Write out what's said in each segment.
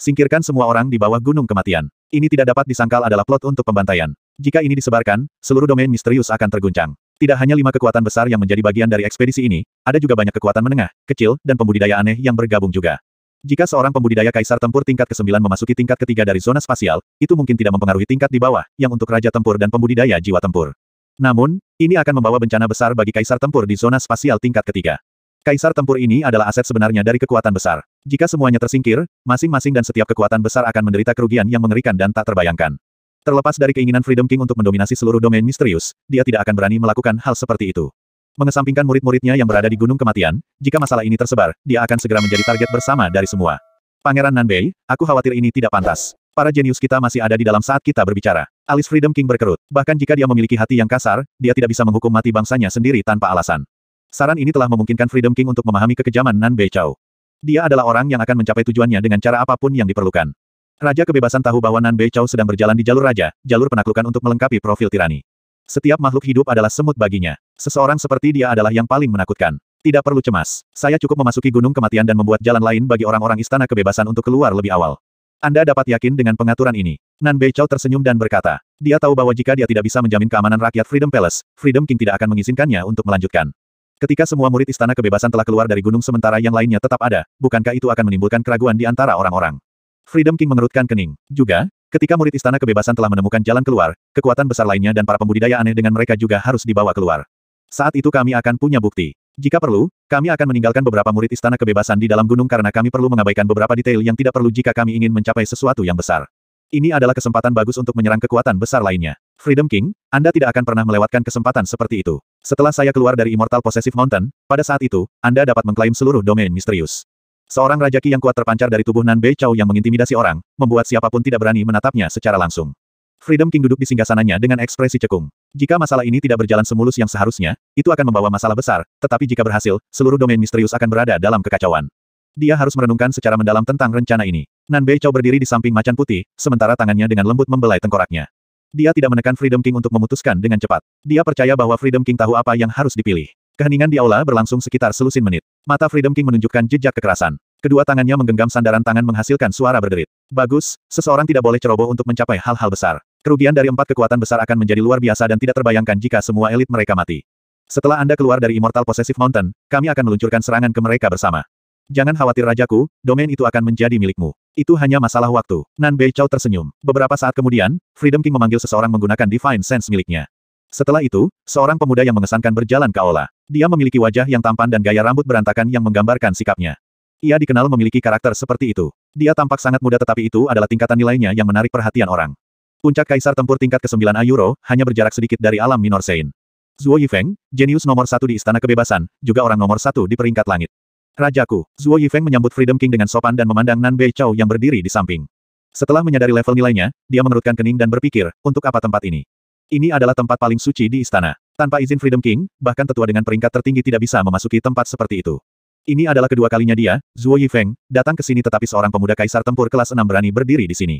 Singkirkan semua orang di bawah gunung kematian. Ini tidak dapat disangkal adalah plot untuk pembantaian. Jika ini disebarkan, seluruh domain misterius akan terguncang. Tidak hanya lima kekuatan besar yang menjadi bagian dari ekspedisi ini, ada juga banyak kekuatan menengah, kecil, dan pembudidaya aneh yang bergabung juga. Jika seorang pembudidaya kaisar tempur tingkat ke-9 memasuki tingkat ketiga dari zona spasial, itu mungkin tidak mempengaruhi tingkat di bawah, yang untuk raja tempur dan pembudidaya jiwa tempur. Namun, ini akan membawa bencana besar bagi kaisar tempur di zona spasial tingkat ketiga. Kaisar tempur ini adalah aset sebenarnya dari kekuatan besar. Jika semuanya tersingkir, masing-masing dan setiap kekuatan besar akan menderita kerugian yang mengerikan dan tak terbayangkan. Terlepas dari keinginan Freedom King untuk mendominasi seluruh domain misterius, dia tidak akan berani melakukan hal seperti itu. Mengesampingkan murid-muridnya yang berada di Gunung Kematian, jika masalah ini tersebar, dia akan segera menjadi target bersama dari semua. Pangeran Nanbei, aku khawatir ini tidak pantas. Para jenius kita masih ada di dalam saat kita berbicara. Alis Freedom King berkerut. Bahkan jika dia memiliki hati yang kasar, dia tidak bisa menghukum mati bangsanya sendiri tanpa alasan. Saran ini telah memungkinkan Freedom King untuk memahami kekejaman Nanbei Chao. Dia adalah orang yang akan mencapai tujuannya dengan cara apapun yang diperlukan. Raja Kebebasan tahu bahwa Nan Bei Chao sedang berjalan di jalur raja, jalur penaklukan untuk melengkapi profil tirani. Setiap makhluk hidup adalah semut baginya. Seseorang seperti dia adalah yang paling menakutkan. Tidak perlu cemas. Saya cukup memasuki gunung kematian dan membuat jalan lain bagi orang-orang istana kebebasan untuk keluar lebih awal. Anda dapat yakin dengan pengaturan ini. Nan Bei Chao tersenyum dan berkata, dia tahu bahwa jika dia tidak bisa menjamin keamanan rakyat Freedom Palace, Freedom King tidak akan mengizinkannya untuk melanjutkan. Ketika semua murid Istana Kebebasan telah keluar dari gunung sementara yang lainnya tetap ada, bukankah itu akan menimbulkan keraguan di antara orang-orang? Freedom King mengerutkan kening. Juga, ketika murid Istana Kebebasan telah menemukan jalan keluar, kekuatan besar lainnya dan para pembudidaya aneh dengan mereka juga harus dibawa keluar. Saat itu kami akan punya bukti. Jika perlu, kami akan meninggalkan beberapa murid Istana Kebebasan di dalam gunung karena kami perlu mengabaikan beberapa detail yang tidak perlu jika kami ingin mencapai sesuatu yang besar. Ini adalah kesempatan bagus untuk menyerang kekuatan besar lainnya. Freedom King, Anda tidak akan pernah melewatkan kesempatan seperti itu. Setelah saya keluar dari Immortal Possessive Mountain, pada saat itu, Anda dapat mengklaim seluruh domain misterius. Seorang Raja yang kuat terpancar dari tubuh Nan Bei Chao yang mengintimidasi orang, membuat siapapun tidak berani menatapnya secara langsung. Freedom King duduk di singgasananya dengan ekspresi cekung. Jika masalah ini tidak berjalan semulus yang seharusnya, itu akan membawa masalah besar, tetapi jika berhasil, seluruh domain misterius akan berada dalam kekacauan. Dia harus merenungkan secara mendalam tentang rencana ini. Nan Bei Chao berdiri di samping macan putih, sementara tangannya dengan lembut membelai tengkoraknya. Dia tidak menekan Freedom King untuk memutuskan dengan cepat. Dia percaya bahwa Freedom King tahu apa yang harus dipilih. Keheningan di aula berlangsung sekitar selusin menit. Mata Freedom King menunjukkan jejak kekerasan. Kedua tangannya menggenggam sandaran tangan menghasilkan suara berderit. Bagus, seseorang tidak boleh ceroboh untuk mencapai hal-hal besar. Kerugian dari empat kekuatan besar akan menjadi luar biasa dan tidak terbayangkan jika semua elit mereka mati. Setelah Anda keluar dari Immortal Possessive Mountain, kami akan meluncurkan serangan ke mereka bersama. Jangan khawatir rajaku, domain itu akan menjadi milikmu. Itu hanya masalah waktu. Nan Bei Chao tersenyum. Beberapa saat kemudian, Freedom King memanggil seseorang menggunakan Divine Sense miliknya. Setelah itu, seorang pemuda yang mengesankan berjalan ke Aula. Dia memiliki wajah yang tampan dan gaya rambut berantakan yang menggambarkan sikapnya. Ia dikenal memiliki karakter seperti itu. Dia tampak sangat muda tetapi itu adalah tingkatan nilainya yang menarik perhatian orang. Puncak Kaisar Tempur tingkat ke-9 Ayuro hanya berjarak sedikit dari alam Minor Sein. Zuo Yifeng, jenius nomor satu di Istana Kebebasan, juga orang nomor satu di peringkat langit. Rajaku, Zuo Yifeng menyambut Freedom King dengan sopan dan memandang Nan Bei Chao yang berdiri di samping. Setelah menyadari level nilainya, dia mengerutkan kening dan berpikir, untuk apa tempat ini? Ini adalah tempat paling suci di istana. Tanpa izin Freedom King, bahkan tetua dengan peringkat tertinggi tidak bisa memasuki tempat seperti itu. Ini adalah kedua kalinya dia, Zuo Yifeng, datang ke sini tetapi seorang pemuda kaisar tempur kelas 6 berani berdiri di sini.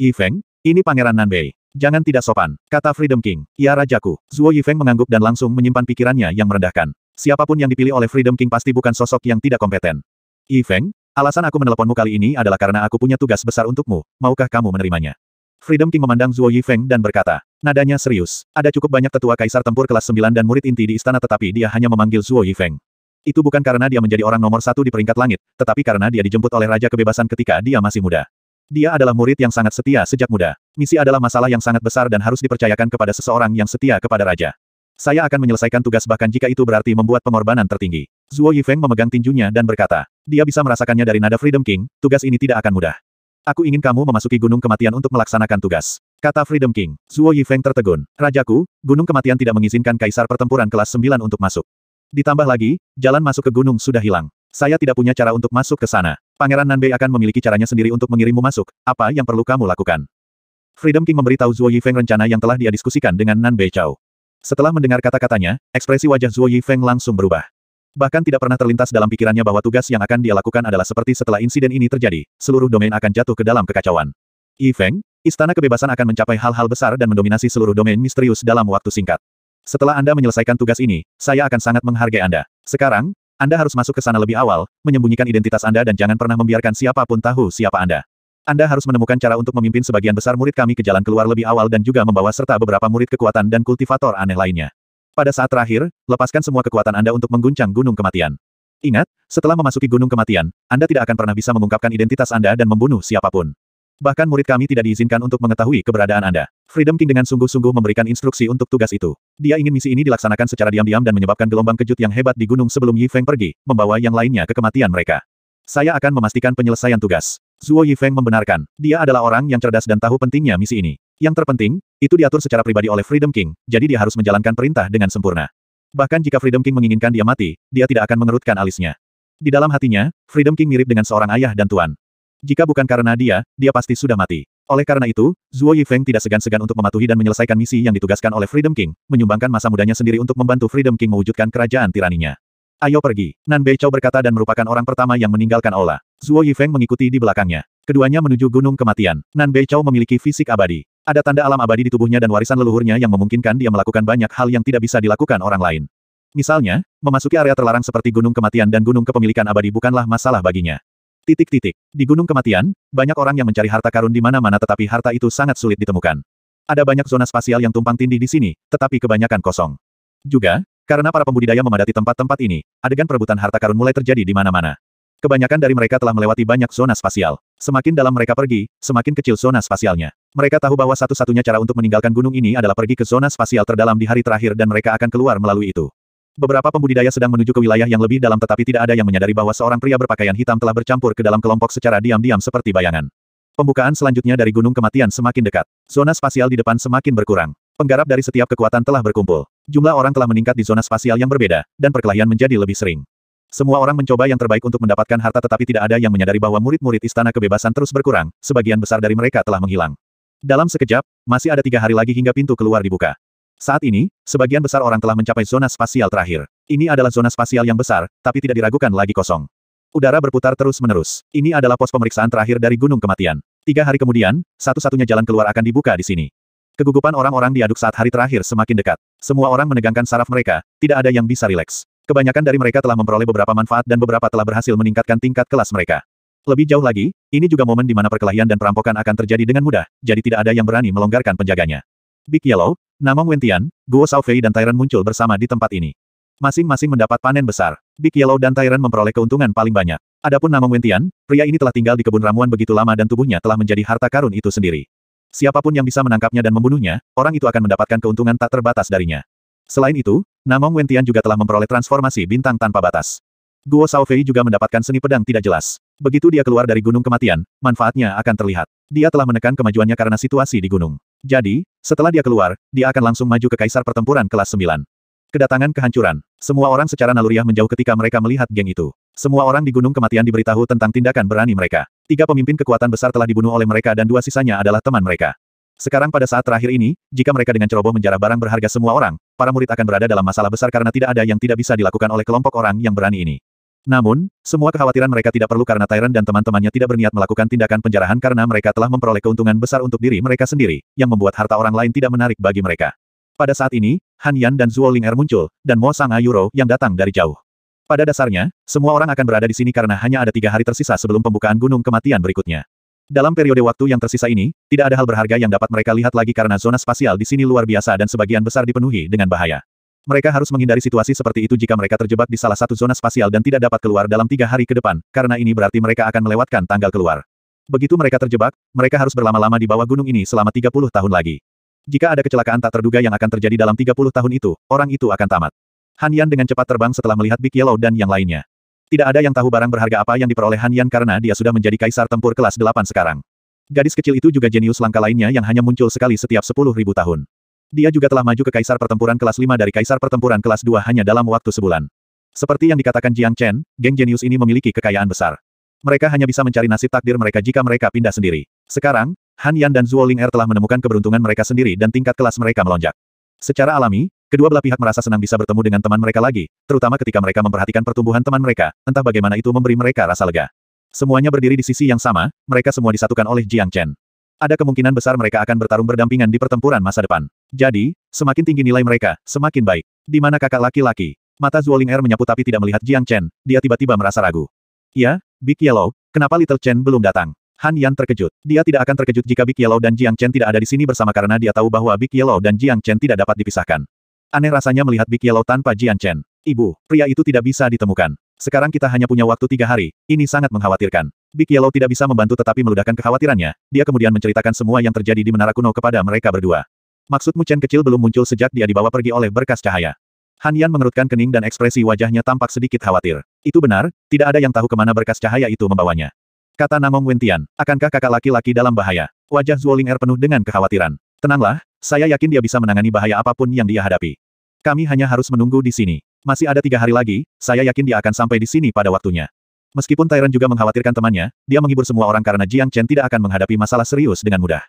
Yifeng, ini Pangeran Nanbei. Jangan tidak sopan, kata Freedom King. Ya Rajaku, Zuo Yifeng mengangguk dan langsung menyimpan pikirannya yang merendahkan. Siapapun yang dipilih oleh Freedom King pasti bukan sosok yang tidak kompeten. Yi Feng, alasan aku meneleponmu kali ini adalah karena aku punya tugas besar untukmu, maukah kamu menerimanya? Freedom King memandang Zuo Feng dan berkata, nadanya serius, ada cukup banyak tetua kaisar tempur kelas 9 dan murid inti di istana tetapi dia hanya memanggil Zuo Feng. Itu bukan karena dia menjadi orang nomor satu di peringkat langit, tetapi karena dia dijemput oleh Raja Kebebasan ketika dia masih muda. Dia adalah murid yang sangat setia sejak muda. Misi adalah masalah yang sangat besar dan harus dipercayakan kepada seseorang yang setia kepada Raja. Saya akan menyelesaikan tugas bahkan jika itu berarti membuat pengorbanan tertinggi. Zuo Yifeng memegang tinjunya dan berkata, dia bisa merasakannya dari nada Freedom King, tugas ini tidak akan mudah. Aku ingin kamu memasuki gunung kematian untuk melaksanakan tugas. Kata Freedom King, Zuo Yifeng tertegun. Rajaku, gunung kematian tidak mengizinkan kaisar pertempuran kelas 9 untuk masuk. Ditambah lagi, jalan masuk ke gunung sudah hilang. Saya tidak punya cara untuk masuk ke sana. Pangeran Nanbei akan memiliki caranya sendiri untuk mengirimmu masuk. Apa yang perlu kamu lakukan? Freedom King memberitahu Zuo Yifeng rencana yang telah dia diskusikan dengan Nanbei Chao. Setelah mendengar kata-katanya, ekspresi wajah Zuo Yifeng langsung berubah. Bahkan tidak pernah terlintas dalam pikirannya bahwa tugas yang akan dia lakukan adalah seperti setelah insiden ini terjadi, seluruh domain akan jatuh ke dalam kekacauan. Yifeng, Istana Kebebasan akan mencapai hal-hal besar dan mendominasi seluruh domain misterius dalam waktu singkat. Setelah Anda menyelesaikan tugas ini, saya akan sangat menghargai Anda. Sekarang, Anda harus masuk ke sana lebih awal, menyembunyikan identitas Anda dan jangan pernah membiarkan siapapun tahu siapa Anda. Anda harus menemukan cara untuk memimpin sebagian besar murid kami ke jalan keluar lebih awal dan juga membawa serta beberapa murid kekuatan dan kultivator aneh lainnya. Pada saat terakhir, lepaskan semua kekuatan Anda untuk mengguncang gunung kematian. Ingat, setelah memasuki gunung kematian, Anda tidak akan pernah bisa mengungkapkan identitas Anda dan membunuh siapapun. Bahkan murid kami tidak diizinkan untuk mengetahui keberadaan Anda. Freedom King dengan sungguh-sungguh memberikan instruksi untuk tugas itu. Dia ingin misi ini dilaksanakan secara diam-diam dan menyebabkan gelombang kejut yang hebat di gunung sebelum Yi Feng pergi, membawa yang lainnya ke kematian mereka. Saya akan memastikan penyelesaian tugas. Zuo Yifeng membenarkan, dia adalah orang yang cerdas dan tahu pentingnya misi ini. Yang terpenting, itu diatur secara pribadi oleh Freedom King, jadi dia harus menjalankan perintah dengan sempurna. Bahkan jika Freedom King menginginkan dia mati, dia tidak akan mengerutkan alisnya. Di dalam hatinya, Freedom King mirip dengan seorang ayah dan tuan. Jika bukan karena dia, dia pasti sudah mati. Oleh karena itu, Zuo Yifeng tidak segan-segan untuk mematuhi dan menyelesaikan misi yang ditugaskan oleh Freedom King, menyumbangkan masa mudanya sendiri untuk membantu Freedom King mewujudkan kerajaan tiraninya. Ayo pergi, Nan Chow berkata dan merupakan orang pertama yang meninggalkan Ola. Zuo Yifeng mengikuti di belakangnya. Keduanya menuju Gunung Kematian. Nan Bei Chao memiliki fisik abadi. Ada tanda alam abadi di tubuhnya dan warisan leluhurnya yang memungkinkan dia melakukan banyak hal yang tidak bisa dilakukan orang lain. Misalnya, memasuki area terlarang seperti Gunung Kematian dan Gunung Kepemilikan Abadi bukanlah masalah baginya. Titik-titik. Di Gunung Kematian, banyak orang yang mencari harta karun di mana-mana tetapi harta itu sangat sulit ditemukan. Ada banyak zona spasial yang tumpang tindih di sini, tetapi kebanyakan kosong. Juga, karena para pembudidaya memadati tempat-tempat ini, adegan perebutan harta karun mulai terjadi di mana-mana. Kebanyakan dari mereka telah melewati banyak zona spasial. Semakin dalam mereka pergi, semakin kecil zona spasialnya. Mereka tahu bahwa satu-satunya cara untuk meninggalkan gunung ini adalah pergi ke zona spasial terdalam di hari terakhir dan mereka akan keluar melalui itu. Beberapa pembudidaya sedang menuju ke wilayah yang lebih dalam tetapi tidak ada yang menyadari bahwa seorang pria berpakaian hitam telah bercampur ke dalam kelompok secara diam-diam seperti bayangan. Pembukaan selanjutnya dari gunung kematian semakin dekat. Zona spasial di depan semakin berkurang. Penggarap dari setiap kekuatan telah berkumpul. Jumlah orang telah meningkat di zona spasial yang berbeda, dan perkelahian menjadi lebih sering. Semua orang mencoba yang terbaik untuk mendapatkan harta tetapi tidak ada yang menyadari bahwa murid-murid istana kebebasan terus berkurang, sebagian besar dari mereka telah menghilang. Dalam sekejap, masih ada tiga hari lagi hingga pintu keluar dibuka. Saat ini, sebagian besar orang telah mencapai zona spasial terakhir. Ini adalah zona spasial yang besar, tapi tidak diragukan lagi kosong. Udara berputar terus-menerus. Ini adalah pos pemeriksaan terakhir dari Gunung Kematian. Tiga hari kemudian, satu-satunya jalan keluar akan dibuka di sini. Kegugupan orang-orang diaduk saat hari terakhir semakin dekat. Semua orang menegangkan saraf mereka, tidak ada yang bisa rileks. Kebanyakan dari mereka telah memperoleh beberapa manfaat dan beberapa telah berhasil meningkatkan tingkat kelas mereka. Lebih jauh lagi, ini juga momen di mana perkelahian dan perampokan akan terjadi dengan mudah, jadi tidak ada yang berani melonggarkan penjaganya. Big Yellow, Namong Wentian, Guo Saofei dan Tyrant muncul bersama di tempat ini. Masing-masing mendapat panen besar. Big Yellow dan Tyrant memperoleh keuntungan paling banyak. Adapun Namong Wentian, pria ini telah tinggal di kebun ramuan begitu lama dan tubuhnya telah menjadi harta karun itu sendiri. Siapapun yang bisa menangkapnya dan membunuhnya, orang itu akan mendapatkan keuntungan tak terbatas darinya. Selain itu, Namong Wentian juga telah memperoleh transformasi bintang tanpa batas. Guo Saofei juga mendapatkan seni pedang tidak jelas. Begitu dia keluar dari gunung kematian, manfaatnya akan terlihat. Dia telah menekan kemajuannya karena situasi di gunung. Jadi, setelah dia keluar, dia akan langsung maju ke kaisar pertempuran kelas 9. Kedatangan kehancuran. Semua orang secara naluriah menjauh ketika mereka melihat geng itu. Semua orang di gunung kematian diberitahu tentang tindakan berani mereka. Tiga pemimpin kekuatan besar telah dibunuh oleh mereka dan dua sisanya adalah teman mereka. Sekarang pada saat terakhir ini, jika mereka dengan ceroboh menjara barang berharga semua orang, para murid akan berada dalam masalah besar karena tidak ada yang tidak bisa dilakukan oleh kelompok orang yang berani ini. Namun, semua kekhawatiran mereka tidak perlu karena Tyrant dan teman-temannya tidak berniat melakukan tindakan penjarahan karena mereka telah memperoleh keuntungan besar untuk diri mereka sendiri, yang membuat harta orang lain tidak menarik bagi mereka. Pada saat ini, Han Yan dan Zuo Ling'er muncul, dan Mo Sang Ayuro yang datang dari jauh. Pada dasarnya, semua orang akan berada di sini karena hanya ada tiga hari tersisa sebelum pembukaan Gunung Kematian berikutnya. Dalam periode waktu yang tersisa ini, tidak ada hal berharga yang dapat mereka lihat lagi karena zona spasial di sini luar biasa dan sebagian besar dipenuhi dengan bahaya. Mereka harus menghindari situasi seperti itu jika mereka terjebak di salah satu zona spasial dan tidak dapat keluar dalam tiga hari ke depan, karena ini berarti mereka akan melewatkan tanggal keluar. Begitu mereka terjebak, mereka harus berlama-lama di bawah gunung ini selama 30 tahun lagi. Jika ada kecelakaan tak terduga yang akan terjadi dalam 30 tahun itu, orang itu akan tamat. Han Yan dengan cepat terbang setelah melihat Big Yellow dan yang lainnya. Tidak ada yang tahu barang berharga apa yang diperoleh Han Yan karena dia sudah menjadi kaisar tempur kelas 8 sekarang. Gadis kecil itu juga jenius langka lainnya yang hanya muncul sekali setiap 10.000 tahun. Dia juga telah maju ke kaisar pertempuran kelas 5 dari kaisar pertempuran kelas 2 hanya dalam waktu sebulan. Seperti yang dikatakan Jiang Chen, geng jenius ini memiliki kekayaan besar. Mereka hanya bisa mencari nasib takdir mereka jika mereka pindah sendiri. Sekarang, Han Yan dan Zhuo Ling Er telah menemukan keberuntungan mereka sendiri dan tingkat kelas mereka melonjak. Secara alami, Kedua belah pihak merasa senang bisa bertemu dengan teman mereka lagi, terutama ketika mereka memperhatikan pertumbuhan teman mereka, entah bagaimana itu memberi mereka rasa lega. Semuanya berdiri di sisi yang sama, mereka semua disatukan oleh Jiang Chen. Ada kemungkinan besar mereka akan bertarung berdampingan di pertempuran masa depan. Jadi, semakin tinggi nilai mereka, semakin baik. Di mana kakak laki-laki? Mata Zuoling Er menyapu tapi tidak melihat Jiang Chen, dia tiba-tiba merasa ragu. Ya, Big Yellow, kenapa Little Chen belum datang? Han Yan terkejut. Dia tidak akan terkejut jika Big Yellow dan Jiang Chen tidak ada di sini bersama karena dia tahu bahwa Big Yellow dan Jiang Chen tidak dapat dipisahkan. Aneh rasanya melihat Big Yellow tanpa Jian Chen. Ibu, pria itu tidak bisa ditemukan. Sekarang kita hanya punya waktu tiga hari, ini sangat mengkhawatirkan. Big Yellow tidak bisa membantu tetapi meludahkan kekhawatirannya, dia kemudian menceritakan semua yang terjadi di Menara Kuno kepada mereka berdua. Maksudmu Chen kecil belum muncul sejak dia dibawa pergi oleh berkas cahaya. Han Yan mengerutkan kening dan ekspresi wajahnya tampak sedikit khawatir. Itu benar, tidak ada yang tahu kemana berkas cahaya itu membawanya. Kata Namong Wentian, akankah kakak laki-laki dalam bahaya? Wajah Zuoling Er penuh dengan kekhawatiran. Tenanglah, saya yakin dia bisa menangani bahaya apapun yang dia hadapi. Kami hanya harus menunggu di sini. Masih ada tiga hari lagi, saya yakin dia akan sampai di sini pada waktunya. Meskipun Tyrant juga mengkhawatirkan temannya, dia menghibur semua orang karena Jiang Chen tidak akan menghadapi masalah serius dengan mudah.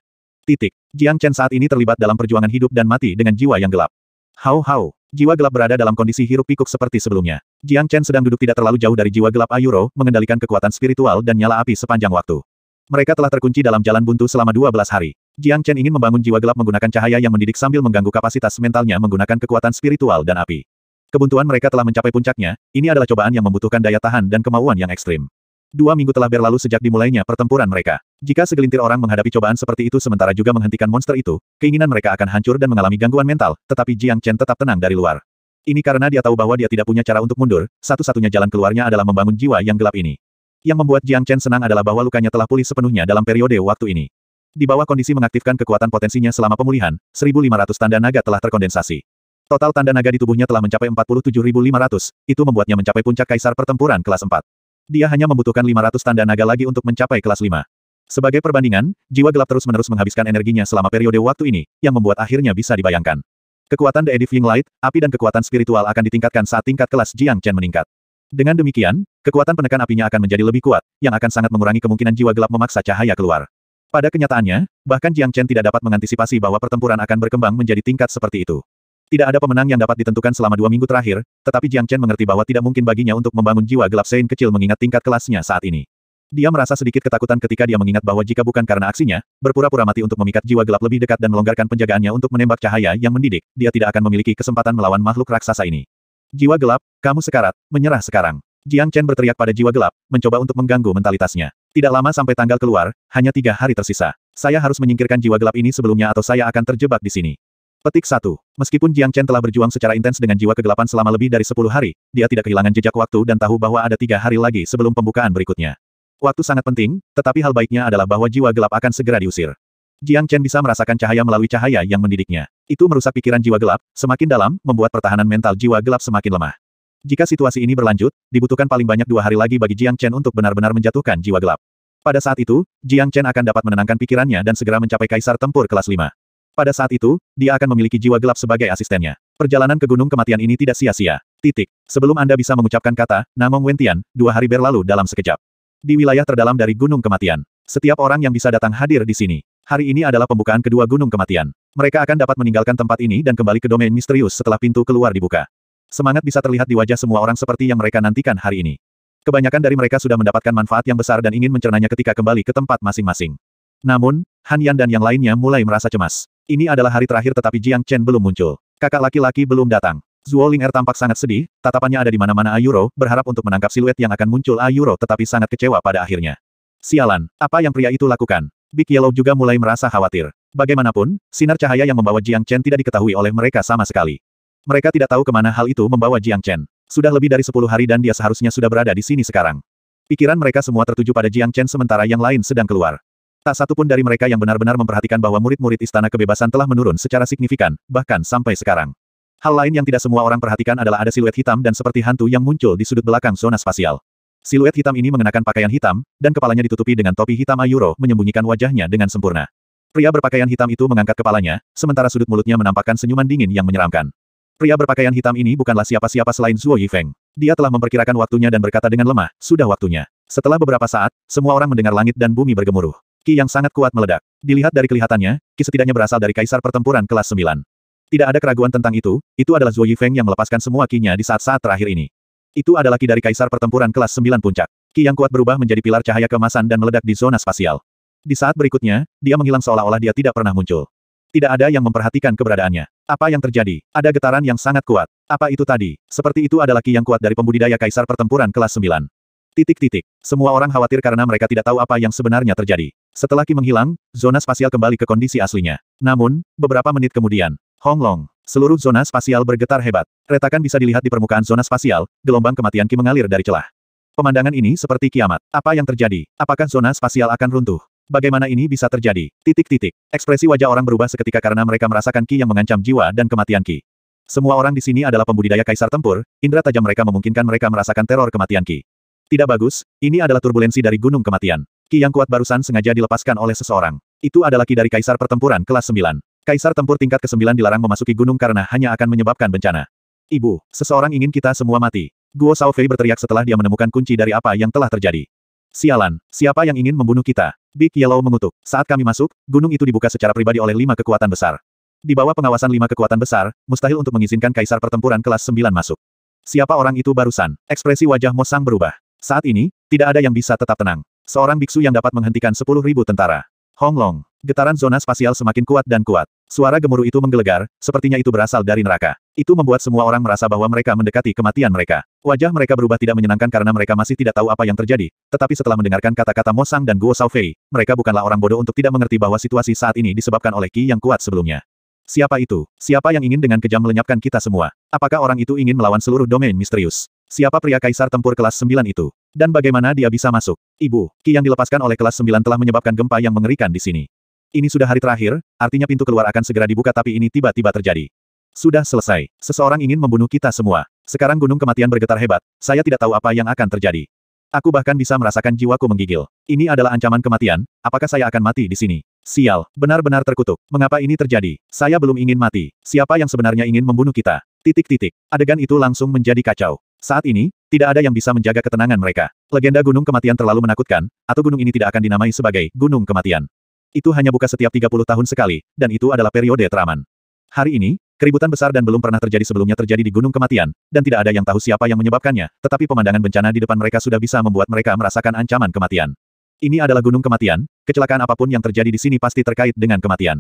Titik. Jiang Chen saat ini terlibat dalam perjuangan hidup dan mati dengan jiwa yang gelap. Hau hau. Jiwa gelap berada dalam kondisi hiruk pikuk seperti sebelumnya. Jiang Chen sedang duduk tidak terlalu jauh dari jiwa gelap Ayuro, mengendalikan kekuatan spiritual dan nyala api sepanjang waktu. Mereka telah terkunci dalam jalan buntu selama 12 hari. Jiang Chen ingin membangun jiwa gelap menggunakan cahaya yang mendidik sambil mengganggu kapasitas mentalnya menggunakan kekuatan spiritual dan api. Kebuntuan mereka telah mencapai puncaknya, ini adalah cobaan yang membutuhkan daya tahan dan kemauan yang ekstrim. Dua minggu telah berlalu sejak dimulainya pertempuran mereka. Jika segelintir orang menghadapi cobaan seperti itu sementara juga menghentikan monster itu, keinginan mereka akan hancur dan mengalami gangguan mental, tetapi Jiang Chen tetap tenang dari luar. Ini karena dia tahu bahwa dia tidak punya cara untuk mundur, satu-satunya jalan keluarnya adalah membangun jiwa yang gelap ini. Yang membuat Jiang Chen senang adalah bahwa lukanya telah pulih sepenuhnya dalam periode waktu ini. Di bawah kondisi mengaktifkan kekuatan potensinya selama pemulihan, 1.500 tanda naga telah terkondensasi. Total tanda naga di tubuhnya telah mencapai 47.500, itu membuatnya mencapai puncak kaisar pertempuran kelas 4. Dia hanya membutuhkan 500 tanda naga lagi untuk mencapai kelas 5. Sebagai perbandingan, jiwa gelap terus-menerus menghabiskan energinya selama periode waktu ini, yang membuat akhirnya bisa dibayangkan. Kekuatan The Edifying Light, api dan kekuatan spiritual akan ditingkatkan saat tingkat kelas Jiang Chen meningkat. Dengan demikian, kekuatan penekan apinya akan menjadi lebih kuat, yang akan sangat mengurangi kemungkinan jiwa gelap memaksa cahaya keluar. Pada kenyataannya, bahkan Jiang Chen tidak dapat mengantisipasi bahwa pertempuran akan berkembang menjadi tingkat seperti itu. Tidak ada pemenang yang dapat ditentukan selama dua minggu terakhir, tetapi Jiang Chen mengerti bahwa tidak mungkin baginya untuk membangun jiwa gelap Sein kecil mengingat tingkat kelasnya saat ini. Dia merasa sedikit ketakutan ketika dia mengingat bahwa jika bukan karena aksinya, berpura-pura mati untuk memikat jiwa gelap lebih dekat dan melonggarkan penjagaannya untuk menembak cahaya yang mendidik, dia tidak akan memiliki kesempatan melawan makhluk raksasa ini. Jiwa gelap, kamu sekarat, menyerah sekarang. Jiang Chen berteriak pada jiwa gelap, mencoba untuk mengganggu mentalitasnya. Tidak lama sampai tanggal keluar, hanya tiga hari tersisa. Saya harus menyingkirkan jiwa gelap ini sebelumnya atau saya akan terjebak di sini. Petik satu. Meskipun Jiang Chen telah berjuang secara intens dengan jiwa kegelapan selama lebih dari sepuluh hari, dia tidak kehilangan jejak waktu dan tahu bahwa ada tiga hari lagi sebelum pembukaan berikutnya. Waktu sangat penting, tetapi hal baiknya adalah bahwa jiwa gelap akan segera diusir. Jiang Chen bisa merasakan cahaya melalui cahaya yang mendidiknya. Itu merusak pikiran jiwa gelap, semakin dalam, membuat pertahanan mental jiwa gelap semakin lemah. Jika situasi ini berlanjut, dibutuhkan paling banyak dua hari lagi bagi Jiang Chen untuk benar-benar menjatuhkan jiwa gelap. Pada saat itu, Jiang Chen akan dapat menenangkan pikirannya dan segera mencapai kaisar tempur kelas 5. Pada saat itu, dia akan memiliki jiwa gelap sebagai asistennya. Perjalanan ke Gunung Kematian ini tidak sia-sia. Titik. Sebelum Anda bisa mengucapkan kata, Namong Wentian, dua hari berlalu dalam sekejap. Di wilayah terdalam dari Gunung Kematian. Setiap orang yang bisa datang hadir di sini. Hari ini adalah pembukaan kedua Gunung Kematian. Mereka akan dapat meninggalkan tempat ini dan kembali ke domain misterius setelah pintu keluar dibuka. Semangat bisa terlihat di wajah semua orang seperti yang mereka nantikan hari ini. Kebanyakan dari mereka sudah mendapatkan manfaat yang besar dan ingin mencernanya ketika kembali ke tempat masing-masing. Namun, Han Yan dan yang lainnya mulai merasa cemas. Ini adalah hari terakhir tetapi Jiang Chen belum muncul. Kakak laki-laki belum datang. Zuo Ling Er tampak sangat sedih, tatapannya ada di mana-mana Ayuro, berharap untuk menangkap siluet yang akan muncul Ayuro tetapi sangat kecewa pada akhirnya. Sialan, apa yang pria itu lakukan? Big Yellow juga mulai merasa khawatir. Bagaimanapun, sinar cahaya yang membawa Jiang Chen tidak diketahui oleh mereka sama sekali. Mereka tidak tahu kemana hal itu membawa Jiang Chen. Sudah lebih dari sepuluh hari dan dia seharusnya sudah berada di sini sekarang. Pikiran mereka semua tertuju pada Jiang Chen sementara yang lain sedang keluar. Tak satu pun dari mereka yang benar-benar memperhatikan bahwa murid-murid Istana Kebebasan telah menurun secara signifikan, bahkan sampai sekarang. Hal lain yang tidak semua orang perhatikan adalah ada siluet hitam dan seperti hantu yang muncul di sudut belakang zona spasial. Siluet hitam ini mengenakan pakaian hitam, dan kepalanya ditutupi dengan topi hitam Ayuro menyembunyikan wajahnya dengan sempurna. Pria berpakaian hitam itu mengangkat kepalanya, sementara sudut mulutnya menampakkan senyuman dingin yang menyeramkan. Pria berpakaian hitam ini bukanlah siapa-siapa selain Zuo Yifeng. Dia telah memperkirakan waktunya dan berkata dengan lemah, sudah waktunya. Setelah beberapa saat, semua orang mendengar langit dan bumi bergemuruh. Ki yang sangat kuat meledak. Dilihat dari kelihatannya, Ki setidaknya berasal dari kaisar pertempuran kelas 9. Tidak ada keraguan tentang itu, itu adalah Zuo Yifeng yang melepaskan semua kinya di saat-saat terakhir ini. Itu adalah Ki dari kaisar pertempuran kelas 9 puncak. Ki yang kuat berubah menjadi pilar cahaya kemasan dan meledak di zona spasial. Di saat berikutnya, dia menghilang seolah-olah dia tidak pernah muncul. Tidak ada yang memperhatikan keberadaannya. Apa yang terjadi? Ada getaran yang sangat kuat. Apa itu tadi? Seperti itu adalah ki yang kuat dari pembudidaya kaisar pertempuran kelas 9. Titik-titik. Semua orang khawatir karena mereka tidak tahu apa yang sebenarnya terjadi. Setelah Ki menghilang, zona spasial kembali ke kondisi aslinya. Namun, beberapa menit kemudian, Hong Long, seluruh zona spasial bergetar hebat. Retakan bisa dilihat di permukaan zona spasial, gelombang kematian Ki mengalir dari celah. Pemandangan ini seperti kiamat. Apa yang terjadi? Apakah zona spasial akan runtuh? Bagaimana ini bisa terjadi? Titik-titik. Ekspresi wajah orang berubah seketika karena mereka merasakan ki yang mengancam jiwa dan kematian ki. Semua orang di sini adalah pembudidaya kaisar tempur, indera tajam mereka memungkinkan mereka merasakan teror kematian ki. Tidak bagus, ini adalah turbulensi dari gunung kematian. Ki yang kuat barusan sengaja dilepaskan oleh seseorang. Itu adalah ki dari kaisar pertempuran kelas 9. Kaisar tempur tingkat ke-9 dilarang memasuki gunung karena hanya akan menyebabkan bencana. Ibu, seseorang ingin kita semua mati. Guo Saofei berteriak setelah dia menemukan kunci dari apa yang telah terjadi. Sialan, siapa yang ingin membunuh kita? Big Yellow mengutuk. Saat kami masuk, gunung itu dibuka secara pribadi oleh lima kekuatan besar. Di bawah pengawasan lima kekuatan besar, mustahil untuk mengizinkan kaisar pertempuran kelas 9 masuk. Siapa orang itu barusan? Ekspresi wajah Mosang berubah. Saat ini, tidak ada yang bisa tetap tenang. Seorang biksu yang dapat menghentikan sepuluh ribu tentara. Hong Long, Getaran zona spasial semakin kuat dan kuat. Suara gemuruh itu menggelegar, sepertinya itu berasal dari neraka. Itu membuat semua orang merasa bahwa mereka mendekati kematian mereka. Wajah mereka berubah tidak menyenangkan karena mereka masih tidak tahu apa yang terjadi, tetapi setelah mendengarkan kata-kata Mo Sang dan Guo Saofei, mereka bukanlah orang bodoh untuk tidak mengerti bahwa situasi saat ini disebabkan oleh Qi yang kuat sebelumnya. Siapa itu? Siapa yang ingin dengan kejam melenyapkan kita semua? Apakah orang itu ingin melawan seluruh domain misterius? Siapa pria kaisar tempur kelas 9 itu? Dan bagaimana dia bisa masuk? Ibu, Qi yang dilepaskan oleh kelas 9 telah menyebabkan gempa yang mengerikan di sini. Ini sudah hari terakhir, artinya pintu keluar akan segera dibuka tapi ini tiba-tiba terjadi. Sudah selesai. Seseorang ingin membunuh kita semua. Sekarang gunung kematian bergetar hebat. Saya tidak tahu apa yang akan terjadi. Aku bahkan bisa merasakan jiwaku menggigil. Ini adalah ancaman kematian, apakah saya akan mati di sini? Sial, benar-benar terkutuk. Mengapa ini terjadi? Saya belum ingin mati. Siapa yang sebenarnya ingin membunuh kita? Titik-titik. Adegan itu langsung menjadi kacau. Saat ini, tidak ada yang bisa menjaga ketenangan mereka. Legenda gunung kematian terlalu menakutkan, atau gunung ini tidak akan dinamai sebagai gunung kematian. Itu hanya buka setiap 30 tahun sekali, dan itu adalah periode teraman. Hari ini, Keributan besar dan belum pernah terjadi sebelumnya terjadi di Gunung Kematian, dan tidak ada yang tahu siapa yang menyebabkannya, tetapi pemandangan bencana di depan mereka sudah bisa membuat mereka merasakan ancaman kematian. Ini adalah Gunung Kematian, kecelakaan apapun yang terjadi di sini pasti terkait dengan kematian.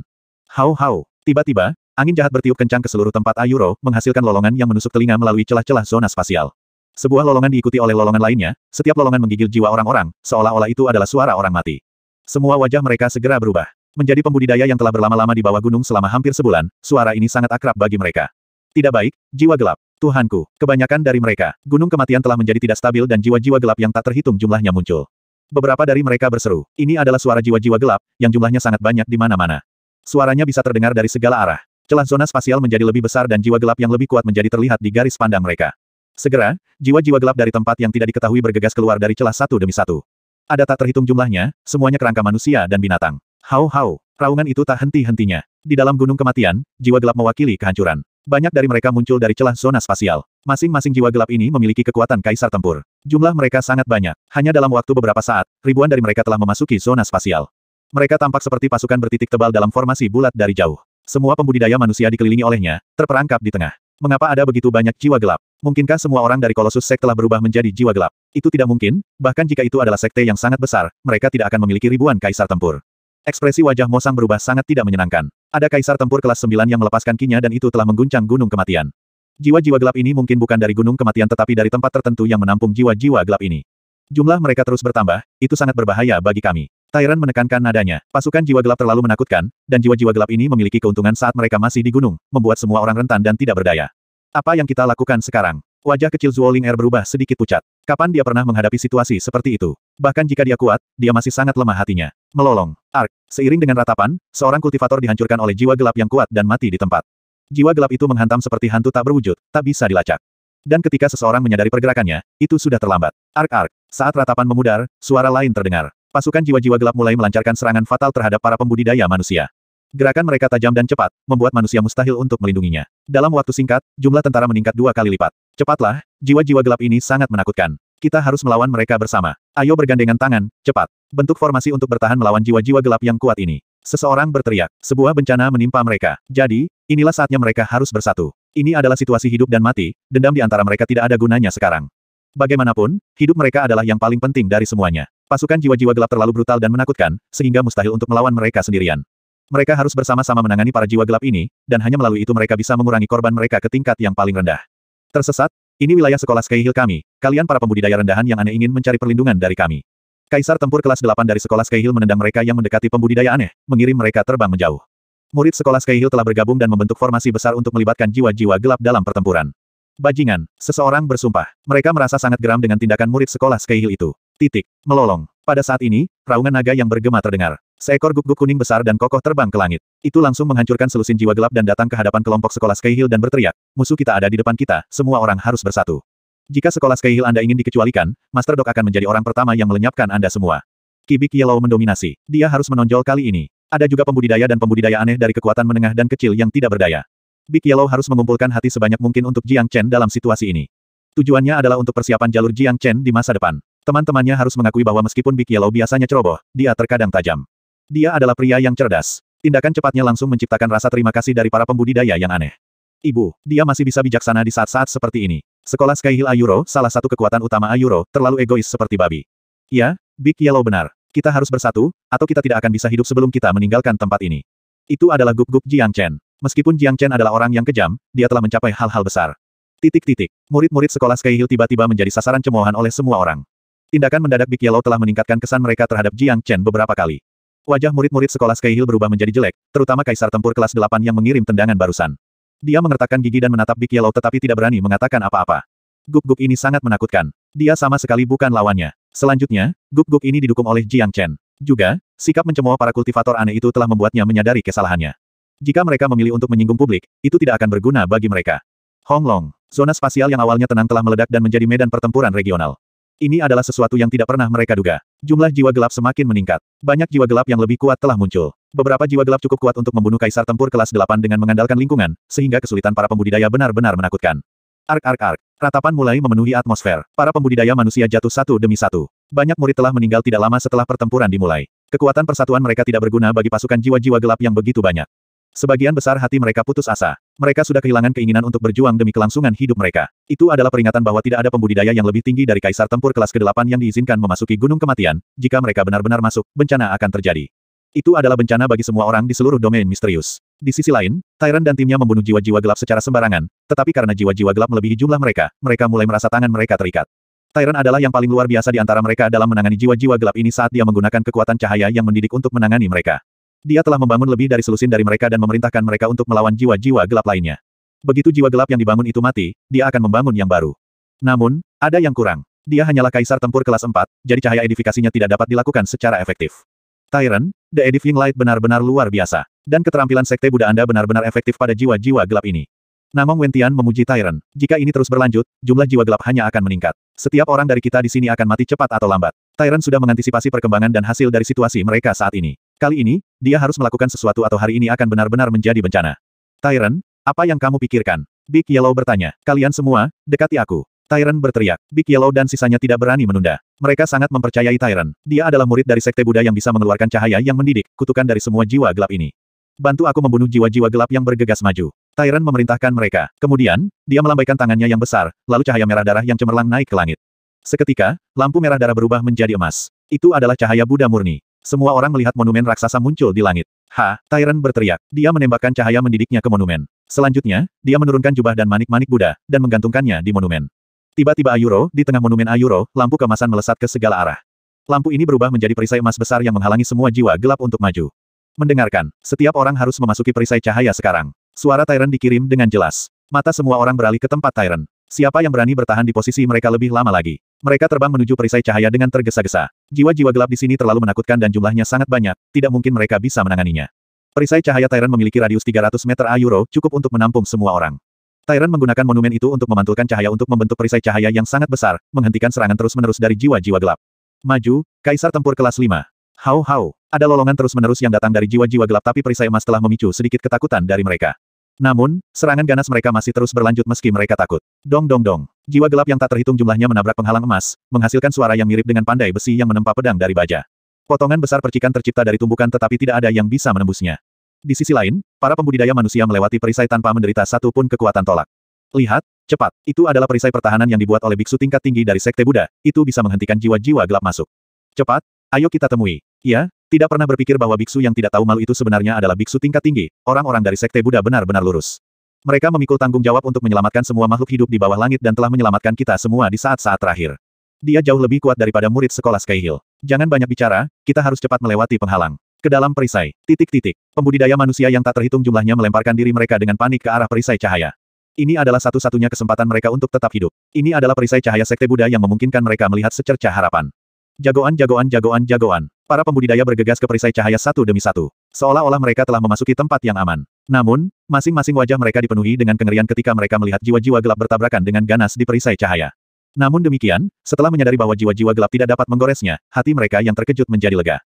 Hau hau, tiba-tiba, angin jahat bertiup kencang ke seluruh tempat Ayuro, menghasilkan lolongan yang menusuk telinga melalui celah-celah zona spasial. Sebuah lolongan diikuti oleh lolongan lainnya, setiap lolongan menggigil jiwa orang-orang, seolah-olah itu adalah suara orang mati. Semua wajah mereka segera berubah. Menjadi pembudidaya yang telah berlama-lama di bawah gunung selama hampir sebulan, suara ini sangat akrab bagi mereka. Tidak baik, jiwa gelap. Tuhanku, kebanyakan dari mereka, gunung kematian telah menjadi tidak stabil dan jiwa-jiwa gelap yang tak terhitung jumlahnya muncul. Beberapa dari mereka berseru, ini adalah suara jiwa-jiwa gelap, yang jumlahnya sangat banyak di mana-mana. Suaranya bisa terdengar dari segala arah. Celah zona spasial menjadi lebih besar dan jiwa gelap yang lebih kuat menjadi terlihat di garis pandang mereka. Segera, jiwa-jiwa gelap dari tempat yang tidak diketahui bergegas keluar dari celah satu demi satu. Ada tak terhitung jumlahnya, semuanya kerangka manusia dan binatang. Hau hau, raungan itu tak henti-hentinya. Di dalam gunung kematian, jiwa gelap mewakili kehancuran. Banyak dari mereka muncul dari celah zona spasial. Masing-masing jiwa gelap ini memiliki kekuatan kaisar tempur. Jumlah mereka sangat banyak. Hanya dalam waktu beberapa saat, ribuan dari mereka telah memasuki zona spasial. Mereka tampak seperti pasukan bertitik tebal dalam formasi bulat dari jauh. Semua pembudidaya manusia dikelilingi olehnya, terperangkap di tengah. Mengapa ada begitu banyak jiwa gelap? Mungkinkah semua orang dari kolosus sek telah berubah menjadi jiwa gelap? Itu tidak mungkin, bahkan jika itu adalah sekte yang sangat besar, mereka tidak akan memiliki ribuan kaisar tempur. Ekspresi wajah Mosang berubah sangat tidak menyenangkan. Ada kaisar tempur kelas 9 yang melepaskan kinya dan itu telah mengguncang gunung kematian. Jiwa-jiwa gelap ini mungkin bukan dari gunung kematian tetapi dari tempat tertentu yang menampung jiwa-jiwa gelap ini. Jumlah mereka terus bertambah, itu sangat berbahaya bagi kami. Tyran menekankan nadanya, pasukan jiwa gelap terlalu menakutkan, dan jiwa-jiwa gelap ini memiliki keuntungan saat mereka masih di gunung, membuat semua orang rentan dan tidak berdaya. Apa yang kita lakukan sekarang? Wajah kecil Zuoling Er berubah sedikit pucat. Kapan dia pernah menghadapi situasi seperti itu? Bahkan jika dia kuat, dia masih sangat lemah hatinya. Melolong. Ark. Seiring dengan ratapan, seorang kultivator dihancurkan oleh jiwa gelap yang kuat dan mati di tempat. Jiwa gelap itu menghantam seperti hantu tak berwujud, tak bisa dilacak. Dan ketika seseorang menyadari pergerakannya, itu sudah terlambat. Ark-ark. Saat ratapan memudar, suara lain terdengar. Pasukan jiwa-jiwa gelap mulai melancarkan serangan fatal terhadap para pembudidaya manusia. Gerakan mereka tajam dan cepat, membuat manusia mustahil untuk melindunginya. Dalam waktu singkat, jumlah tentara meningkat dua kali lipat. Cepatlah, jiwa-jiwa gelap ini sangat menakutkan. Kita harus melawan mereka bersama. Ayo bergandengan tangan, cepat. Bentuk formasi untuk bertahan melawan jiwa-jiwa gelap yang kuat ini. Seseorang berteriak, sebuah bencana menimpa mereka. Jadi, inilah saatnya mereka harus bersatu. Ini adalah situasi hidup dan mati, dendam di antara mereka tidak ada gunanya sekarang. Bagaimanapun, hidup mereka adalah yang paling penting dari semuanya. Pasukan jiwa-jiwa gelap terlalu brutal dan menakutkan, sehingga mustahil untuk melawan mereka sendirian. Mereka harus bersama-sama menangani para jiwa gelap ini, dan hanya melalui itu mereka bisa mengurangi korban mereka ke tingkat yang paling rendah. Tersesat, ini wilayah sekolah Skyhill kami, Kalian para pembudidaya rendahan yang aneh ingin mencari perlindungan dari kami. Kaisar tempur kelas 8 dari sekolah Skyhill menendang mereka yang mendekati pembudidaya aneh, mengirim mereka terbang menjauh. Murid sekolah Skyhill telah bergabung dan membentuk formasi besar untuk melibatkan jiwa-jiwa gelap dalam pertempuran. Bajingan, seseorang bersumpah. Mereka merasa sangat geram dengan tindakan murid sekolah Skyhill itu. Titik. Melolong. Pada saat ini, raungan naga yang bergema terdengar. Seekor guguk kuning besar dan kokoh terbang ke langit. Itu langsung menghancurkan selusin jiwa gelap dan datang ke hadapan kelompok sekolah Skyhill dan berteriak, musuh kita ada di depan kita, semua orang harus bersatu. Jika sekolah Skyhill Anda ingin dikecualikan, Master Dok akan menjadi orang pertama yang melenyapkan Anda semua. Kibik Yellow mendominasi. Dia harus menonjol kali ini. Ada juga pembudidaya dan pembudidaya aneh dari kekuatan menengah dan kecil yang tidak berdaya. Big Yellow harus mengumpulkan hati sebanyak mungkin untuk Jiang Chen dalam situasi ini. Tujuannya adalah untuk persiapan jalur Jiang Chen di masa depan. Teman-temannya harus mengakui bahwa meskipun Big Yellow biasanya ceroboh, dia terkadang tajam. Dia adalah pria yang cerdas. Tindakan cepatnya langsung menciptakan rasa terima kasih dari para pembudidaya yang aneh. Ibu, dia masih bisa bijaksana di saat-saat seperti ini. Sekolah Sky Hill Ayuro, salah satu kekuatan utama Ayuro, terlalu egois seperti babi. Ya, Big Yellow benar. Kita harus bersatu, atau kita tidak akan bisa hidup sebelum kita meninggalkan tempat ini. Itu adalah gup-gup Jiang Chen. Meskipun Jiang Chen adalah orang yang kejam, dia telah mencapai hal-hal besar. Titik-titik. Murid-murid sekolah Sky Hill tiba-tiba menjadi sasaran cemoohan oleh semua orang. Tindakan mendadak Big Yellow telah meningkatkan kesan mereka terhadap Jiang Chen beberapa kali. Wajah murid-murid sekolah Sky Hill berubah menjadi jelek, terutama Kaisar Tempur kelas 8 yang mengirim tendangan barusan. Dia mengertakkan gigi dan menatap Big Yellow tetapi tidak berani mengatakan apa-apa. Guk-guk ini sangat menakutkan. Dia sama sekali bukan lawannya. Selanjutnya, guk-guk ini didukung oleh Jiang Chen. Juga, sikap mencemooh para kultivator aneh itu telah membuatnya menyadari kesalahannya. Jika mereka memilih untuk menyinggung publik, itu tidak akan berguna bagi mereka. Hong Long, zona spasial yang awalnya tenang telah meledak dan menjadi medan pertempuran regional. Ini adalah sesuatu yang tidak pernah mereka duga. Jumlah jiwa gelap semakin meningkat. Banyak jiwa gelap yang lebih kuat telah muncul. Beberapa jiwa gelap cukup kuat untuk membunuh kaisar tempur kelas 8 dengan mengandalkan lingkungan, sehingga kesulitan para pembudidaya benar-benar menakutkan. Ark ark ark. Ratapan mulai memenuhi atmosfer. Para pembudidaya manusia jatuh satu demi satu. Banyak murid telah meninggal tidak lama setelah pertempuran dimulai. Kekuatan persatuan mereka tidak berguna bagi pasukan jiwa-jiwa gelap yang begitu banyak. Sebagian besar hati mereka putus asa. Mereka sudah kehilangan keinginan untuk berjuang demi kelangsungan hidup mereka. Itu adalah peringatan bahwa tidak ada pembudidaya yang lebih tinggi dari kaisar tempur kelas ke-8 yang diizinkan memasuki gunung kematian. Jika mereka benar-benar masuk, bencana akan terjadi. Itu adalah bencana bagi semua orang di seluruh domain misterius. Di sisi lain, Tyrant dan timnya membunuh jiwa-jiwa gelap secara sembarangan, tetapi karena jiwa-jiwa gelap melebihi jumlah mereka, mereka mulai merasa tangan mereka terikat. Tyrant adalah yang paling luar biasa di antara mereka dalam menangani jiwa-jiwa gelap ini saat dia menggunakan kekuatan cahaya yang mendidik untuk menangani mereka. Dia telah membangun lebih dari selusin dari mereka dan memerintahkan mereka untuk melawan jiwa-jiwa gelap lainnya. Begitu jiwa gelap yang dibangun itu mati, dia akan membangun yang baru. Namun, ada yang kurang. Dia hanyalah kaisar tempur kelas 4, jadi cahaya edifikasinya tidak dapat dilakukan secara efektif. Tyrant, The Edifying Light benar-benar luar biasa. Dan keterampilan sekte Buddha Anda benar-benar efektif pada jiwa-jiwa gelap ini. Namong Wentian memuji Tyrant. Jika ini terus berlanjut, jumlah jiwa gelap hanya akan meningkat. Setiap orang dari kita di sini akan mati cepat atau lambat. Tyrant sudah mengantisipasi perkembangan dan hasil dari situasi mereka saat ini. Kali ini, dia harus melakukan sesuatu atau hari ini akan benar-benar menjadi bencana. Tyrant, apa yang kamu pikirkan? Big Yellow bertanya. Kalian semua, dekati aku. Tyrant berteriak. Big Yellow dan sisanya tidak berani menunda. Mereka sangat mempercayai Tyrant. Dia adalah murid dari sekte Buddha yang bisa mengeluarkan cahaya yang mendidik, kutukan dari semua jiwa gelap ini. Bantu aku membunuh jiwa-jiwa gelap yang bergegas maju. Tyrant memerintahkan mereka. Kemudian, dia melambaikan tangannya yang besar, lalu cahaya merah darah yang cemerlang naik ke langit. Seketika, lampu merah darah berubah menjadi emas. Itu adalah cahaya Buddha murni. Semua orang melihat monumen raksasa muncul di langit. Ha, Tyrant berteriak. Dia menembakkan cahaya mendidiknya ke monumen. Selanjutnya, dia menurunkan jubah dan manik-manik Buddha, dan menggantungkannya di monumen. Tiba-tiba Ayuro, di tengah monumen Ayuro, lampu kemasan melesat ke segala arah. Lampu ini berubah menjadi perisai emas besar yang menghalangi semua jiwa gelap untuk maju. Mendengarkan, setiap orang harus memasuki perisai cahaya sekarang. Suara Tyrant dikirim dengan jelas. Mata semua orang beralih ke tempat Tyrant. Siapa yang berani bertahan di posisi mereka lebih lama lagi? Mereka terbang menuju perisai cahaya dengan tergesa-gesa. Jiwa-jiwa gelap di sini terlalu menakutkan dan jumlahnya sangat banyak, tidak mungkin mereka bisa menanganinya. Perisai cahaya Tyrant memiliki radius 300 meter a cukup untuk menampung semua orang. Tyrant menggunakan monumen itu untuk memantulkan cahaya untuk membentuk perisai cahaya yang sangat besar, menghentikan serangan terus-menerus dari jiwa-jiwa gelap. Maju, Kaisar Tempur kelas 5. Hau hau, ada lolongan terus-menerus yang datang dari jiwa-jiwa gelap tapi perisai emas telah memicu sedikit ketakutan dari mereka. Namun, serangan ganas mereka masih terus berlanjut meski mereka takut. Dong dong dong. Jiwa gelap yang tak terhitung jumlahnya menabrak penghalang emas, menghasilkan suara yang mirip dengan pandai besi yang menempa pedang dari baja. Potongan besar percikan tercipta dari tumbukan tetapi tidak ada yang bisa menembusnya. Di sisi lain, para pembudidaya manusia melewati perisai tanpa menderita satu pun kekuatan tolak. Lihat, cepat, itu adalah perisai pertahanan yang dibuat oleh biksu tingkat tinggi dari sekte Buddha, itu bisa menghentikan jiwa-jiwa gelap masuk. Cepat, ayo kita temui. Ya, tidak pernah berpikir bahwa biksu yang tidak tahu malu itu sebenarnya adalah biksu tingkat tinggi, orang-orang dari sekte Buddha benar-benar lurus. Mereka memikul tanggung jawab untuk menyelamatkan semua makhluk hidup di bawah langit dan telah menyelamatkan kita semua di saat-saat terakhir. Dia jauh lebih kuat daripada murid sekolah Skyhill. Jangan banyak bicara, kita harus cepat melewati penghalang. Ke dalam perisai, titik-titik, pembudidaya manusia yang tak terhitung jumlahnya melemparkan diri mereka dengan panik ke arah perisai cahaya. Ini adalah satu-satunya kesempatan mereka untuk tetap hidup. Ini adalah perisai cahaya sekte Buddha yang memungkinkan mereka melihat secerca harapan. Jagoan, jagoan, jagoan, jagoan. Para pembudidaya bergegas ke perisai cahaya satu demi satu. Seolah-olah mereka telah memasuki tempat yang aman. Namun, masing-masing wajah mereka dipenuhi dengan kengerian ketika mereka melihat jiwa-jiwa gelap bertabrakan dengan ganas di perisai cahaya. Namun demikian, setelah menyadari bahwa jiwa-jiwa gelap tidak dapat menggoresnya, hati mereka yang terkejut menjadi lega.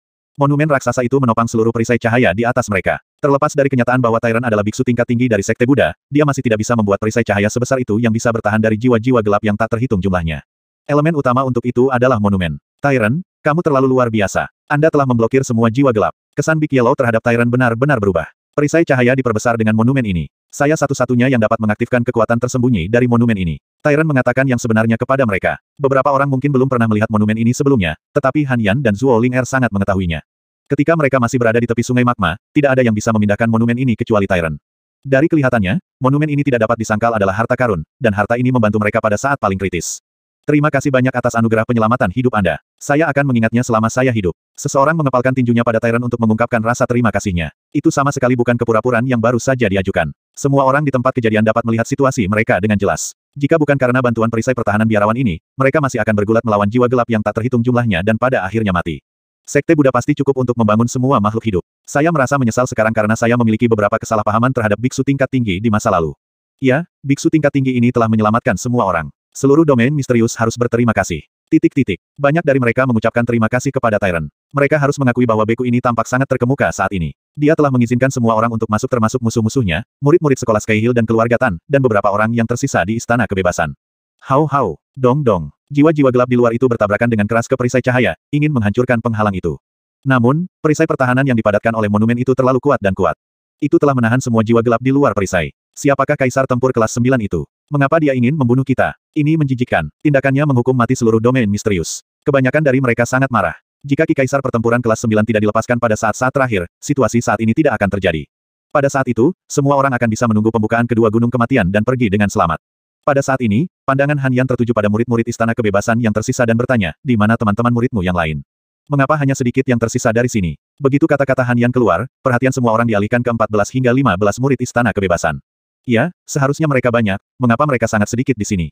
Monumen raksasa itu menopang seluruh perisai cahaya di atas mereka. Terlepas dari kenyataan bahwa Tyrant adalah biksu tingkat tinggi dari sekte Buddha, dia masih tidak bisa membuat perisai cahaya sebesar itu yang bisa bertahan dari jiwa-jiwa gelap yang tak terhitung jumlahnya. Elemen utama untuk itu adalah monumen. Tyrant, kamu terlalu luar biasa. Anda telah memblokir semua jiwa gelap. Kesan Big Yellow terhadap Tyrant benar-benar berubah. Perisai cahaya diperbesar dengan monumen ini. Saya satu-satunya yang dapat mengaktifkan kekuatan tersembunyi dari monumen ini. Tyrant mengatakan yang sebenarnya kepada mereka. Beberapa orang mungkin belum pernah melihat monumen ini sebelumnya, tetapi Han Yan dan Zuo Ling Er sangat mengetahuinya. Ketika mereka masih berada di tepi sungai magma, tidak ada yang bisa memindahkan monumen ini kecuali Tyrant. Dari kelihatannya, monumen ini tidak dapat disangkal adalah harta karun, dan harta ini membantu mereka pada saat paling kritis. Terima kasih banyak atas anugerah penyelamatan hidup Anda. Saya akan mengingatnya selama saya hidup. Seseorang mengepalkan tinjunya pada Tyron untuk mengungkapkan rasa terima kasihnya. Itu sama sekali bukan kepura-puraan yang baru saja diajukan. Semua orang di tempat kejadian dapat melihat situasi mereka dengan jelas. Jika bukan karena bantuan perisai pertahanan biarawan ini, mereka masih akan bergulat melawan jiwa gelap yang tak terhitung jumlahnya dan pada akhirnya mati. Sekte Buddha pasti cukup untuk membangun semua makhluk hidup. Saya merasa menyesal sekarang karena saya memiliki beberapa kesalahpahaman terhadap biksu tingkat tinggi di masa lalu. Ya, biksu tingkat tinggi ini telah menyelamatkan semua orang. Seluruh domain misterius harus berterima kasih. Titik-titik. Banyak dari mereka mengucapkan terima kasih kepada Tyrant. Mereka harus mengakui bahwa Beku ini tampak sangat terkemuka saat ini. Dia telah mengizinkan semua orang untuk masuk termasuk musuh-musuhnya, murid-murid sekolah Sky dan keluarga Tan, dan beberapa orang yang tersisa di Istana Kebebasan. Hau-hau, dong-dong. Jiwa-jiwa gelap di luar itu bertabrakan dengan keras ke perisai cahaya, ingin menghancurkan penghalang itu. Namun, perisai pertahanan yang dipadatkan oleh monumen itu terlalu kuat dan kuat. Itu telah menahan semua jiwa gelap di luar perisai. Siapakah kaisar tempur kelas 9 itu? Mengapa dia ingin membunuh kita? Ini menjijikkan. Tindakannya menghukum mati seluruh domain misterius. Kebanyakan dari mereka sangat marah. Jika Ki Kaisar pertempuran kelas 9 tidak dilepaskan pada saat-saat terakhir, situasi saat ini tidak akan terjadi. Pada saat itu, semua orang akan bisa menunggu pembukaan kedua gunung kematian dan pergi dengan selamat. Pada saat ini, pandangan Han Yan tertuju pada murid-murid istana kebebasan yang tersisa dan bertanya, di mana teman-teman muridmu yang lain? Mengapa hanya sedikit yang tersisa dari sini? Begitu kata-kata Han Yan keluar, perhatian semua orang dialihkan ke 14 hingga 15 murid istana kebebasan. Ya, seharusnya mereka banyak, mengapa mereka sangat sedikit di sini?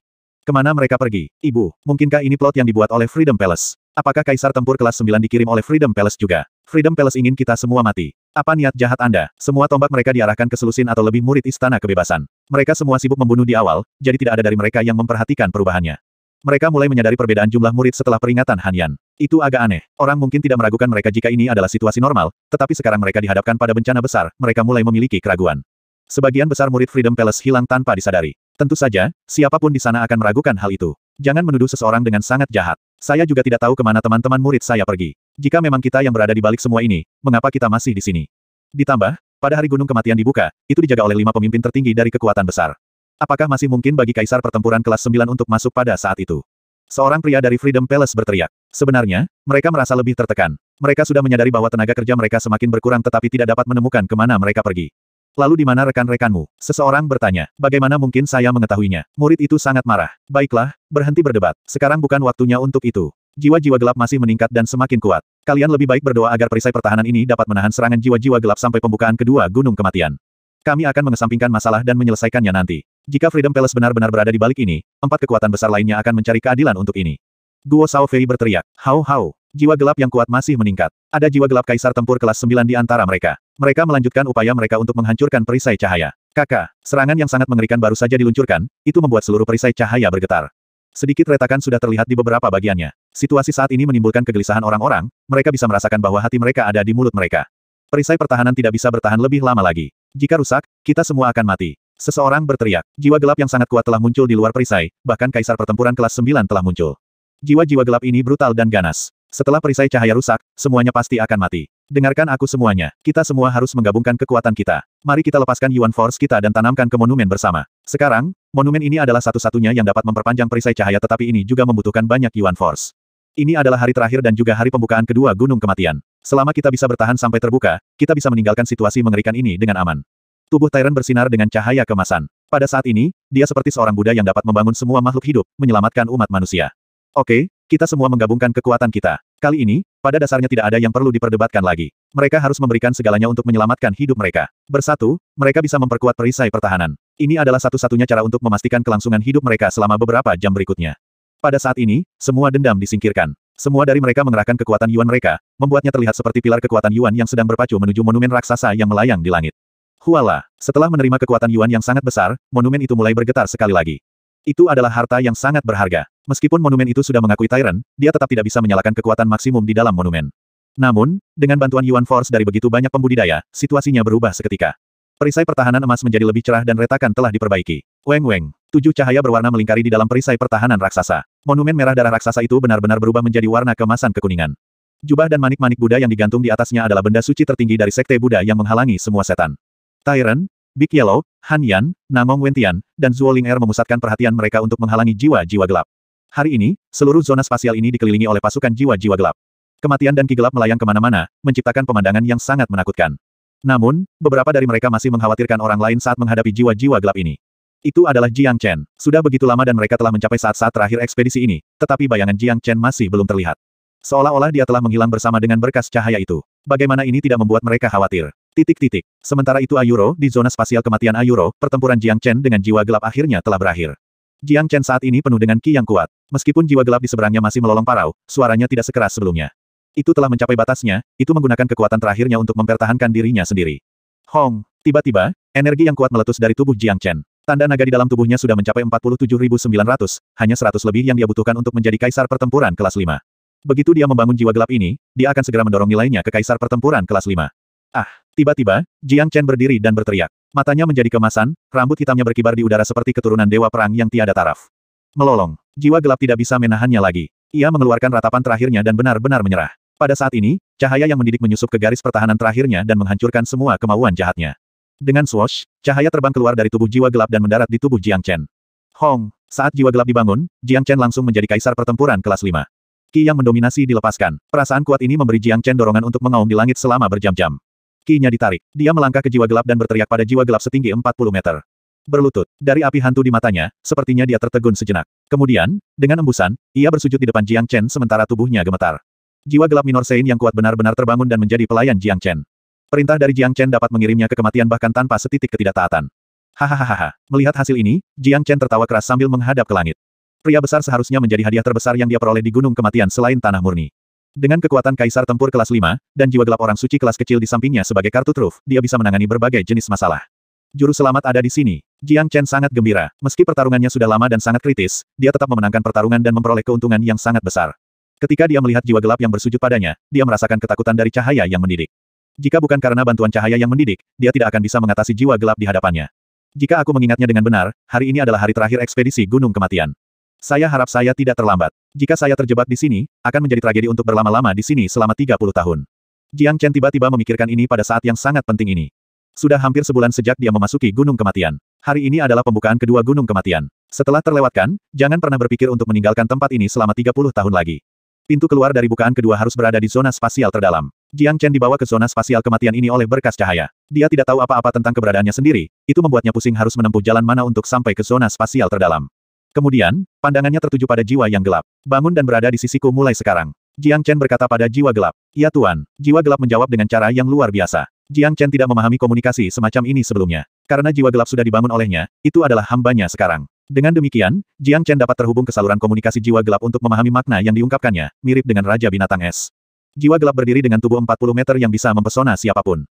Kemana mereka pergi? Ibu, mungkinkah ini plot yang dibuat oleh Freedom Palace? Apakah Kaisar Tempur kelas 9 dikirim oleh Freedom Palace juga? Freedom Palace ingin kita semua mati. Apa niat jahat Anda? Semua tombak mereka diarahkan ke selusin atau lebih murid istana kebebasan. Mereka semua sibuk membunuh di awal, jadi tidak ada dari mereka yang memperhatikan perubahannya. Mereka mulai menyadari perbedaan jumlah murid setelah peringatan Hanian. Itu agak aneh. Orang mungkin tidak meragukan mereka jika ini adalah situasi normal, tetapi sekarang mereka dihadapkan pada bencana besar, mereka mulai memiliki keraguan. Sebagian besar murid Freedom Palace hilang tanpa disadari. Tentu saja, siapapun di sana akan meragukan hal itu. Jangan menuduh seseorang dengan sangat jahat. Saya juga tidak tahu kemana teman-teman murid saya pergi. Jika memang kita yang berada di balik semua ini, mengapa kita masih di sini? Ditambah, pada hari gunung kematian dibuka, itu dijaga oleh lima pemimpin tertinggi dari kekuatan besar. Apakah masih mungkin bagi kaisar pertempuran kelas 9 untuk masuk pada saat itu? Seorang pria dari Freedom Palace berteriak. Sebenarnya, mereka merasa lebih tertekan. Mereka sudah menyadari bahwa tenaga kerja mereka semakin berkurang tetapi tidak dapat menemukan kemana mereka pergi. Lalu di mana rekan-rekanmu? Seseorang bertanya. Bagaimana mungkin saya mengetahuinya? Murid itu sangat marah. Baiklah, berhenti berdebat. Sekarang bukan waktunya untuk itu. Jiwa-jiwa gelap masih meningkat dan semakin kuat. Kalian lebih baik berdoa agar perisai pertahanan ini dapat menahan serangan jiwa-jiwa gelap sampai pembukaan kedua gunung kematian. Kami akan mengesampingkan masalah dan menyelesaikannya nanti. Jika Freedom Palace benar-benar berada di balik ini, empat kekuatan besar lainnya akan mencari keadilan untuk ini. Guo Sao Fei berteriak, Hau Hau. Jiwa gelap yang kuat masih meningkat. Ada jiwa gelap kaisar tempur kelas 9 di antara mereka. Mereka melanjutkan upaya mereka untuk menghancurkan perisai cahaya. Kakak, serangan yang sangat mengerikan baru saja diluncurkan, itu membuat seluruh perisai cahaya bergetar. Sedikit retakan sudah terlihat di beberapa bagiannya. Situasi saat ini menimbulkan kegelisahan orang-orang, mereka bisa merasakan bahwa hati mereka ada di mulut mereka. Perisai pertahanan tidak bisa bertahan lebih lama lagi. Jika rusak, kita semua akan mati. Seseorang berteriak, jiwa gelap yang sangat kuat telah muncul di luar perisai, bahkan kaisar pertempuran kelas 9 telah muncul. Jiwa-jiwa gelap ini brutal dan ganas. Setelah perisai cahaya rusak, semuanya pasti akan mati. Dengarkan aku semuanya, kita semua harus menggabungkan kekuatan kita. Mari kita lepaskan Yuan Force kita dan tanamkan ke monumen bersama. Sekarang, monumen ini adalah satu-satunya yang dapat memperpanjang perisai cahaya tetapi ini juga membutuhkan banyak Yuan Force. Ini adalah hari terakhir dan juga hari pembukaan kedua Gunung Kematian. Selama kita bisa bertahan sampai terbuka, kita bisa meninggalkan situasi mengerikan ini dengan aman. Tubuh Tyrant bersinar dengan cahaya kemasan. Pada saat ini, dia seperti seorang Buddha yang dapat membangun semua makhluk hidup, menyelamatkan umat manusia. Oke, kita semua menggabungkan kekuatan kita. Kali ini, pada dasarnya tidak ada yang perlu diperdebatkan lagi. Mereka harus memberikan segalanya untuk menyelamatkan hidup mereka. Bersatu, mereka bisa memperkuat perisai pertahanan. Ini adalah satu-satunya cara untuk memastikan kelangsungan hidup mereka selama beberapa jam berikutnya. Pada saat ini, semua dendam disingkirkan. Semua dari mereka mengerahkan kekuatan Yuan mereka, membuatnya terlihat seperti pilar kekuatan Yuan yang sedang berpacu menuju monumen raksasa yang melayang di langit. Huala, setelah menerima kekuatan Yuan yang sangat besar, monumen itu mulai bergetar sekali lagi. Itu adalah harta yang sangat berharga. Meskipun monumen itu sudah mengakui Tyrant, dia tetap tidak bisa menyalakan kekuatan maksimum di dalam monumen. Namun, dengan bantuan Yuan Force dari begitu banyak pembudidaya, situasinya berubah seketika. Perisai pertahanan emas menjadi lebih cerah dan retakan telah diperbaiki. Weng Weng, tujuh cahaya berwarna melingkari di dalam perisai pertahanan raksasa. Monumen merah darah raksasa itu benar-benar berubah menjadi warna kemasan kekuningan. Jubah dan manik-manik Buddha yang digantung di atasnya adalah benda suci tertinggi dari sekte Buddha yang menghalangi semua setan. Tyrant, Big Yellow, Han Yan, Namong Wentian, dan Zuoling Er memusatkan perhatian mereka untuk menghalangi jiwa-jiwa gelap. Hari ini, seluruh zona spasial ini dikelilingi oleh pasukan jiwa-jiwa gelap. Kematian dan ki melayang kemana-mana, menciptakan pemandangan yang sangat menakutkan. Namun, beberapa dari mereka masih mengkhawatirkan orang lain saat menghadapi jiwa-jiwa gelap ini. Itu adalah Jiang Chen. Sudah begitu lama dan mereka telah mencapai saat-saat terakhir ekspedisi ini, tetapi bayangan Jiang Chen masih belum terlihat. Seolah-olah dia telah menghilang bersama dengan berkas cahaya itu. Bagaimana ini tidak membuat mereka khawatir? Titik-titik. Sementara itu Ayuro, di zona spasial kematian Ayuro, pertempuran Jiang Chen dengan jiwa gelap akhirnya telah berakhir. Jiang Chen saat ini penuh dengan ki yang kuat. Meskipun jiwa gelap di seberangnya masih melolong parau, suaranya tidak sekeras sebelumnya. Itu telah mencapai batasnya, itu menggunakan kekuatan terakhirnya untuk mempertahankan dirinya sendiri. Hong! Tiba-tiba, energi yang kuat meletus dari tubuh Jiang Chen. Tanda naga di dalam tubuhnya sudah mencapai 47.900, hanya 100 lebih yang dia butuhkan untuk menjadi kaisar pertempuran kelas 5. Begitu dia membangun jiwa gelap ini, dia akan segera mendorong nilainya ke kaisar pertempuran kelas 5. Ah! Tiba-tiba, Jiang Chen berdiri dan berteriak. Matanya menjadi kemasan, rambut hitamnya berkibar di udara seperti keturunan dewa perang yang tiada taraf. Melolong. Jiwa gelap tidak bisa menahannya lagi. Ia mengeluarkan ratapan terakhirnya dan benar-benar menyerah. Pada saat ini, cahaya yang mendidik menyusup ke garis pertahanan terakhirnya dan menghancurkan semua kemauan jahatnya. Dengan swash, cahaya terbang keluar dari tubuh jiwa gelap dan mendarat di tubuh Jiang Chen. Hong! Saat jiwa gelap dibangun, Jiang Chen langsung menjadi kaisar pertempuran kelas 5. Ki yang mendominasi dilepaskan. Perasaan kuat ini memberi Jiang Chen dorongan untuk mengaum di langit selama berjam-jam. Kinya ditarik. Dia melangkah ke jiwa gelap dan berteriak pada jiwa gelap setinggi 40 meter. Berlutut, dari api hantu di matanya, sepertinya dia tertegun sejenak. Kemudian, dengan embusan, ia bersujud di depan Jiang Chen sementara tubuhnya gemetar. Jiwa gelap Minor Sein yang kuat benar-benar terbangun dan menjadi pelayan Jiang Chen. Perintah dari Jiang Chen dapat mengirimnya ke kematian bahkan tanpa setitik ketidaktaatan. Hahaha. Melihat hasil ini, Jiang Chen tertawa keras sambil menghadap ke langit. Pria besar seharusnya menjadi hadiah terbesar yang dia peroleh di Gunung Kematian selain tanah murni. Dengan kekuatan kaisar tempur kelas 5, dan jiwa gelap orang suci kelas kecil di sampingnya sebagai kartu truf, dia bisa menangani berbagai jenis masalah. Juru selamat ada di sini. Jiang Chen sangat gembira. Meski pertarungannya sudah lama dan sangat kritis, dia tetap memenangkan pertarungan dan memperoleh keuntungan yang sangat besar. Ketika dia melihat jiwa gelap yang bersujud padanya, dia merasakan ketakutan dari cahaya yang mendidik. Jika bukan karena bantuan cahaya yang mendidik, dia tidak akan bisa mengatasi jiwa gelap di hadapannya. Jika aku mengingatnya dengan benar, hari ini adalah hari terakhir ekspedisi Gunung Kematian. Saya harap saya tidak terlambat. Jika saya terjebak di sini, akan menjadi tragedi untuk berlama-lama di sini selama 30 tahun. Jiang Chen tiba-tiba memikirkan ini pada saat yang sangat penting ini. Sudah hampir sebulan sejak dia memasuki Gunung Kematian. Hari ini adalah pembukaan kedua Gunung Kematian. Setelah terlewatkan, jangan pernah berpikir untuk meninggalkan tempat ini selama 30 tahun lagi. Pintu keluar dari bukaan kedua harus berada di zona spasial terdalam. Jiang Chen dibawa ke zona spasial kematian ini oleh berkas cahaya. Dia tidak tahu apa-apa tentang keberadaannya sendiri, itu membuatnya pusing harus menempuh jalan mana untuk sampai ke zona spasial terdalam. Kemudian, pandangannya tertuju pada jiwa yang gelap. Bangun dan berada di sisiku mulai sekarang. Jiang Chen berkata pada jiwa gelap. Ya Tuan, jiwa gelap menjawab dengan cara yang luar biasa. Jiang Chen tidak memahami komunikasi semacam ini sebelumnya. Karena jiwa gelap sudah dibangun olehnya, itu adalah hambanya sekarang. Dengan demikian, Jiang Chen dapat terhubung ke saluran komunikasi jiwa gelap untuk memahami makna yang diungkapkannya, mirip dengan Raja Binatang Es. Jiwa gelap berdiri dengan tubuh 40 meter yang bisa mempesona siapapun.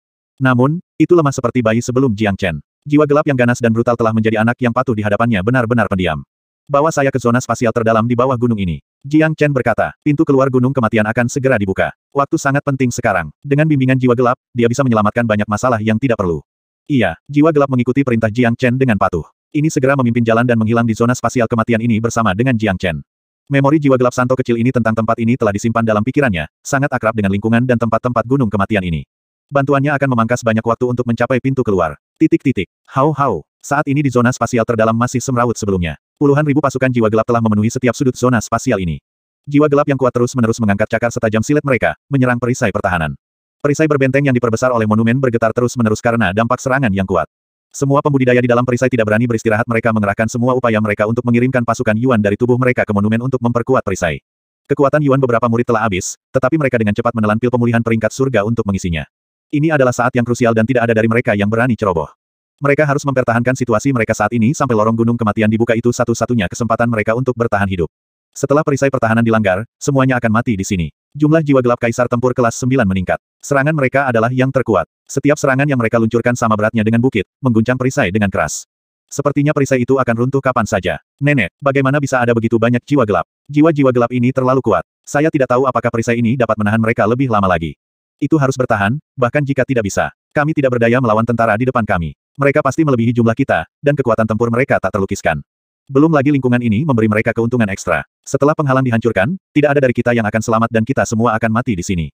Namun, itu lemah seperti bayi sebelum Jiang Chen. Jiwa gelap yang ganas dan brutal telah menjadi anak yang patuh di hadapannya benar-benar pendiam. Bawa saya ke zona spasial terdalam di bawah gunung ini. Jiang Chen berkata, pintu keluar gunung kematian akan segera dibuka. Waktu sangat penting sekarang. Dengan bimbingan jiwa gelap, dia bisa menyelamatkan banyak masalah yang tidak perlu. Iya, jiwa gelap mengikuti perintah Jiang Chen dengan patuh. Ini segera memimpin jalan dan menghilang di zona spasial kematian ini bersama dengan Jiang Chen. Memori jiwa gelap Santo kecil ini tentang tempat ini telah disimpan dalam pikirannya, sangat akrab dengan lingkungan dan tempat-tempat gunung kematian ini. Bantuannya akan memangkas banyak waktu untuk mencapai pintu keluar. Titik-titik. Hau-hau. Saat ini di zona spasial terdalam masih semrawut sebelumnya. Puluhan ribu pasukan jiwa gelap telah memenuhi setiap sudut zona spasial ini. Jiwa gelap yang kuat terus-menerus mengangkat cakar setajam silet mereka, menyerang perisai pertahanan. Perisai berbenteng yang diperbesar oleh monumen bergetar terus-menerus karena dampak serangan yang kuat. Semua pembudidaya di dalam perisai tidak berani beristirahat mereka mengerahkan semua upaya mereka untuk mengirimkan pasukan Yuan dari tubuh mereka ke monumen untuk memperkuat perisai. Kekuatan Yuan beberapa murid telah habis, tetapi mereka dengan cepat menelan pil pemulihan peringkat surga untuk mengisinya. Ini adalah saat yang krusial dan tidak ada dari mereka yang berani ceroboh. Mereka harus mempertahankan situasi mereka saat ini sampai lorong gunung kematian dibuka itu satu-satunya kesempatan mereka untuk bertahan hidup. Setelah perisai pertahanan dilanggar, semuanya akan mati di sini. Jumlah jiwa gelap kaisar tempur kelas 9 meningkat. Serangan mereka adalah yang terkuat. Setiap serangan yang mereka luncurkan sama beratnya dengan bukit, mengguncang perisai dengan keras. Sepertinya perisai itu akan runtuh kapan saja. Nenek, bagaimana bisa ada begitu banyak jiwa gelap? Jiwa-jiwa gelap ini terlalu kuat. Saya tidak tahu apakah perisai ini dapat menahan mereka lebih lama lagi. Itu harus bertahan, bahkan jika tidak bisa. Kami tidak berdaya melawan tentara di depan kami. Mereka pasti melebihi jumlah kita, dan kekuatan tempur mereka tak terlukiskan. Belum lagi lingkungan ini memberi mereka keuntungan ekstra. Setelah penghalang dihancurkan, tidak ada dari kita yang akan selamat dan kita semua akan mati di sini.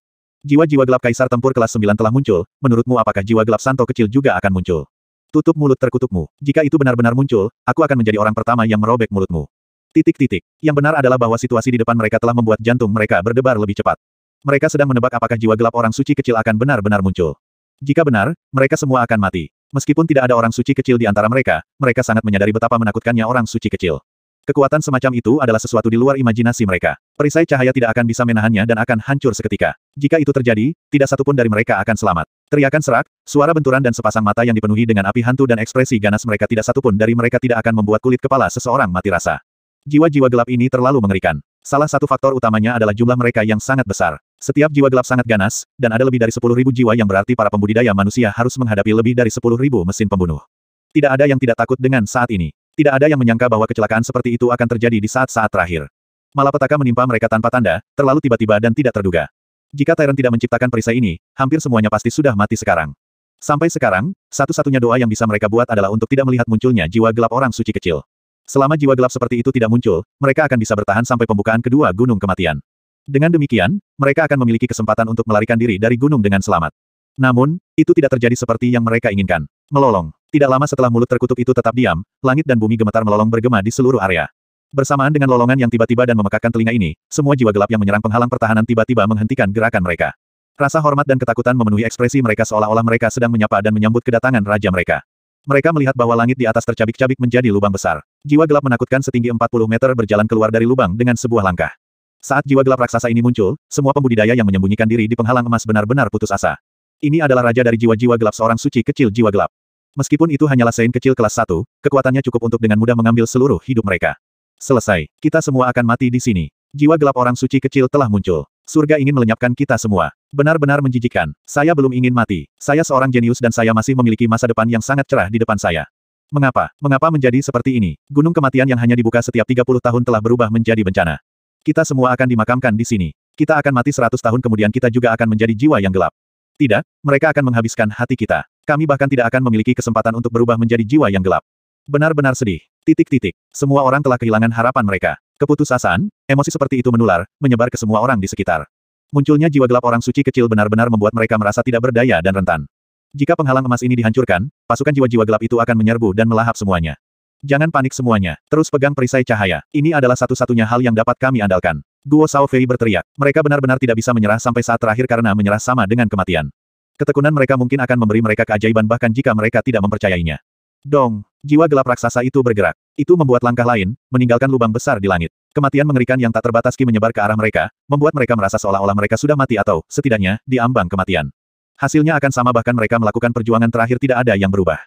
Jiwa-jiwa gelap kaisar tempur kelas 9 telah muncul, menurutmu apakah jiwa gelap santo kecil juga akan muncul? Tutup mulut terkutukmu. Jika itu benar-benar muncul, aku akan menjadi orang pertama yang merobek mulutmu. Titik-titik. Yang benar adalah bahwa situasi di depan mereka telah membuat jantung mereka berdebar lebih cepat. Mereka sedang menebak apakah jiwa gelap orang suci kecil akan benar-benar muncul. Jika benar, mereka semua akan mati. Meskipun tidak ada orang suci kecil di antara mereka, mereka sangat menyadari betapa menakutkannya orang suci kecil. Kekuatan semacam itu adalah sesuatu di luar imajinasi mereka. Perisai cahaya tidak akan bisa menahannya dan akan hancur seketika. Jika itu terjadi, tidak satupun dari mereka akan selamat. Teriakan serak, suara benturan dan sepasang mata yang dipenuhi dengan api hantu dan ekspresi ganas mereka tidak satupun dari mereka tidak akan membuat kulit kepala seseorang mati rasa. Jiwa-jiwa gelap ini terlalu mengerikan. Salah satu faktor utamanya adalah jumlah mereka yang sangat besar. Setiap jiwa gelap sangat ganas, dan ada lebih dari sepuluh ribu jiwa yang berarti para pembudidaya manusia harus menghadapi lebih dari sepuluh ribu mesin pembunuh. Tidak ada yang tidak takut dengan saat ini. Tidak ada yang menyangka bahwa kecelakaan seperti itu akan terjadi di saat-saat terakhir. Malapetaka menimpa mereka tanpa tanda, terlalu tiba-tiba dan tidak terduga. Jika Tyrant tidak menciptakan perisai ini, hampir semuanya pasti sudah mati sekarang. Sampai sekarang, satu-satunya doa yang bisa mereka buat adalah untuk tidak melihat munculnya jiwa gelap orang suci kecil. Selama jiwa gelap seperti itu tidak muncul, mereka akan bisa bertahan sampai pembukaan kedua gunung kematian. Dengan demikian, mereka akan memiliki kesempatan untuk melarikan diri dari gunung dengan selamat. Namun, itu tidak terjadi seperti yang mereka inginkan. Melolong. Tidak lama setelah mulut terkutuk itu tetap diam, langit dan bumi gemetar melolong bergema di seluruh area. Bersamaan dengan lolongan yang tiba-tiba dan memekakkan telinga ini, semua jiwa gelap yang menyerang penghalang pertahanan tiba-tiba menghentikan gerakan mereka. Rasa hormat dan ketakutan memenuhi ekspresi mereka seolah-olah mereka sedang menyapa dan menyambut kedatangan raja mereka. Mereka melihat bahwa langit di atas tercabik-cabik menjadi lubang besar. Jiwa gelap menakutkan setinggi 40 meter berjalan keluar dari lubang dengan sebuah langkah. Saat jiwa gelap raksasa ini muncul, semua pembudidaya yang menyembunyikan diri di penghalang emas benar-benar putus asa. Ini adalah raja dari jiwa-jiwa gelap seorang suci kecil jiwa gelap. Meskipun itu hanyalah sein kecil kelas 1, kekuatannya cukup untuk dengan mudah mengambil seluruh hidup mereka. Selesai, kita semua akan mati di sini. Jiwa gelap orang suci kecil telah muncul. Surga ingin melenyapkan kita semua. Benar-benar menjijikan. Saya belum ingin mati. Saya seorang jenius dan saya masih memiliki masa depan yang sangat cerah di depan saya. Mengapa? Mengapa menjadi seperti ini? Gunung kematian yang hanya dibuka setiap 30 tahun telah berubah menjadi bencana. Kita semua akan dimakamkan di sini. Kita akan mati seratus tahun kemudian kita juga akan menjadi jiwa yang gelap. Tidak, mereka akan menghabiskan hati kita. Kami bahkan tidak akan memiliki kesempatan untuk berubah menjadi jiwa yang gelap. Benar-benar sedih. Titik-titik. Semua orang telah kehilangan harapan mereka. Keputusasaan, emosi seperti itu menular, menyebar ke semua orang di sekitar. Munculnya jiwa gelap orang suci kecil benar-benar membuat mereka merasa tidak berdaya dan rentan. Jika penghalang emas ini dihancurkan, pasukan jiwa-jiwa gelap itu akan menyerbu dan melahap semuanya. Jangan panik semuanya, terus pegang perisai cahaya. Ini adalah satu-satunya hal yang dapat kami andalkan. Guo Fei berteriak. Mereka benar-benar tidak bisa menyerah sampai saat terakhir karena menyerah sama dengan kematian. Ketekunan mereka mungkin akan memberi mereka keajaiban bahkan jika mereka tidak mempercayainya. Dong, jiwa gelap raksasa itu bergerak. Itu membuat langkah lain, meninggalkan lubang besar di langit. Kematian mengerikan yang tak terbatas menyebar ke arah mereka, membuat mereka merasa seolah-olah mereka sudah mati atau, setidaknya, diambang kematian. Hasilnya akan sama bahkan mereka melakukan perjuangan terakhir tidak ada yang berubah.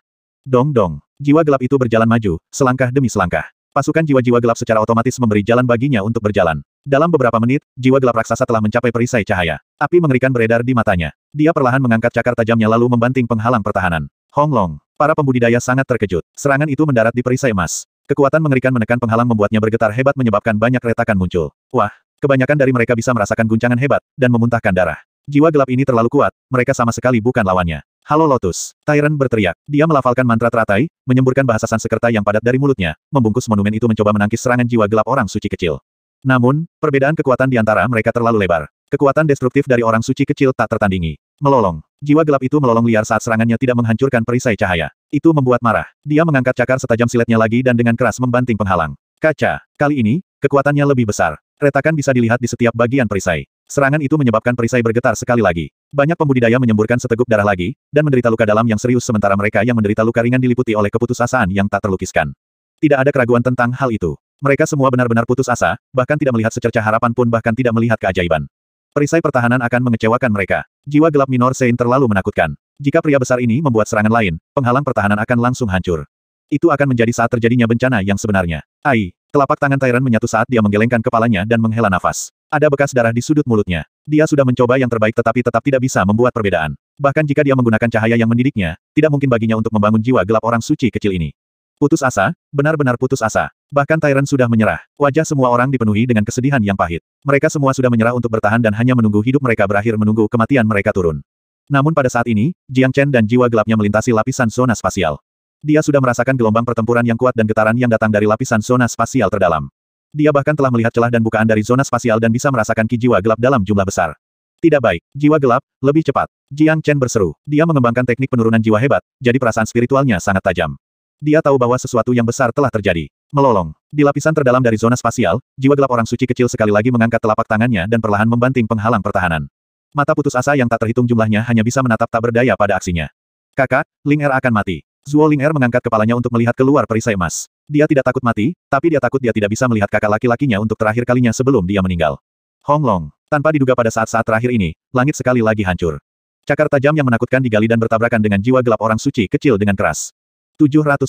Dong-dong. Jiwa gelap itu berjalan maju, selangkah demi selangkah. Pasukan jiwa-jiwa gelap secara otomatis memberi jalan baginya untuk berjalan. Dalam beberapa menit, jiwa gelap raksasa telah mencapai perisai cahaya. Api mengerikan beredar di matanya. Dia perlahan mengangkat cakar tajamnya lalu membanting penghalang pertahanan. Hong Long, Para pembudidaya sangat terkejut. Serangan itu mendarat di perisai emas. Kekuatan mengerikan menekan penghalang membuatnya bergetar hebat menyebabkan banyak retakan muncul. Wah, kebanyakan dari mereka bisa merasakan guncangan hebat, dan memuntahkan darah. Jiwa gelap ini terlalu kuat, mereka sama sekali bukan lawannya. Halo Lotus, Tyrant berteriak. Dia melafalkan mantra teratai, menyemburkan bahasa Sansekerta yang padat dari mulutnya, membungkus monumen itu mencoba menangkis serangan jiwa gelap orang suci kecil. Namun, perbedaan kekuatan di antara mereka terlalu lebar. Kekuatan destruktif dari orang suci kecil tak tertandingi. Melolong. Jiwa gelap itu melolong liar saat serangannya tidak menghancurkan perisai cahaya. Itu membuat marah. Dia mengangkat cakar setajam siletnya lagi dan dengan keras membanting penghalang. Kaca. Kali ini, kekuatannya lebih besar. Retakan bisa dilihat di setiap bagian perisai. Serangan itu menyebabkan perisai bergetar sekali lagi. Banyak pembudidaya menyemburkan seteguk darah lagi, dan menderita luka dalam yang serius sementara mereka yang menderita luka ringan diliputi oleh keputusasaan yang tak terlukiskan. Tidak ada keraguan tentang hal itu. Mereka semua benar-benar putus asa, bahkan tidak melihat secerca harapan pun bahkan tidak melihat keajaiban. Perisai pertahanan akan mengecewakan mereka. Jiwa gelap minor Sein terlalu menakutkan. Jika pria besar ini membuat serangan lain, penghalang pertahanan akan langsung hancur. Itu akan menjadi saat terjadinya bencana yang sebenarnya. Ai, telapak tangan Tyrant menyatu saat dia menggelengkan kepalanya dan menghela nafas. Ada bekas darah di sudut mulutnya. Dia sudah mencoba yang terbaik tetapi tetap tidak bisa membuat perbedaan. Bahkan jika dia menggunakan cahaya yang mendidiknya, tidak mungkin baginya untuk membangun jiwa gelap orang suci kecil ini. Putus asa, benar-benar putus asa. Bahkan Tyrant sudah menyerah. Wajah semua orang dipenuhi dengan kesedihan yang pahit. Mereka semua sudah menyerah untuk bertahan dan hanya menunggu hidup mereka berakhir menunggu kematian mereka turun. Namun pada saat ini, Jiang Chen dan jiwa gelapnya melintasi lapisan zona spasial. Dia sudah merasakan gelombang pertempuran yang kuat dan getaran yang datang dari lapisan zona spasial terdalam. Dia bahkan telah melihat celah dan bukaan dari zona spasial dan bisa merasakan ki jiwa gelap dalam jumlah besar. Tidak baik, jiwa gelap, lebih cepat. Jiang Chen berseru. Dia mengembangkan teknik penurunan jiwa hebat, jadi perasaan spiritualnya sangat tajam. Dia tahu bahwa sesuatu yang besar telah terjadi. Melolong. Di lapisan terdalam dari zona spasial, jiwa gelap orang suci kecil sekali lagi mengangkat telapak tangannya dan perlahan membanting penghalang pertahanan. Mata putus asa yang tak terhitung jumlahnya hanya bisa menatap tak berdaya pada aksinya. Kakak, Ling Er akan mati. Zhuo Ling mengangkat kepalanya untuk melihat keluar perisai emas. Dia tidak takut mati, tapi dia takut dia tidak bisa melihat kakak laki-lakinya untuk terakhir kalinya sebelum dia meninggal. Hong Long, tanpa diduga pada saat-saat terakhir ini, langit sekali lagi hancur. Cakar tajam yang menakutkan digali dan bertabrakan dengan jiwa gelap orang suci kecil dengan keras. 705.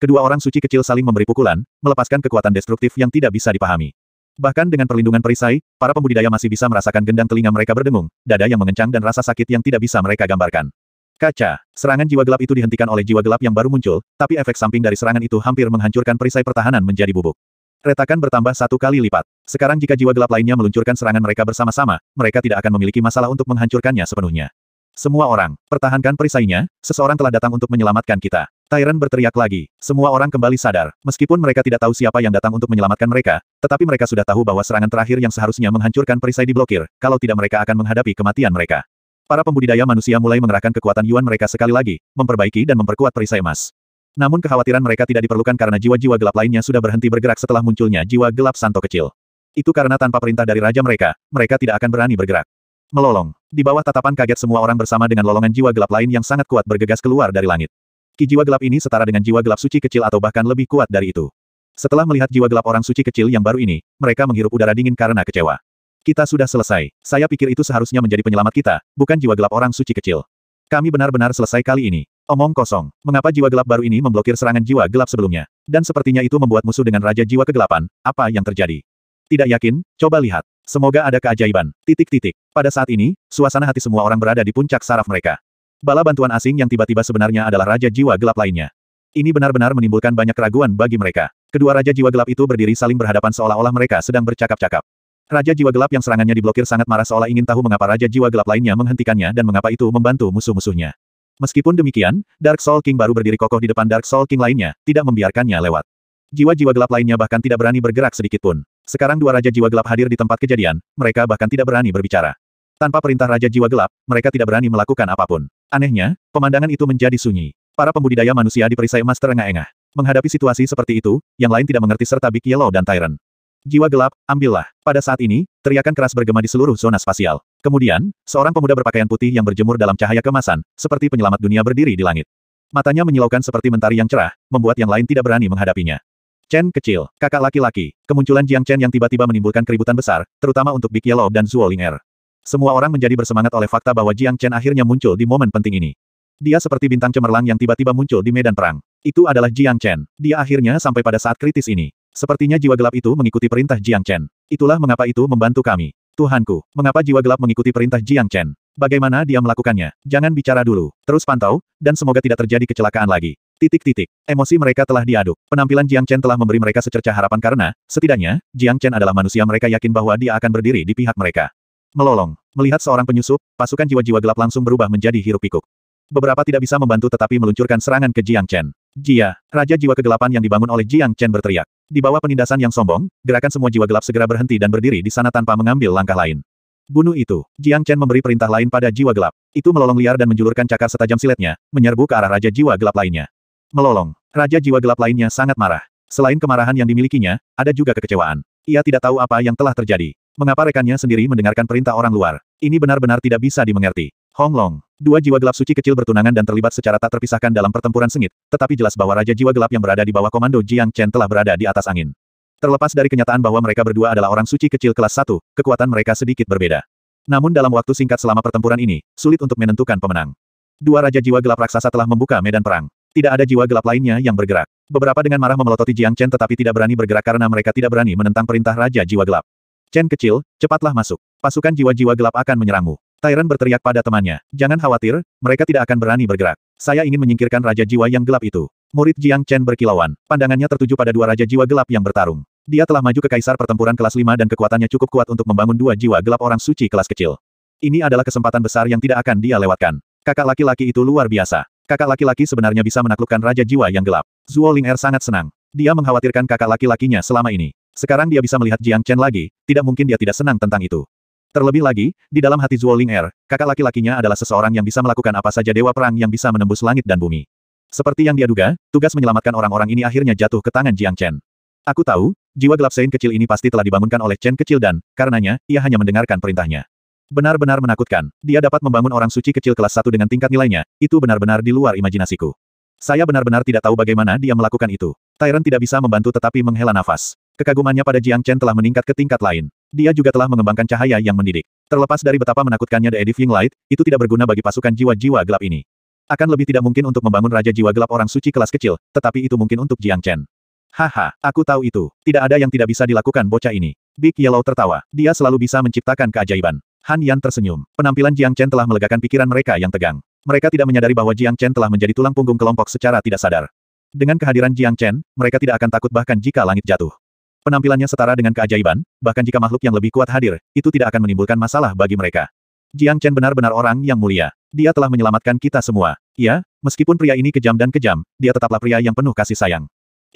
Kedua orang suci kecil saling memberi pukulan, melepaskan kekuatan destruktif yang tidak bisa dipahami. Bahkan dengan perlindungan perisai, para pembudidaya masih bisa merasakan gendang telinga mereka berdengung, dada yang mengencang dan rasa sakit yang tidak bisa mereka gambarkan. Kaca. Serangan jiwa gelap itu dihentikan oleh jiwa gelap yang baru muncul, tapi efek samping dari serangan itu hampir menghancurkan perisai pertahanan menjadi bubuk. Retakan bertambah satu kali lipat. Sekarang jika jiwa gelap lainnya meluncurkan serangan mereka bersama-sama, mereka tidak akan memiliki masalah untuk menghancurkannya sepenuhnya. Semua orang, pertahankan perisainya, seseorang telah datang untuk menyelamatkan kita. Tyrant berteriak lagi. Semua orang kembali sadar, meskipun mereka tidak tahu siapa yang datang untuk menyelamatkan mereka, tetapi mereka sudah tahu bahwa serangan terakhir yang seharusnya menghancurkan perisai diblokir, kalau tidak mereka akan menghadapi kematian mereka. Para pembudidaya manusia mulai mengerahkan kekuatan Yuan mereka sekali lagi, memperbaiki dan memperkuat perisai emas. Namun kekhawatiran mereka tidak diperlukan karena jiwa-jiwa gelap lainnya sudah berhenti bergerak setelah munculnya jiwa gelap Santo kecil. Itu karena tanpa perintah dari raja mereka, mereka tidak akan berani bergerak. Melolong. Di bawah tatapan kaget semua orang bersama dengan lolongan jiwa gelap lain yang sangat kuat bergegas keluar dari langit. Ki jiwa gelap ini setara dengan jiwa gelap suci kecil atau bahkan lebih kuat dari itu. Setelah melihat jiwa gelap orang suci kecil yang baru ini, mereka menghirup udara dingin karena kecewa. Kita sudah selesai. Saya pikir itu seharusnya menjadi penyelamat kita, bukan jiwa gelap orang suci kecil. Kami benar-benar selesai kali ini. Omong kosong. Mengapa jiwa gelap baru ini memblokir serangan jiwa gelap sebelumnya? Dan sepertinya itu membuat musuh dengan Raja Jiwa Kegelapan. Apa yang terjadi? Tidak yakin? Coba lihat. Semoga ada keajaiban. Titik-titik. Pada saat ini, suasana hati semua orang berada di puncak saraf mereka. Bala bantuan asing yang tiba-tiba sebenarnya adalah Raja Jiwa Gelap lainnya. Ini benar-benar menimbulkan banyak keraguan bagi mereka. Kedua Raja Jiwa Gelap itu berdiri saling berhadapan seolah-olah mereka sedang bercakap-cakap. Raja Jiwa Gelap yang serangannya diblokir sangat marah seolah ingin tahu mengapa Raja Jiwa Gelap lainnya menghentikannya dan mengapa itu membantu musuh-musuhnya. Meskipun demikian, Dark Soul King baru berdiri kokoh di depan Dark Soul King lainnya, tidak membiarkannya lewat. Jiwa-jiwa gelap lainnya bahkan tidak berani bergerak sedikit pun. Sekarang dua Raja Jiwa Gelap hadir di tempat kejadian, mereka bahkan tidak berani berbicara. Tanpa perintah Raja Jiwa Gelap, mereka tidak berani melakukan apapun. Anehnya, pemandangan itu menjadi sunyi. Para pembudidaya manusia di perisai emas terengah-engah. Menghadapi situasi seperti itu, yang lain tidak mengerti serta Big Yellow dan Tyrant. Jiwa gelap, ambillah. Pada saat ini, teriakan keras bergema di seluruh zona spasial. Kemudian, seorang pemuda berpakaian putih yang berjemur dalam cahaya kemasan, seperti penyelamat dunia berdiri di langit. Matanya menyilaukan seperti mentari yang cerah, membuat yang lain tidak berani menghadapinya. Chen kecil, kakak laki-laki, kemunculan Jiang Chen yang tiba-tiba menimbulkan keributan besar, terutama untuk Big Yellow dan Zuo Ling'er. Semua orang menjadi bersemangat oleh fakta bahwa Jiang Chen akhirnya muncul di momen penting ini. Dia seperti bintang cemerlang yang tiba-tiba muncul di medan perang. Itu adalah Jiang Chen. Dia akhirnya sampai pada saat kritis ini. Sepertinya jiwa gelap itu mengikuti perintah Jiang Chen. Itulah mengapa itu membantu kami. Tuhanku, mengapa jiwa gelap mengikuti perintah Jiang Chen? Bagaimana dia melakukannya? Jangan bicara dulu. Terus pantau, dan semoga tidak terjadi kecelakaan lagi. Titik-titik. Emosi mereka telah diaduk. Penampilan Jiang Chen telah memberi mereka secerca harapan karena, setidaknya, Jiang Chen adalah manusia mereka yakin bahwa dia akan berdiri di pihak mereka. Melolong. Melihat seorang penyusup, pasukan jiwa-jiwa gelap langsung berubah menjadi hiruk-pikuk. Beberapa tidak bisa membantu tetapi meluncurkan serangan ke Jiang Chen. Jia, Raja Jiwa Kegelapan yang dibangun oleh Jiang Chen berteriak. Di bawah penindasan yang sombong, gerakan semua jiwa gelap segera berhenti dan berdiri di sana tanpa mengambil langkah lain. Bunuh itu, Jiang Chen memberi perintah lain pada jiwa gelap. Itu melolong liar dan menjulurkan cakar setajam siletnya, menyerbu ke arah Raja Jiwa Gelap lainnya. Melolong, Raja Jiwa Gelap lainnya sangat marah. Selain kemarahan yang dimilikinya, ada juga kekecewaan. Ia tidak tahu apa yang telah terjadi. Mengapa rekannya sendiri mendengarkan perintah orang luar? Ini benar-benar tidak bisa dimengerti. Hong Long, dua jiwa gelap suci kecil bertunangan dan terlibat secara tak terpisahkan dalam pertempuran sengit, tetapi jelas bahwa Raja Jiwa Gelap yang berada di bawah komando Jiang Chen telah berada di atas angin. Terlepas dari kenyataan bahwa mereka berdua adalah orang suci kecil kelas 1, kekuatan mereka sedikit berbeda. Namun dalam waktu singkat selama pertempuran ini, sulit untuk menentukan pemenang. Dua Raja Jiwa Gelap Raksasa telah membuka medan perang. Tidak ada jiwa gelap lainnya yang bergerak. Beberapa dengan marah memelototi Jiang Chen tetapi tidak berani bergerak karena mereka tidak berani menentang perintah Raja Jiwa Gelap. Chen kecil, cepatlah masuk. Pasukan jiwa-jiwa gelap akan menyerangmu. Tyrant berteriak pada temannya. Jangan khawatir, mereka tidak akan berani bergerak. Saya ingin menyingkirkan Raja Jiwa yang gelap itu. Murid Jiang Chen berkilauan. Pandangannya tertuju pada dua Raja Jiwa gelap yang bertarung. Dia telah maju ke kaisar pertempuran kelas 5 dan kekuatannya cukup kuat untuk membangun dua jiwa gelap orang suci kelas kecil. Ini adalah kesempatan besar yang tidak akan dia lewatkan. Kakak laki-laki itu luar biasa. Kakak laki-laki sebenarnya bisa menaklukkan Raja Jiwa yang gelap. Zuo Ling Er sangat senang. Dia mengkhawatirkan kakak laki-lakinya selama ini. Sekarang dia bisa melihat Jiang Chen lagi, tidak mungkin dia tidak senang tentang itu. Terlebih lagi, di dalam hati Zuo Ling Er, kakak laki-lakinya adalah seseorang yang bisa melakukan apa saja dewa perang yang bisa menembus langit dan bumi. Seperti yang dia duga, tugas menyelamatkan orang-orang ini akhirnya jatuh ke tangan Jiang Chen. Aku tahu, jiwa gelap Sein kecil ini pasti telah dibangunkan oleh Chen kecil dan, karenanya, ia hanya mendengarkan perintahnya. Benar-benar menakutkan, dia dapat membangun orang suci kecil kelas 1 dengan tingkat nilainya, itu benar-benar di luar imajinasiku. Saya benar-benar tidak tahu bagaimana dia melakukan itu. Tyrant tidak bisa membantu tetapi menghela nafas. Kekagumannya pada Jiang Chen telah meningkat ke tingkat lain. Dia juga telah mengembangkan cahaya yang mendidik. Terlepas dari betapa menakutkannya The Edifying Light, itu tidak berguna bagi pasukan jiwa-jiwa gelap ini. Akan lebih tidak mungkin untuk membangun Raja Jiwa Gelap orang suci kelas kecil, tetapi itu mungkin untuk Jiang Chen. Haha, aku tahu itu. Tidak ada yang tidak bisa dilakukan bocah ini. Big Yellow tertawa. Dia selalu bisa menciptakan keajaiban. Han Yan tersenyum. Penampilan Jiang Chen telah melegakan pikiran mereka yang tegang. Mereka tidak menyadari bahwa Jiang Chen telah menjadi tulang punggung kelompok secara tidak sadar. Dengan kehadiran Jiang Chen, mereka tidak akan takut bahkan jika langit jatuh. Penampilannya setara dengan keajaiban, bahkan jika makhluk yang lebih kuat hadir, itu tidak akan menimbulkan masalah bagi mereka. Jiang Chen benar-benar orang yang mulia. Dia telah menyelamatkan kita semua. Ya, meskipun pria ini kejam dan kejam, dia tetaplah pria yang penuh kasih sayang.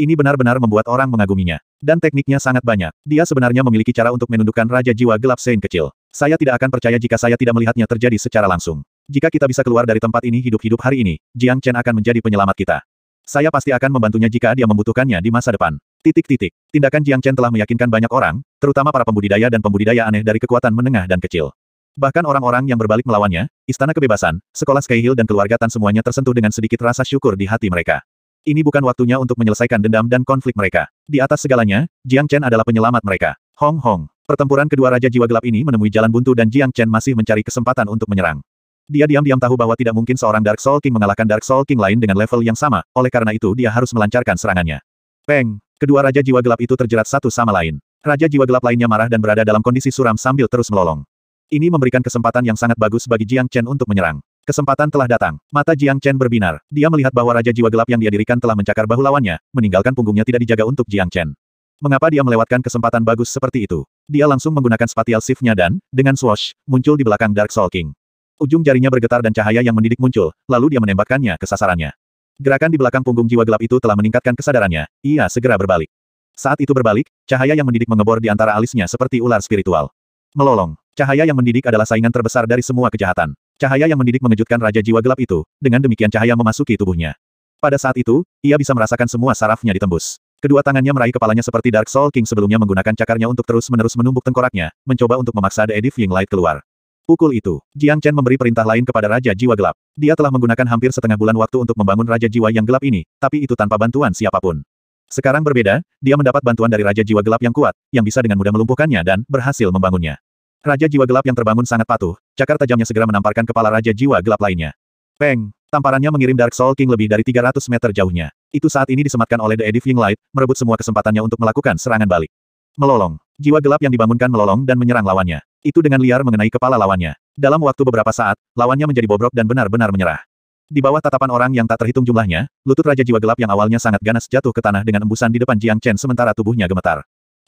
Ini benar-benar membuat orang mengaguminya. Dan tekniknya sangat banyak. Dia sebenarnya memiliki cara untuk menundukkan Raja Jiwa Gelap Sein kecil. Saya tidak akan percaya jika saya tidak melihatnya terjadi secara langsung. Jika kita bisa keluar dari tempat ini hidup-hidup hari ini, Jiang Chen akan menjadi penyelamat kita. Saya pasti akan membantunya jika dia membutuhkannya di masa depan. Titik-titik. Tindakan Jiang Chen telah meyakinkan banyak orang, terutama para pembudidaya dan pembudidaya aneh dari kekuatan menengah dan kecil. Bahkan orang-orang yang berbalik melawannya, Istana Kebebasan, Sekolah Skyhill, dan keluarga Tan semuanya tersentuh dengan sedikit rasa syukur di hati mereka. Ini bukan waktunya untuk menyelesaikan dendam dan konflik mereka. Di atas segalanya, Jiang Chen adalah penyelamat mereka. Hong Hong. Pertempuran kedua Raja Jiwa Gelap ini menemui jalan buntu dan Jiang Chen masih mencari kesempatan untuk menyerang. Dia diam-diam tahu bahwa tidak mungkin seorang Dark Soul King mengalahkan Dark Soul King lain dengan level yang sama, oleh karena itu dia harus melancarkan serangannya. Peng! Kedua Raja Jiwa Gelap itu terjerat satu sama lain. Raja Jiwa Gelap lainnya marah dan berada dalam kondisi suram sambil terus melolong. Ini memberikan kesempatan yang sangat bagus bagi Jiang Chen untuk menyerang. Kesempatan telah datang. Mata Jiang Chen berbinar. Dia melihat bahwa Raja Jiwa Gelap yang dia dirikan telah mencakar bahu lawannya, meninggalkan punggungnya tidak dijaga untuk Jiang Chen. Mengapa dia melewatkan kesempatan bagus seperti itu? Dia langsung menggunakan spatial shift-nya dan, dengan swash, muncul di belakang Dark Soul King. Ujung jarinya bergetar dan cahaya yang mendidik muncul, lalu dia menembakkannya ke sasarannya. Gerakan di belakang punggung jiwa gelap itu telah meningkatkan kesadarannya, ia segera berbalik. Saat itu berbalik, cahaya yang mendidik mengebor di antara alisnya seperti ular spiritual. Melolong, cahaya yang mendidik adalah saingan terbesar dari semua kejahatan. Cahaya yang mendidik mengejutkan Raja Jiwa Gelap itu, dengan demikian cahaya memasuki tubuhnya. Pada saat itu, ia bisa merasakan semua sarafnya ditembus. Kedua tangannya meraih kepalanya seperti Dark Soul King sebelumnya menggunakan cakarnya untuk terus-menerus menumbuk tengkoraknya, mencoba untuk memaksa The Edith Ying Light keluar. Pukul itu, Jiang Chen memberi perintah lain kepada Raja Jiwa Gelap. Dia telah menggunakan hampir setengah bulan waktu untuk membangun Raja Jiwa yang gelap ini, tapi itu tanpa bantuan siapapun. Sekarang berbeda, dia mendapat bantuan dari Raja Jiwa Gelap yang kuat, yang bisa dengan mudah melumpuhkannya dan berhasil membangunnya. Raja Jiwa Gelap yang terbangun sangat patuh, cakar tajamnya segera menamparkan kepala Raja Jiwa Gelap lainnya. Peng! Tamparannya mengirim Dark Soul King lebih dari 300 meter jauhnya. Itu saat ini disematkan oleh The Edifying Light, merebut semua kesempatannya untuk melakukan serangan balik. Melolong. Jiwa gelap yang dibangunkan melolong dan menyerang lawannya. Itu dengan liar mengenai kepala lawannya. Dalam waktu beberapa saat, lawannya menjadi bobrok dan benar-benar menyerah. Di bawah tatapan orang yang tak terhitung jumlahnya, lutut Raja Jiwa Gelap yang awalnya sangat ganas jatuh ke tanah dengan embusan di depan Jiang Chen sementara tubuhnya gemetar.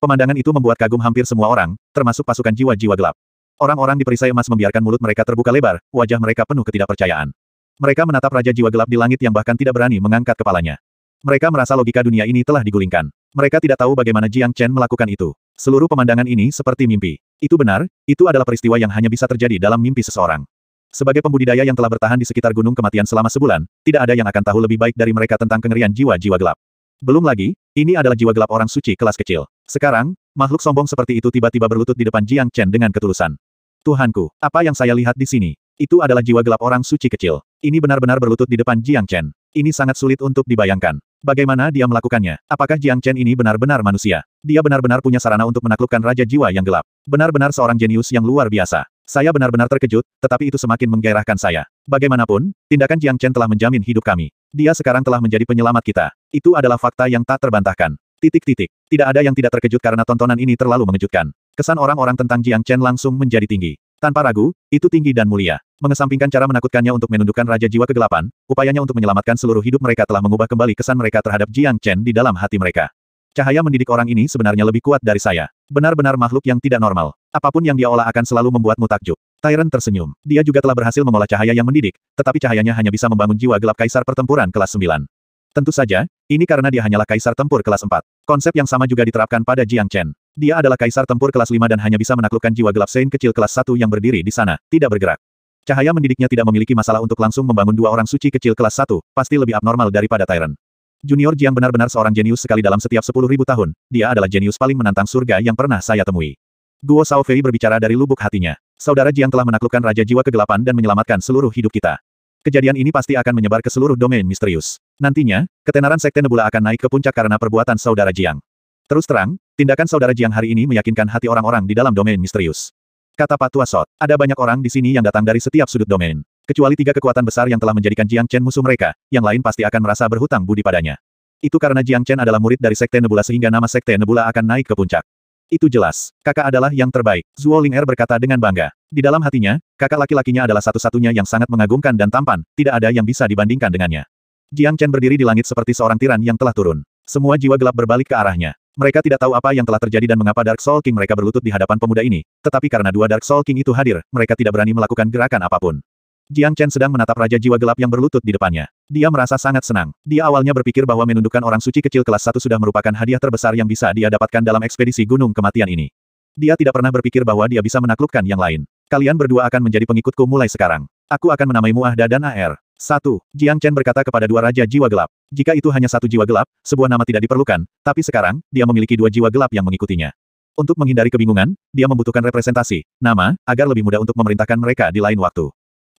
Pemandangan itu membuat kagum hampir semua orang, termasuk pasukan jiwa-jiwa gelap. Orang-orang di perisai emas membiarkan mulut mereka terbuka lebar, wajah mereka penuh ketidakpercayaan. Mereka menatap Raja Jiwa Gelap di langit yang bahkan tidak berani mengangkat kepalanya. Mereka merasa logika dunia ini telah digulingkan. Mereka tidak tahu bagaimana Jiang Chen melakukan itu. Seluruh pemandangan ini seperti mimpi. Itu benar, itu adalah peristiwa yang hanya bisa terjadi dalam mimpi seseorang. Sebagai pembudidaya yang telah bertahan di sekitar Gunung Kematian selama sebulan, tidak ada yang akan tahu lebih baik dari mereka tentang kengerian jiwa-jiwa gelap. Belum lagi, ini adalah jiwa gelap orang suci kelas kecil. Sekarang, makhluk sombong seperti itu tiba-tiba berlutut di depan Jiang Chen dengan ketulusan. Tuhanku, apa yang saya lihat di sini? Itu adalah jiwa gelap orang suci kecil. Ini benar-benar berlutut di depan Jiang Chen. Ini sangat sulit untuk dibayangkan. Bagaimana dia melakukannya? Apakah Jiang Chen ini benar-benar manusia? Dia benar-benar punya sarana untuk menaklukkan Raja Jiwa yang gelap. Benar-benar seorang jenius yang luar biasa. Saya benar-benar terkejut, tetapi itu semakin menggairahkan saya. Bagaimanapun, tindakan Jiang Chen telah menjamin hidup kami. Dia sekarang telah menjadi penyelamat kita. Itu adalah fakta yang tak terbantahkan. Titik-titik. Tidak ada yang tidak terkejut karena tontonan ini terlalu mengejutkan. Kesan orang-orang tentang Jiang Chen langsung menjadi tinggi. Tanpa ragu, itu tinggi dan mulia. Mengesampingkan cara menakutkannya untuk menundukkan Raja Jiwa Kegelapan, upayanya untuk menyelamatkan seluruh hidup mereka telah mengubah kembali kesan mereka terhadap Jiang Chen di dalam hati mereka. Cahaya mendidik orang ini sebenarnya lebih kuat dari saya. Benar-benar makhluk yang tidak normal. Apapun yang dia olah akan selalu membuatmu takjub. Tyrant tersenyum. Dia juga telah berhasil mengolah cahaya yang mendidik, tetapi cahayanya hanya bisa membangun jiwa gelap kaisar pertempuran kelas 9. Tentu saja, ini karena dia hanyalah kaisar tempur kelas 4. Konsep yang sama juga diterapkan pada Jiang Chen. Dia adalah kaisar tempur kelas 5 dan hanya bisa menaklukkan jiwa gelap Sein kecil kelas 1 yang berdiri di sana, tidak bergerak. Cahaya mendidiknya tidak memiliki masalah untuk langsung membangun dua orang suci kecil kelas 1, pasti lebih abnormal daripada Tyrant. Junior Jiang benar-benar seorang jenius sekali dalam setiap 10.000 tahun, dia adalah jenius paling menantang surga yang pernah saya temui. Guo Saofei berbicara dari lubuk hatinya. Saudara Jiang telah menaklukkan Raja Jiwa Kegelapan dan menyelamatkan seluruh hidup kita. Kejadian ini pasti akan menyebar ke seluruh domain misterius. Nantinya, ketenaran Sekte Nebula akan naik ke puncak karena perbuatan Saudara Jiang. Terus terang, tindakan Saudara Jiang hari ini meyakinkan hati orang-orang di dalam domain misterius. Kata Pak Tua Sot, ada banyak orang di sini yang datang dari setiap sudut domain. Kecuali tiga kekuatan besar yang telah menjadikan Jiang Chen musuh mereka, yang lain pasti akan merasa berhutang budi padanya. Itu karena Jiang Chen adalah murid dari Sekte Nebula sehingga nama Sekte Nebula akan naik ke puncak. Itu jelas, kakak adalah yang terbaik, Zuo Ling'er berkata dengan bangga. Di dalam hatinya, kakak laki-lakinya adalah satu-satunya yang sangat mengagumkan dan tampan, tidak ada yang bisa dibandingkan dengannya. Jiang Chen berdiri di langit seperti seorang tiran yang telah turun. Semua jiwa gelap berbalik ke arahnya. Mereka tidak tahu apa yang telah terjadi dan mengapa Dark Soul King mereka berlutut di hadapan pemuda ini, tetapi karena dua Dark Soul King itu hadir, mereka tidak berani melakukan gerakan apapun. Jiang Chen sedang menatap Raja Jiwa Gelap yang berlutut di depannya. Dia merasa sangat senang. Dia awalnya berpikir bahwa menundukkan orang suci kecil kelas 1 sudah merupakan hadiah terbesar yang bisa dia dapatkan dalam ekspedisi Gunung Kematian ini. Dia tidak pernah berpikir bahwa dia bisa menaklukkan yang lain. Kalian berdua akan menjadi pengikutku mulai sekarang. Aku akan menamaimu Ahda dan AR. Satu, Jiang Chen berkata kepada dua Raja Jiwa Gelap. Jika itu hanya satu jiwa gelap, sebuah nama tidak diperlukan, tapi sekarang, dia memiliki dua jiwa gelap yang mengikutinya. Untuk menghindari kebingungan, dia membutuhkan representasi, nama, agar lebih mudah untuk memerintahkan mereka di lain waktu.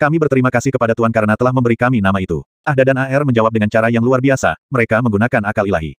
Kami berterima kasih kepada Tuhan karena telah memberi kami nama itu. Ahda dan AR menjawab dengan cara yang luar biasa, mereka menggunakan akal ilahi.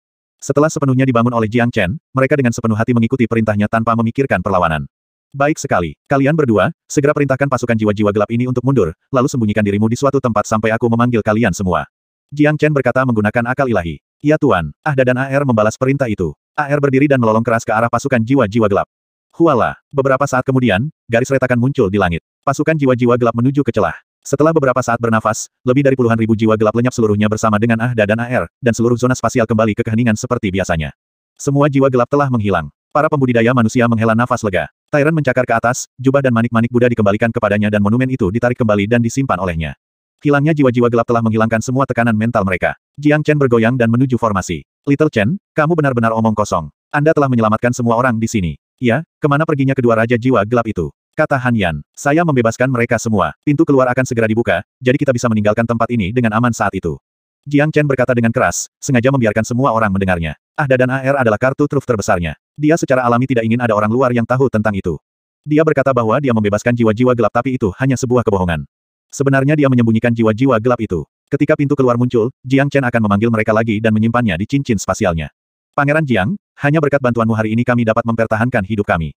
Setelah sepenuhnya dibangun oleh Jiang Chen, mereka dengan sepenuh hati mengikuti perintahnya tanpa memikirkan perlawanan. Baik sekali, kalian berdua, segera perintahkan pasukan jiwa-jiwa gelap ini untuk mundur, lalu sembunyikan dirimu di suatu tempat sampai aku memanggil kalian semua. Jiang Chen berkata menggunakan akal ilahi. Ya Tuan, Ahda dan AR membalas perintah itu. AR berdiri dan melolong keras ke arah pasukan jiwa-jiwa gelap. Huala, beberapa saat kemudian, garis retakan muncul di langit. Pasukan jiwa-jiwa gelap menuju ke celah. Setelah beberapa saat bernafas, lebih dari puluhan ribu jiwa gelap lenyap seluruhnya bersama dengan Ahda dan AR, dan seluruh zona spasial kembali ke keheningan seperti biasanya. Semua jiwa gelap telah menghilang. Para pembudidaya manusia menghela nafas lega. Tyrant mencakar ke atas, jubah dan manik-manik Buddha dikembalikan kepadanya dan monumen itu ditarik kembali dan disimpan olehnya. Hilangnya jiwa-jiwa gelap telah menghilangkan semua tekanan mental mereka. Jiang Chen bergoyang dan menuju formasi. Little Chen, kamu benar-benar omong kosong. Anda telah menyelamatkan semua orang di sini. Ya, kemana perginya kedua raja jiwa gelap itu? Kata Han Yan, saya membebaskan mereka semua, pintu keluar akan segera dibuka, jadi kita bisa meninggalkan tempat ini dengan aman saat itu. Jiang Chen berkata dengan keras, sengaja membiarkan semua orang mendengarnya. Ahda dan AR adalah kartu truf terbesarnya. Dia secara alami tidak ingin ada orang luar yang tahu tentang itu. Dia berkata bahwa dia membebaskan jiwa-jiwa gelap tapi itu hanya sebuah kebohongan. Sebenarnya dia menyembunyikan jiwa-jiwa gelap itu. Ketika pintu keluar muncul, Jiang Chen akan memanggil mereka lagi dan menyimpannya di cincin spasialnya. Pangeran Jiang, hanya berkat bantuanmu hari ini kami dapat mempertahankan hidup kami.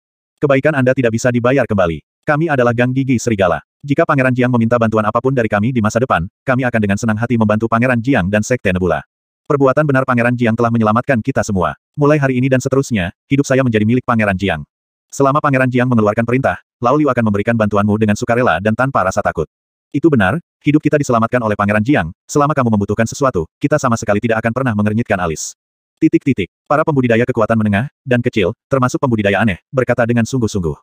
Kebaikan Anda tidak bisa dibayar kembali. Kami adalah gang gigi serigala. Jika Pangeran Jiang meminta bantuan apapun dari kami di masa depan, kami akan dengan senang hati membantu Pangeran Jiang dan Sekte Nebula. Perbuatan benar Pangeran Jiang telah menyelamatkan kita semua. Mulai hari ini dan seterusnya, hidup saya menjadi milik Pangeran Jiang. Selama Pangeran Jiang mengeluarkan perintah, Lao Liu akan memberikan bantuanmu dengan sukarela dan tanpa rasa takut. Itu benar, hidup kita diselamatkan oleh Pangeran Jiang, selama kamu membutuhkan sesuatu, kita sama sekali tidak akan pernah mengernyitkan alis. Titik titik. Para pembudidaya kekuatan menengah dan kecil, termasuk pembudidaya aneh, berkata dengan sungguh-sungguh.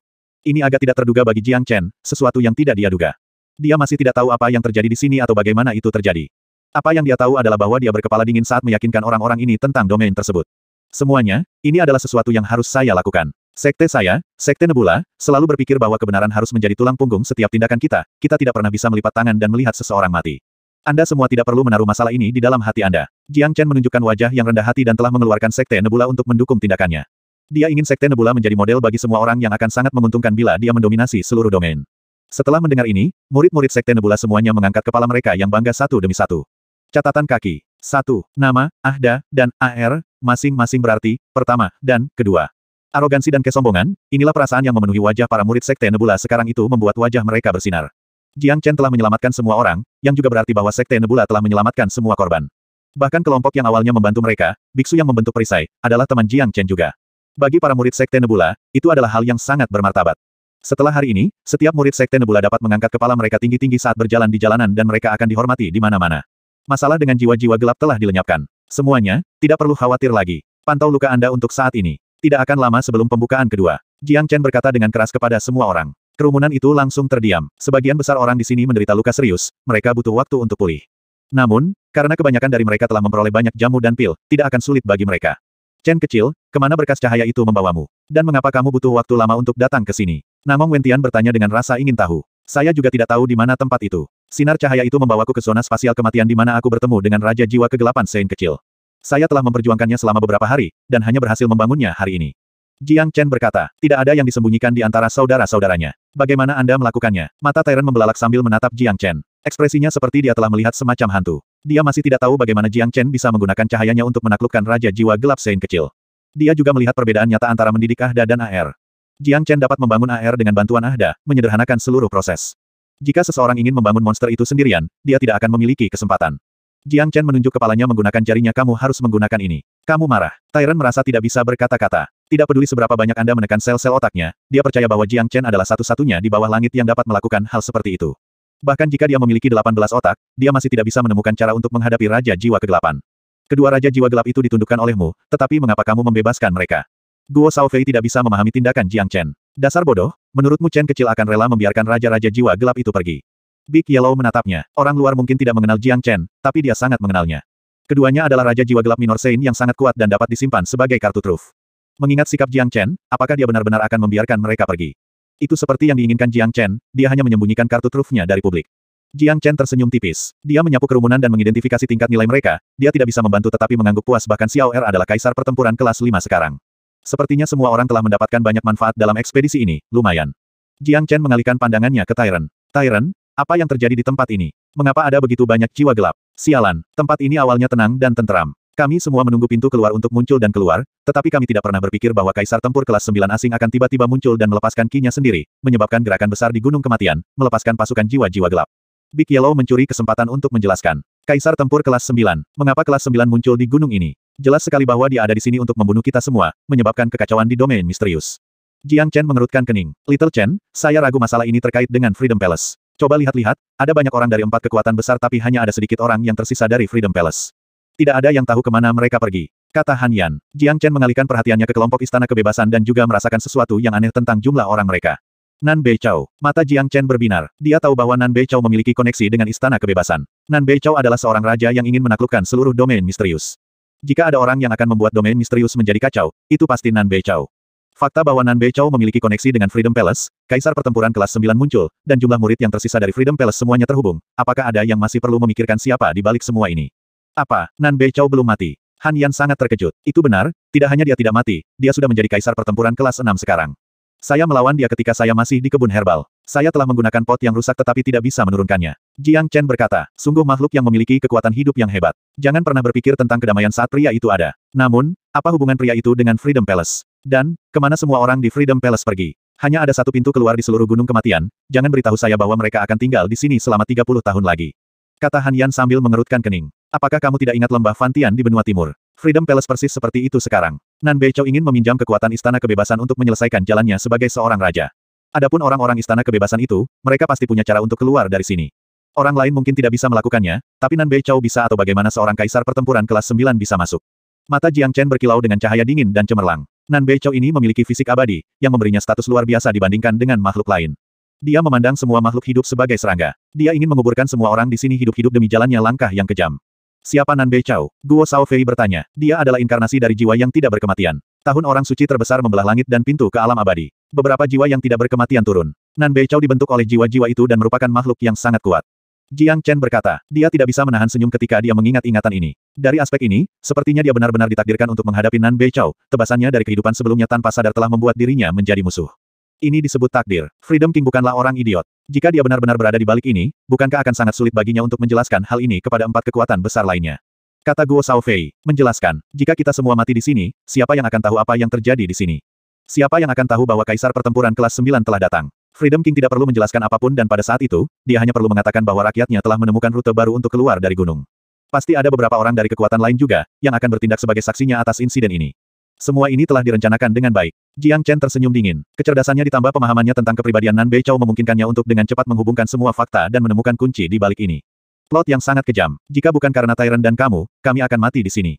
Ini agak tidak terduga bagi Jiang Chen, sesuatu yang tidak dia duga. Dia masih tidak tahu apa yang terjadi di sini atau bagaimana itu terjadi. Apa yang dia tahu adalah bahwa dia berkepala dingin saat meyakinkan orang-orang ini tentang domain tersebut. Semuanya, ini adalah sesuatu yang harus saya lakukan. Sekte saya, Sekte Nebula, selalu berpikir bahwa kebenaran harus menjadi tulang punggung setiap tindakan kita, kita tidak pernah bisa melipat tangan dan melihat seseorang mati. Anda semua tidak perlu menaruh masalah ini di dalam hati Anda. Jiang Chen menunjukkan wajah yang rendah hati dan telah mengeluarkan Sekte Nebula untuk mendukung tindakannya. Dia ingin Sekte Nebula menjadi model bagi semua orang yang akan sangat menguntungkan bila dia mendominasi seluruh domain. Setelah mendengar ini, murid-murid Sekte Nebula semuanya mengangkat kepala mereka yang bangga satu demi satu. Catatan kaki. satu, Nama, Ahda, dan AR, masing-masing berarti, pertama, dan, kedua. Arogansi dan kesombongan, inilah perasaan yang memenuhi wajah para murid Sekte Nebula sekarang itu membuat wajah mereka bersinar. Jiang Chen telah menyelamatkan semua orang, yang juga berarti bahwa Sekte Nebula telah menyelamatkan semua korban. Bahkan kelompok yang awalnya membantu mereka, biksu yang membentuk perisai, adalah teman Jiang Chen juga. Bagi para murid Sekte Nebula, itu adalah hal yang sangat bermartabat. Setelah hari ini, setiap murid Sekte Nebula dapat mengangkat kepala mereka tinggi-tinggi saat berjalan di jalanan dan mereka akan dihormati di mana-mana. Masalah dengan jiwa-jiwa gelap telah dilenyapkan. Semuanya, tidak perlu khawatir lagi. Pantau luka Anda untuk saat ini. Tidak akan lama sebelum pembukaan kedua. Jiang Chen berkata dengan keras kepada semua orang. Kerumunan itu langsung terdiam. Sebagian besar orang di sini menderita luka serius, mereka butuh waktu untuk pulih. Namun, karena kebanyakan dari mereka telah memperoleh banyak jamu dan pil, tidak akan sulit bagi mereka. Chen kecil, kemana berkas cahaya itu membawamu? Dan mengapa kamu butuh waktu lama untuk datang ke sini? Namong Wentian bertanya dengan rasa ingin tahu. Saya juga tidak tahu di mana tempat itu. Sinar cahaya itu membawaku ke zona spasial kematian di mana aku bertemu dengan Raja Jiwa Kegelapan Sein kecil. Saya telah memperjuangkannya selama beberapa hari, dan hanya berhasil membangunnya hari ini. Jiang Chen berkata, tidak ada yang disembunyikan di antara saudara-saudaranya. Bagaimana Anda melakukannya? Mata Tyrant membelalak sambil menatap Jiang Chen. Ekspresinya seperti dia telah melihat semacam hantu. Dia masih tidak tahu bagaimana Jiang Chen bisa menggunakan cahayanya untuk menaklukkan Raja Jiwa Gelap Sein kecil. Dia juga melihat perbedaan nyata antara mendidik Ahda dan AR. Jiang Chen dapat membangun AR dengan bantuan Ahda, menyederhanakan seluruh proses. Jika seseorang ingin membangun monster itu sendirian, dia tidak akan memiliki kesempatan. Jiang Chen menunjuk kepalanya menggunakan jarinya kamu harus menggunakan ini. Kamu marah. Tyron merasa tidak bisa berkata-kata. Tidak peduli seberapa banyak Anda menekan sel-sel otaknya, dia percaya bahwa Jiang Chen adalah satu-satunya di bawah langit yang dapat melakukan hal seperti itu. Bahkan jika dia memiliki 18 otak, dia masih tidak bisa menemukan cara untuk menghadapi Raja Jiwa Kegelapan. Kedua Raja Jiwa Gelap itu ditundukkan olehmu, tetapi mengapa kamu membebaskan mereka? Guo Saofei tidak bisa memahami tindakan Jiang Chen. Dasar bodoh, menurutmu Chen kecil akan rela membiarkan Raja-Raja Jiwa Gelap itu pergi. Big Yellow menatapnya. Orang luar mungkin tidak mengenal Jiang Chen, tapi dia sangat mengenalnya. Keduanya adalah Raja Jiwa Gelap Minor Sein yang sangat kuat dan dapat disimpan sebagai kartu truf. Mengingat sikap Jiang Chen, apakah dia benar-benar akan membiarkan mereka pergi? Itu seperti yang diinginkan Jiang Chen, dia hanya menyembunyikan kartu trufnya dari publik. Jiang Chen tersenyum tipis. Dia menyapu kerumunan dan mengidentifikasi tingkat nilai mereka, dia tidak bisa membantu tetapi mengangguk puas bahkan Xiao Er adalah kaisar pertempuran kelas 5 sekarang. Sepertinya semua orang telah mendapatkan banyak manfaat dalam ekspedisi ini, lumayan. Jiang Chen mengalihkan pandangannya ke Tyren. Tyren, apa yang terjadi di tempat ini? Mengapa ada begitu banyak jiwa gelap? Sialan, tempat ini awalnya tenang dan tenteram. Kami semua menunggu pintu keluar untuk muncul dan keluar, tetapi kami tidak pernah berpikir bahwa kaisar tempur kelas 9 asing akan tiba-tiba muncul dan melepaskan kinya sendiri, menyebabkan gerakan besar di Gunung Kematian, melepaskan pasukan jiwa-jiwa gelap. Big Yellow mencuri kesempatan untuk menjelaskan. Kaisar tempur kelas 9, mengapa kelas 9 muncul di gunung ini? Jelas sekali bahwa dia ada di sini untuk membunuh kita semua, menyebabkan kekacauan di domain misterius. Jiang Chen mengerutkan kening. Little Chen, saya ragu masalah ini terkait dengan Freedom Palace. Coba lihat-lihat, ada banyak orang dari empat kekuatan besar tapi hanya ada sedikit orang yang tersisa dari Freedom Palace. Tidak ada yang tahu kemana mereka pergi. Kata Han Yan. Jiang Chen mengalihkan perhatiannya ke kelompok istana kebebasan dan juga merasakan sesuatu yang aneh tentang jumlah orang mereka. Nan Chao, Mata Jiang Chen berbinar. Dia tahu bahwa Nan Chao memiliki koneksi dengan Istana Kebebasan. Nan Chao adalah seorang raja yang ingin menaklukkan seluruh domain misterius. Jika ada orang yang akan membuat domain misterius menjadi kacau, itu pasti Nan Chao. Fakta bahwa Nan Chao memiliki koneksi dengan Freedom Palace, Kaisar Pertempuran Kelas 9 muncul, dan jumlah murid yang tersisa dari Freedom Palace semuanya terhubung, apakah ada yang masih perlu memikirkan siapa di balik semua ini? Apa, Nan Beichao belum mati? Han Yan sangat terkejut. Itu benar, tidak hanya dia tidak mati, dia sudah menjadi kaisar pertempuran kelas 6 sekarang. Saya melawan dia ketika saya masih di kebun herbal. Saya telah menggunakan pot yang rusak tetapi tidak bisa menurunkannya. Jiang Chen berkata, sungguh makhluk yang memiliki kekuatan hidup yang hebat. Jangan pernah berpikir tentang kedamaian saat pria itu ada. Namun, apa hubungan pria itu dengan Freedom Palace? Dan, kemana semua orang di Freedom Palace pergi? Hanya ada satu pintu keluar di seluruh gunung kematian, jangan beritahu saya bahwa mereka akan tinggal di sini selama 30 tahun lagi. Kata Han Yan sambil mengerutkan kening. Apakah kamu tidak ingat lembah Fantian di benua timur? Freedom Palace persis seperti itu sekarang. Nan Beichou ingin meminjam kekuatan istana kebebasan untuk menyelesaikan jalannya sebagai seorang raja. Adapun orang-orang istana kebebasan itu, mereka pasti punya cara untuk keluar dari sini. Orang lain mungkin tidak bisa melakukannya, tapi Nan Beichou bisa atau bagaimana seorang kaisar pertempuran kelas 9 bisa masuk. Mata Jiang Chen berkilau dengan cahaya dingin dan cemerlang. Nan Beichou ini memiliki fisik abadi, yang memberinya status luar biasa dibandingkan dengan makhluk lain. Dia memandang semua makhluk hidup sebagai serangga. Dia ingin menguburkan semua orang di sini hidup-hidup demi jalannya langkah yang kejam. Siapa Nan Bei Chao? Guo Sao Fei bertanya. Dia adalah inkarnasi dari jiwa yang tidak berkematian. Tahun orang suci terbesar membelah langit dan pintu ke alam abadi. Beberapa jiwa yang tidak berkematian turun. Nan Chao dibentuk oleh jiwa-jiwa itu dan merupakan makhluk yang sangat kuat. Jiang Chen berkata, dia tidak bisa menahan senyum ketika dia mengingat ingatan ini. Dari aspek ini, sepertinya dia benar-benar ditakdirkan untuk menghadapi Nan Bei Chao, tebasannya dari kehidupan sebelumnya tanpa sadar telah membuat dirinya menjadi musuh. Ini disebut takdir. Freedom King bukanlah orang idiot. Jika dia benar-benar berada di balik ini, bukankah akan sangat sulit baginya untuk menjelaskan hal ini kepada empat kekuatan besar lainnya? Kata Guo Saofei, menjelaskan, jika kita semua mati di sini, siapa yang akan tahu apa yang terjadi di sini? Siapa yang akan tahu bahwa kaisar pertempuran kelas 9 telah datang? Freedom King tidak perlu menjelaskan apapun dan pada saat itu, dia hanya perlu mengatakan bahwa rakyatnya telah menemukan rute baru untuk keluar dari gunung. Pasti ada beberapa orang dari kekuatan lain juga, yang akan bertindak sebagai saksinya atas insiden ini. Semua ini telah direncanakan dengan baik. Jiang Chen tersenyum dingin. Kecerdasannya ditambah pemahamannya tentang kepribadian Nan Bei Chao memungkinkannya untuk dengan cepat menghubungkan semua fakta dan menemukan kunci di balik ini. Plot yang sangat kejam. Jika bukan karena Tyrant dan kamu, kami akan mati di sini.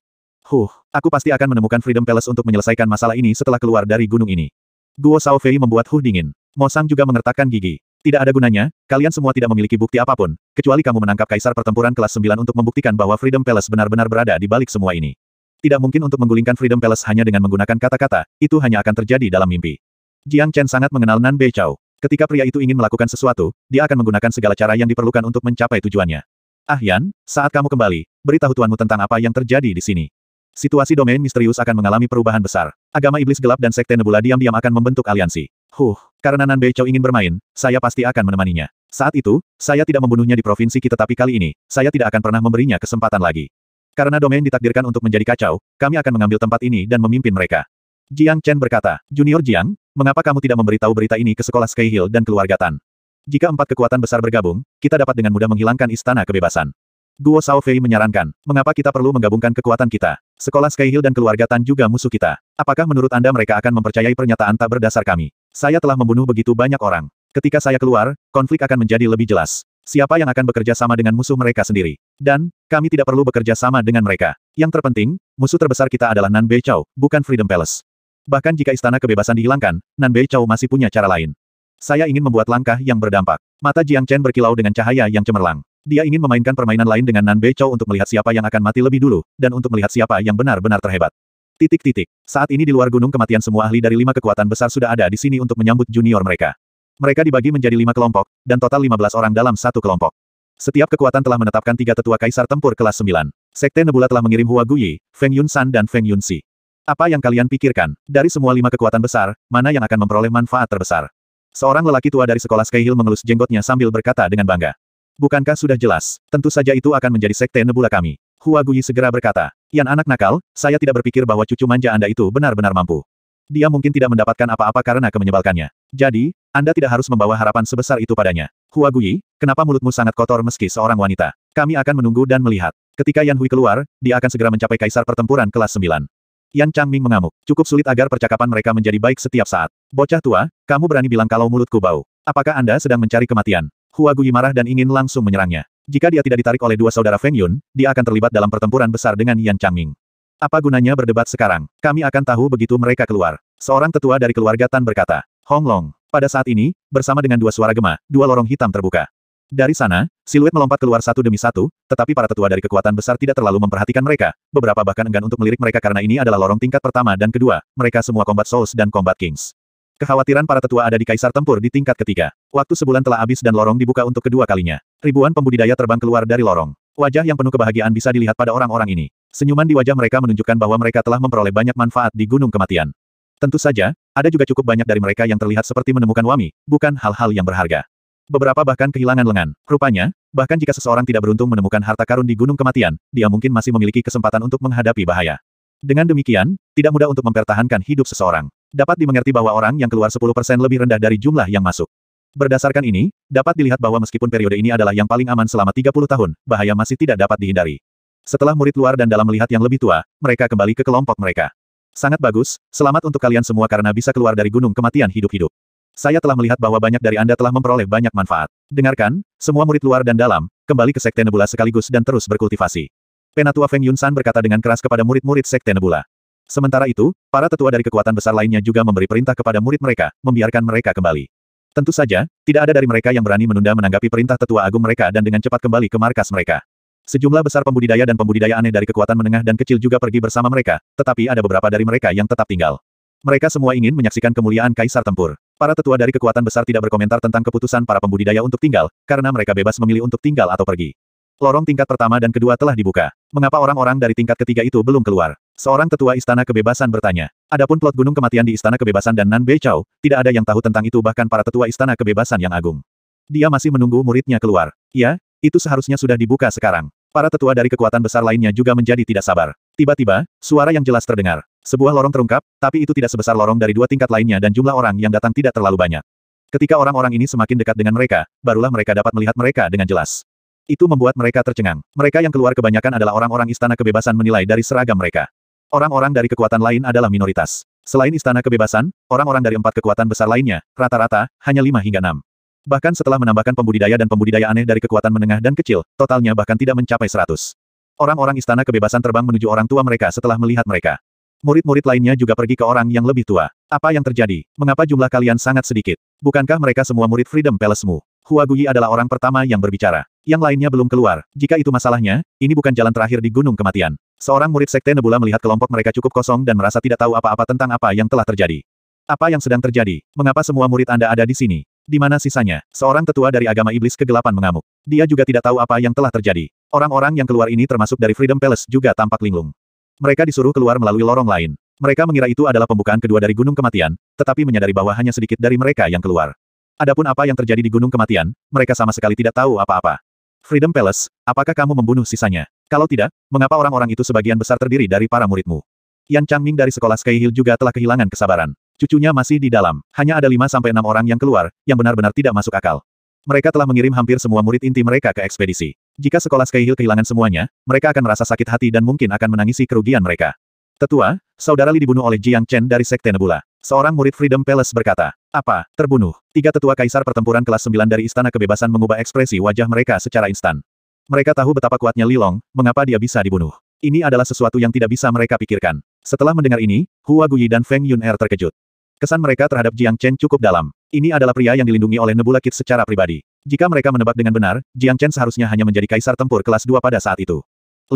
Huh, aku pasti akan menemukan Freedom Palace untuk menyelesaikan masalah ini setelah keluar dari gunung ini. Guo Sao Fei membuat Hu dingin. Mo Sang juga mengertakkan gigi. Tidak ada gunanya, kalian semua tidak memiliki bukti apapun, kecuali kamu menangkap kaisar pertempuran kelas 9 untuk membuktikan bahwa Freedom Palace benar-benar berada di balik semua ini. Tidak mungkin untuk menggulingkan Freedom Palace hanya dengan menggunakan kata-kata, itu hanya akan terjadi dalam mimpi. Jiang Chen sangat mengenal Nan Bei Chao. Ketika pria itu ingin melakukan sesuatu, dia akan menggunakan segala cara yang diperlukan untuk mencapai tujuannya. Ah Yan, saat kamu kembali, beritahu tuanmu tentang apa yang terjadi di sini. Situasi domain misterius akan mengalami perubahan besar. Agama iblis gelap dan sekte nebula diam-diam akan membentuk aliansi. Huh, karena Nan Bei Chao ingin bermain, saya pasti akan menemaninya. Saat itu, saya tidak membunuhnya di provinsi kita tapi kali ini, saya tidak akan pernah memberinya kesempatan lagi. Karena domain ditakdirkan untuk menjadi kacau, kami akan mengambil tempat ini dan memimpin mereka. Jiang Chen berkata, Junior Jiang, mengapa kamu tidak memberitahu berita ini ke sekolah Sky Hill dan keluarga Tan? Jika empat kekuatan besar bergabung, kita dapat dengan mudah menghilangkan istana kebebasan. Guo Fei menyarankan, mengapa kita perlu menggabungkan kekuatan kita? Sekolah Sky Hill dan keluarga Tan juga musuh kita. Apakah menurut Anda mereka akan mempercayai pernyataan tak berdasar kami? Saya telah membunuh begitu banyak orang. Ketika saya keluar, konflik akan menjadi lebih jelas. Siapa yang akan bekerja sama dengan musuh mereka sendiri? Dan, kami tidak perlu bekerja sama dengan mereka. Yang terpenting, musuh terbesar kita adalah Nan Bei bukan Freedom Palace. Bahkan jika istana kebebasan dihilangkan, Nan Bei masih punya cara lain. Saya ingin membuat langkah yang berdampak. Mata Jiang Chen berkilau dengan cahaya yang cemerlang. Dia ingin memainkan permainan lain dengan Nan Bei untuk melihat siapa yang akan mati lebih dulu, dan untuk melihat siapa yang benar-benar terhebat. Titik-titik. Saat ini di luar gunung kematian semua ahli dari lima kekuatan besar sudah ada di sini untuk menyambut junior mereka. Mereka dibagi menjadi lima kelompok, dan total 15 orang dalam satu kelompok. Setiap kekuatan telah menetapkan tiga tetua kaisar tempur kelas 9. Sekte Nebula telah mengirim Hua Guyi, Feng Yun San dan Feng Yun Si. Apa yang kalian pikirkan? Dari semua lima kekuatan besar, mana yang akan memperoleh manfaat terbesar? Seorang lelaki tua dari sekolah Sky mengelus jenggotnya sambil berkata dengan bangga. Bukankah sudah jelas? Tentu saja itu akan menjadi sekte nebula kami. Hua Guyi segera berkata, Yan anak nakal, saya tidak berpikir bahwa cucu manja Anda itu benar-benar mampu. Dia mungkin tidak mendapatkan apa-apa karena kemenyebalkannya. Jadi, Anda tidak harus membawa harapan sebesar itu padanya. Hua Guyi, Kenapa mulutmu sangat kotor meski seorang wanita? Kami akan menunggu dan melihat. Ketika Yan Hui keluar, dia akan segera mencapai kaisar pertempuran kelas 9. Yan Changming mengamuk. Cukup sulit agar percakapan mereka menjadi baik setiap saat. Bocah tua, kamu berani bilang kalau mulutku bau. Apakah Anda sedang mencari kematian? Hua Gui marah dan ingin langsung menyerangnya. Jika dia tidak ditarik oleh dua saudara Feng Yun, dia akan terlibat dalam pertempuran besar dengan Yan Changming. Apa gunanya berdebat sekarang? Kami akan tahu begitu mereka keluar. Seorang tetua dari keluarga Tan berkata, Hong Long. Pada saat ini, bersama dengan dua suara gema, dua lorong hitam terbuka. Dari sana, siluet melompat keluar satu demi satu, tetapi para tetua dari kekuatan besar tidak terlalu memperhatikan mereka, beberapa bahkan enggan untuk melirik mereka karena ini adalah lorong tingkat pertama dan kedua, mereka semua combat souls dan combat kings. Kekhawatiran para tetua ada di kaisar tempur di tingkat ketiga. Waktu sebulan telah habis dan lorong dibuka untuk kedua kalinya. Ribuan pembudidaya terbang keluar dari lorong. Wajah yang penuh kebahagiaan bisa dilihat pada orang-orang ini. Senyuman di wajah mereka menunjukkan bahwa mereka telah memperoleh banyak manfaat di gunung kematian. Tentu saja, ada juga cukup banyak dari mereka yang terlihat seperti menemukan wami, bukan hal-hal yang berharga. Beberapa bahkan kehilangan lengan. Rupanya, bahkan jika seseorang tidak beruntung menemukan harta karun di Gunung Kematian, dia mungkin masih memiliki kesempatan untuk menghadapi bahaya. Dengan demikian, tidak mudah untuk mempertahankan hidup seseorang. Dapat dimengerti bahwa orang yang keluar 10% lebih rendah dari jumlah yang masuk. Berdasarkan ini, dapat dilihat bahwa meskipun periode ini adalah yang paling aman selama 30 tahun, bahaya masih tidak dapat dihindari. Setelah murid luar dan dalam melihat yang lebih tua, mereka kembali ke kelompok mereka. Sangat bagus, selamat untuk kalian semua karena bisa keluar dari gunung kematian hidup-hidup. Saya telah melihat bahwa banyak dari Anda telah memperoleh banyak manfaat. Dengarkan, semua murid luar dan dalam, kembali ke Sekte Nebula sekaligus dan terus berkultivasi. Penatua Feng Yunsan berkata dengan keras kepada murid-murid Sekte Nebula. Sementara itu, para tetua dari kekuatan besar lainnya juga memberi perintah kepada murid mereka, membiarkan mereka kembali. Tentu saja, tidak ada dari mereka yang berani menunda menanggapi perintah tetua agung mereka dan dengan cepat kembali ke markas mereka. Sejumlah besar pembudidaya dan pembudidaya aneh dari kekuatan menengah dan kecil juga pergi bersama mereka, tetapi ada beberapa dari mereka yang tetap tinggal. Mereka semua ingin menyaksikan kemuliaan Kaisar Tempur. Para tetua dari kekuatan besar tidak berkomentar tentang keputusan para pembudidaya untuk tinggal, karena mereka bebas memilih untuk tinggal atau pergi. Lorong tingkat pertama dan kedua telah dibuka. Mengapa orang-orang dari tingkat ketiga itu belum keluar? Seorang tetua istana kebebasan bertanya. Adapun plot gunung kematian di istana kebebasan dan Nan Beichao, tidak ada yang tahu tentang itu bahkan para tetua istana kebebasan yang agung. Dia masih menunggu muridnya keluar. Ya, itu seharusnya sudah dibuka sekarang. Para tetua dari kekuatan besar lainnya juga menjadi tidak sabar. Tiba-tiba, suara yang jelas terdengar. Sebuah lorong terungkap, tapi itu tidak sebesar lorong dari dua tingkat lainnya dan jumlah orang yang datang tidak terlalu banyak. Ketika orang-orang ini semakin dekat dengan mereka, barulah mereka dapat melihat mereka dengan jelas. Itu membuat mereka tercengang. Mereka yang keluar kebanyakan adalah orang-orang istana kebebasan menilai dari seragam mereka. Orang-orang dari kekuatan lain adalah minoritas. Selain istana kebebasan, orang-orang dari empat kekuatan besar lainnya, rata-rata, hanya lima hingga enam. Bahkan setelah menambahkan pembudidaya dan pembudidaya aneh dari kekuatan menengah dan kecil, totalnya bahkan tidak mencapai seratus. Orang-orang istana kebebasan terbang menuju orang tua mereka setelah melihat mereka. Murid-murid lainnya juga pergi ke orang yang lebih tua. Apa yang terjadi? Mengapa jumlah kalian sangat sedikit? Bukankah mereka semua murid Freedom Palace-mu? Hua Guyi adalah orang pertama yang berbicara. Yang lainnya belum keluar. Jika itu masalahnya, ini bukan jalan terakhir di Gunung Kematian. Seorang murid Sekte Nebula melihat kelompok mereka cukup kosong dan merasa tidak tahu apa-apa tentang apa yang telah terjadi. Apa yang sedang terjadi? Mengapa semua murid Anda ada di sini? Di mana sisanya? Seorang tetua dari agama iblis kegelapan mengamuk. Dia juga tidak tahu apa yang telah terjadi. Orang-orang yang keluar ini termasuk dari Freedom Palace juga tampak linglung. Mereka disuruh keluar melalui lorong lain. Mereka mengira itu adalah pembukaan kedua dari Gunung Kematian, tetapi menyadari bahwa hanya sedikit dari mereka yang keluar. Adapun apa yang terjadi di Gunung Kematian, mereka sama sekali tidak tahu apa-apa. Freedom Palace, apakah kamu membunuh sisanya? Kalau tidak, mengapa orang-orang itu sebagian besar terdiri dari para muridmu? Yan Changming dari sekolah Sky Hill juga telah kehilangan kesabaran. Cucunya masih di dalam, hanya ada 5-6 orang yang keluar, yang benar-benar tidak masuk akal. Mereka telah mengirim hampir semua murid inti mereka ke ekspedisi. Jika sekolah Skyhill kehilangan semuanya, mereka akan merasa sakit hati dan mungkin akan menangisi kerugian mereka. Tetua, saudara Li dibunuh oleh Jiang Chen dari Sekte Nebula. Seorang murid Freedom Palace berkata, apa, terbunuh. Tiga tetua kaisar pertempuran kelas 9 dari Istana Kebebasan mengubah ekspresi wajah mereka secara instan. Mereka tahu betapa kuatnya Li Long. mengapa dia bisa dibunuh. Ini adalah sesuatu yang tidak bisa mereka pikirkan. Setelah mendengar ini, Hua Guyi dan Feng Yun Er terkejut. Kesan mereka terhadap Jiang Chen cukup dalam. Ini adalah pria yang dilindungi oleh Nebula Kid secara pribadi. Jika mereka menebak dengan benar, Jiang Chen seharusnya hanya menjadi kaisar tempur kelas 2 pada saat itu.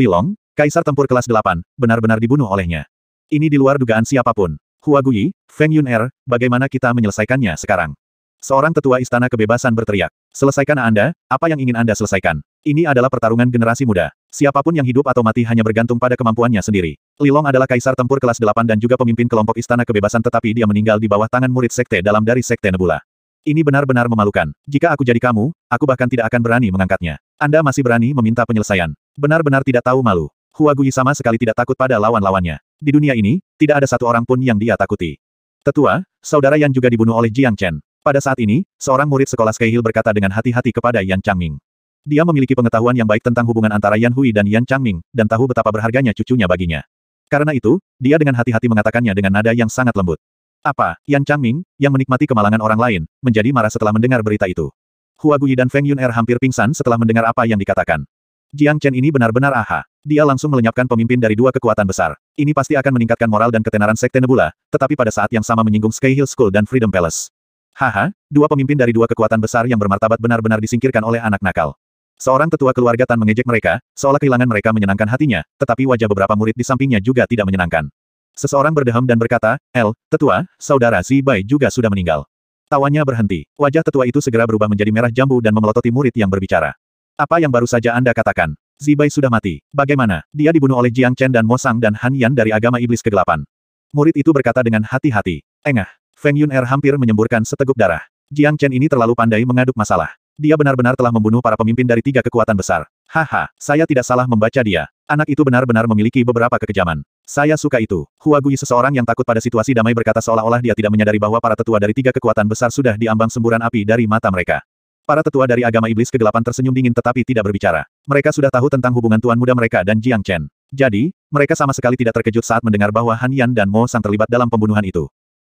Li Long, kaisar tempur kelas 8, benar-benar dibunuh olehnya. Ini di luar dugaan siapapun. Hua Guyi, Feng Yun Er, bagaimana kita menyelesaikannya sekarang? Seorang tetua istana kebebasan berteriak. Selesaikan Anda, apa yang ingin Anda selesaikan. Ini adalah pertarungan generasi muda. Siapapun yang hidup atau mati hanya bergantung pada kemampuannya sendiri. Lilong adalah kaisar tempur kelas 8 dan juga pemimpin kelompok istana kebebasan tetapi dia meninggal di bawah tangan murid sekte dalam dari sekte Nebula. Ini benar-benar memalukan. Jika aku jadi kamu, aku bahkan tidak akan berani mengangkatnya. Anda masih berani meminta penyelesaian. Benar-benar tidak tahu malu. Hua Gui sama sekali tidak takut pada lawan-lawannya. Di dunia ini, tidak ada satu orang pun yang dia takuti. Tetua, saudara yang juga dibunuh oleh Jiang Chen. Pada saat ini, seorang murid sekolah Skyhill berkata dengan hati-hati kepada Yan Changming. Dia memiliki pengetahuan yang baik tentang hubungan antara Yan Hui dan Yan Changming, dan tahu betapa berharganya cucunya baginya. Karena itu, dia dengan hati-hati mengatakannya dengan nada yang sangat lembut. Apa, Yan Changming, yang menikmati kemalangan orang lain, menjadi marah setelah mendengar berita itu. Hua Guyi dan Feng Yun Er hampir pingsan setelah mendengar apa yang dikatakan. Jiang Chen ini benar-benar aha. Dia langsung melenyapkan pemimpin dari dua kekuatan besar. Ini pasti akan meningkatkan moral dan ketenaran Sekte Nebula, tetapi pada saat yang sama menyinggung Sky Hill School dan Freedom Palace. Haha, dua pemimpin dari dua kekuatan besar yang bermartabat benar-benar disingkirkan oleh anak nakal. Seorang tetua keluarga Tan mengejek mereka, seolah kehilangan mereka menyenangkan hatinya, tetapi wajah beberapa murid di sampingnya juga tidak menyenangkan. Seseorang berdeham dan berkata, El, tetua, saudara Si Bai juga sudah meninggal. Tawanya berhenti. Wajah tetua itu segera berubah menjadi merah jambu dan memelototi murid yang berbicara. Apa yang baru saja Anda katakan? Zibai sudah mati. Bagaimana? Dia dibunuh oleh Jiang Chen dan Mo Sang dan Han Yan dari agama iblis kegelapan. Murid itu berkata dengan hati-hati. Engah. Feng Yun Er hampir menyemburkan seteguk darah. Jiang Chen ini terlalu pandai mengaduk masalah. Dia benar-benar telah membunuh para pemimpin dari tiga kekuatan besar. Haha, saya tidak salah membaca dia. Anak itu benar-benar memiliki beberapa kekejaman. Saya suka itu. Hua Gui seseorang yang takut pada situasi damai berkata seolah-olah dia tidak menyadari bahwa para tetua dari tiga kekuatan besar sudah diambang semburan api dari mata mereka. Para tetua dari agama iblis kegelapan tersenyum dingin tetapi tidak berbicara. Mereka sudah tahu tentang hubungan tuan muda mereka dan Jiang Chen. Jadi, mereka sama sekali tidak terkejut saat mendengar bahwa Han Yan dan Mo Sang terlibat dalam pembunuhan itu.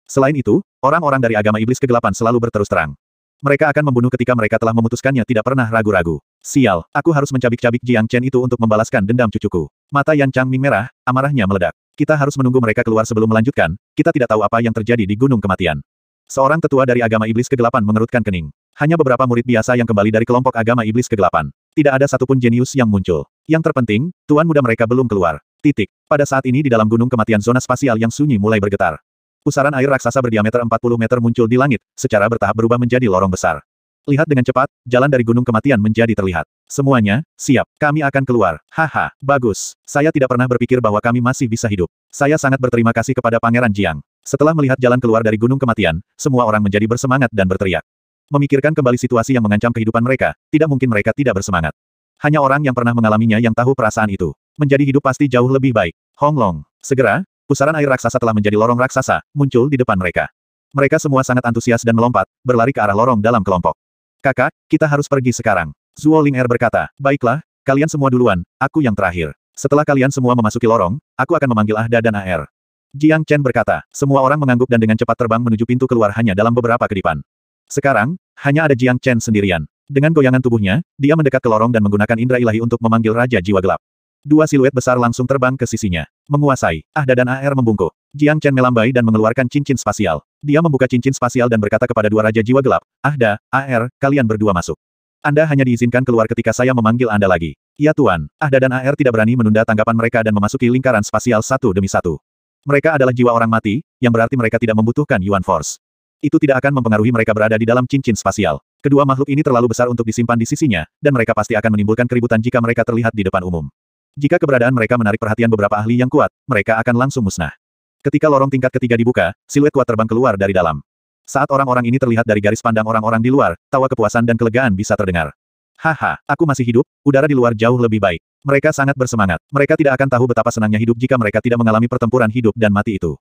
Selain itu, orang-orang dari agama iblis kegelapan selalu berterus terang. Mereka akan membunuh ketika mereka telah memutuskannya tidak pernah ragu-ragu. Sial, aku harus mencabik-cabik Jiang Chen itu untuk membalaskan dendam cucuku. Mata Yan Ming merah, amarahnya meledak. Kita harus menunggu mereka keluar sebelum melanjutkan, kita tidak tahu apa yang terjadi di Gunung Kematian. Seorang tetua dari agama iblis kegelapan mengerutkan kening. Hanya beberapa murid biasa yang kembali dari kelompok agama iblis kegelapan. Tidak ada satupun jenius yang muncul. Yang terpenting, tuan muda mereka belum keluar. Titik. Pada saat ini di dalam gunung kematian zona spasial yang sunyi mulai bergetar. Pusaran air raksasa berdiameter 40 meter muncul di langit, secara bertahap berubah menjadi lorong besar. Lihat dengan cepat, jalan dari Gunung Kematian menjadi terlihat. Semuanya, siap, kami akan keluar. Haha, bagus. Saya tidak pernah berpikir bahwa kami masih bisa hidup. Saya sangat berterima kasih kepada Pangeran Jiang. Setelah melihat jalan keluar dari Gunung Kematian, semua orang menjadi bersemangat dan berteriak. Memikirkan kembali situasi yang mengancam kehidupan mereka, tidak mungkin mereka tidak bersemangat. Hanya orang yang pernah mengalaminya yang tahu perasaan itu. Menjadi hidup pasti jauh lebih baik. Honglong. Segera, Pusaran air raksasa telah menjadi lorong raksasa, muncul di depan mereka. Mereka semua sangat antusias dan melompat, berlari ke arah lorong dalam kelompok. Kakak, kita harus pergi sekarang. Zuo Ling Er berkata, baiklah, kalian semua duluan, aku yang terakhir. Setelah kalian semua memasuki lorong, aku akan memanggil Ahda dan AR. Jiang Chen berkata, semua orang mengangguk dan dengan cepat terbang menuju pintu keluar hanya dalam beberapa kedipan. Sekarang, hanya ada Jiang Chen sendirian. Dengan goyangan tubuhnya, dia mendekat ke lorong dan menggunakan indera ilahi untuk memanggil Raja Jiwa Gelap. Dua siluet besar langsung terbang ke sisinya. Menguasai, Ahda dan AR membungkuk. Jiang Chen melambai dan mengeluarkan cincin spasial. Dia membuka cincin spasial dan berkata kepada dua raja jiwa gelap, Ahda, AR, kalian berdua masuk. Anda hanya diizinkan keluar ketika saya memanggil Anda lagi. Ya Tuan, Ahda dan AR tidak berani menunda tanggapan mereka dan memasuki lingkaran spasial satu demi satu. Mereka adalah jiwa orang mati, yang berarti mereka tidak membutuhkan Yuan Force. Itu tidak akan mempengaruhi mereka berada di dalam cincin spasial. Kedua makhluk ini terlalu besar untuk disimpan di sisinya, dan mereka pasti akan menimbulkan keributan jika mereka terlihat di depan umum. Jika keberadaan mereka menarik perhatian beberapa ahli yang kuat, mereka akan langsung musnah. Ketika lorong tingkat ketiga dibuka, siluet kuat terbang keluar dari dalam. Saat orang-orang ini terlihat dari garis pandang orang-orang di luar, tawa kepuasan dan kelegaan bisa terdengar. Haha, aku masih hidup, udara di luar jauh lebih baik. Mereka sangat bersemangat. Mereka tidak akan tahu betapa senangnya hidup jika mereka tidak mengalami pertempuran hidup dan mati itu.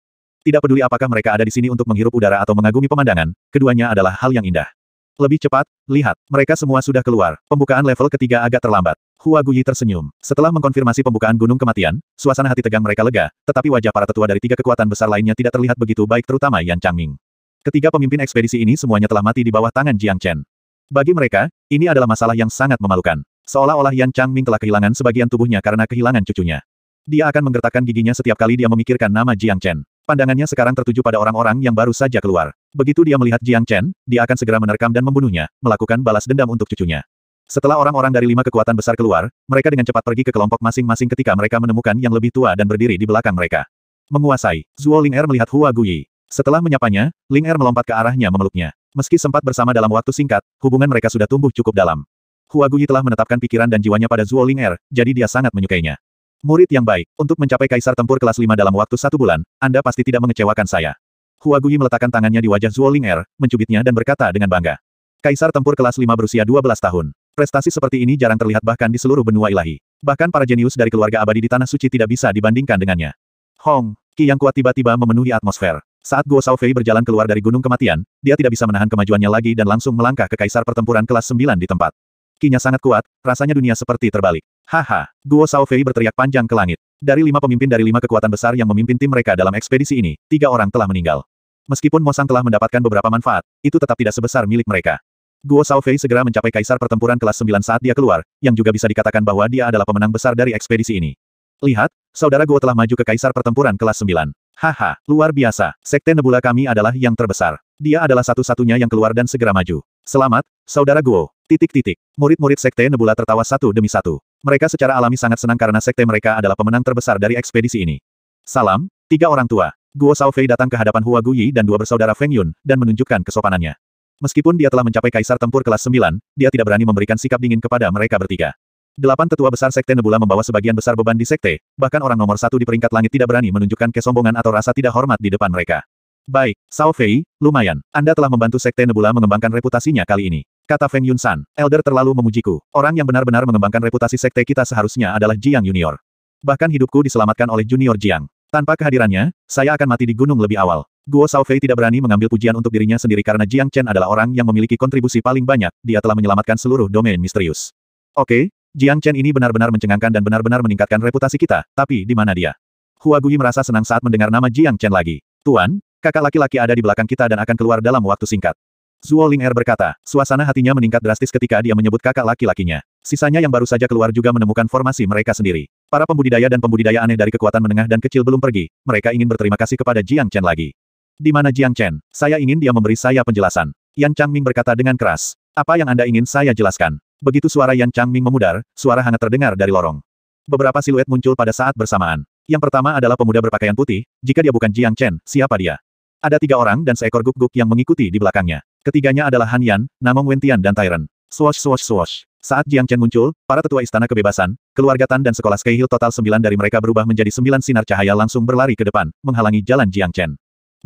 Tidak peduli apakah mereka ada di sini untuk menghirup udara atau mengagumi pemandangan, keduanya adalah hal yang indah. Lebih cepat, lihat, mereka semua sudah keluar. Pembukaan level ketiga agak terlambat. Hua Guyi tersenyum. Setelah mengkonfirmasi pembukaan gunung kematian, suasana hati tegang mereka lega, tetapi wajah para tetua dari tiga kekuatan besar lainnya tidak terlihat begitu baik terutama Yan Changming. Ketiga pemimpin ekspedisi ini semuanya telah mati di bawah tangan Jiang Chen. Bagi mereka, ini adalah masalah yang sangat memalukan. Seolah-olah Yan Changming telah kehilangan sebagian tubuhnya karena kehilangan cucunya. Dia akan menggertakkan giginya setiap kali dia memikirkan nama Jiang Chen. Pandangannya sekarang tertuju pada orang-orang yang baru saja keluar. Begitu dia melihat Jiang Chen, dia akan segera menerkam dan membunuhnya, melakukan balas dendam untuk cucunya. Setelah orang-orang dari lima kekuatan besar keluar, mereka dengan cepat pergi ke kelompok masing-masing ketika mereka menemukan yang lebih tua dan berdiri di belakang mereka. Menguasai, Zuo Ling Er melihat Hua Guyi. Setelah menyapanya, Ling Er melompat ke arahnya memeluknya. Meski sempat bersama dalam waktu singkat, hubungan mereka sudah tumbuh cukup dalam. Hua Guyi telah menetapkan pikiran dan jiwanya pada Zuo Ling Er, jadi dia sangat menyukainya. Murid yang baik, untuk mencapai kaisar tempur kelas 5 dalam waktu satu bulan, Anda pasti tidak mengecewakan saya. Hua Guyi meletakkan tangannya di wajah Zuo Ling Er, mencubitnya dan berkata dengan bangga. Kaisar tempur kelas 5 berusia 12 tahun. Prestasi seperti ini jarang terlihat bahkan di seluruh benua ilahi. Bahkan para jenius dari keluarga abadi di Tanah Suci tidak bisa dibandingkan dengannya. Hong, Ki yang kuat tiba-tiba memenuhi atmosfer. Saat Guo Saofei berjalan keluar dari Gunung Kematian, dia tidak bisa menahan kemajuannya lagi dan langsung melangkah ke Kaisar Pertempuran Kelas 9 di tempat. Kinya sangat kuat, rasanya dunia seperti terbalik. Haha, Guo Saofei berteriak panjang ke langit. Dari lima pemimpin dari lima kekuatan besar yang memimpin tim mereka dalam ekspedisi ini, tiga orang telah meninggal. Meskipun Mosang telah mendapatkan beberapa manfaat, itu tetap tidak sebesar milik mereka. Guo Shaofei segera mencapai kaisar pertempuran kelas 9 saat dia keluar, yang juga bisa dikatakan bahwa dia adalah pemenang besar dari ekspedisi ini. Lihat, saudara Guo telah maju ke kaisar pertempuran kelas 9. Haha, luar biasa, sekte nebula kami adalah yang terbesar. Dia adalah satu-satunya yang keluar dan segera maju. Selamat, saudara Guo. Titik-titik. Murid-murid sekte nebula tertawa satu demi satu. Mereka secara alami sangat senang karena sekte mereka adalah pemenang terbesar dari ekspedisi ini. Salam, tiga orang tua. Guo Shaofei datang ke hadapan Hua Guyi dan dua bersaudara Feng Yun, dan menunjukkan kesopanannya. Meskipun dia telah mencapai kaisar tempur kelas 9, dia tidak berani memberikan sikap dingin kepada mereka bertiga. Delapan tetua besar Sekte Nebula membawa sebagian besar beban di Sekte, bahkan orang nomor satu di peringkat langit tidak berani menunjukkan kesombongan atau rasa tidak hormat di depan mereka. Baik, Sao Fei, lumayan. Anda telah membantu Sekte Nebula mengembangkan reputasinya kali ini. Kata Feng Yun Elder terlalu memujiku. Orang yang benar-benar mengembangkan reputasi Sekte kita seharusnya adalah Jiang Junior. Bahkan hidupku diselamatkan oleh Junior Jiang. Tanpa kehadirannya, saya akan mati di gunung lebih awal. Guo Shaofei tidak berani mengambil pujian untuk dirinya sendiri karena Jiang Chen adalah orang yang memiliki kontribusi paling banyak, dia telah menyelamatkan seluruh domain misterius. Oke, okay, Jiang Chen ini benar-benar mencengangkan dan benar-benar meningkatkan reputasi kita, tapi di mana dia? Hua Gui merasa senang saat mendengar nama Jiang Chen lagi. Tuan, kakak laki-laki ada di belakang kita dan akan keluar dalam waktu singkat. Zuo Ling Er berkata, suasana hatinya meningkat drastis ketika dia menyebut kakak laki-lakinya. Sisanya yang baru saja keluar juga menemukan formasi mereka sendiri. Para pembudidaya dan pembudidaya aneh dari kekuatan menengah dan kecil belum pergi, mereka ingin berterima kasih kepada Jiang Chen lagi. Di mana Jiang Chen? Saya ingin dia memberi saya penjelasan. Yan Changming berkata dengan keras. Apa yang Anda ingin saya jelaskan? Begitu suara Yan Changming memudar, suara hangat terdengar dari lorong. Beberapa siluet muncul pada saat bersamaan. Yang pertama adalah pemuda berpakaian putih, jika dia bukan Jiang Chen, siapa dia? Ada tiga orang dan seekor guk-guk yang mengikuti di belakangnya. Ketiganya adalah Han Yan, Namong Wentian dan Tyron. Swash swash swash. Saat Jiang Chen muncul, para tetua istana kebebasan, keluarga Tan dan sekolah Sky total sembilan dari mereka berubah menjadi sembilan sinar cahaya langsung berlari ke depan, menghalangi jalan Jiang Chen.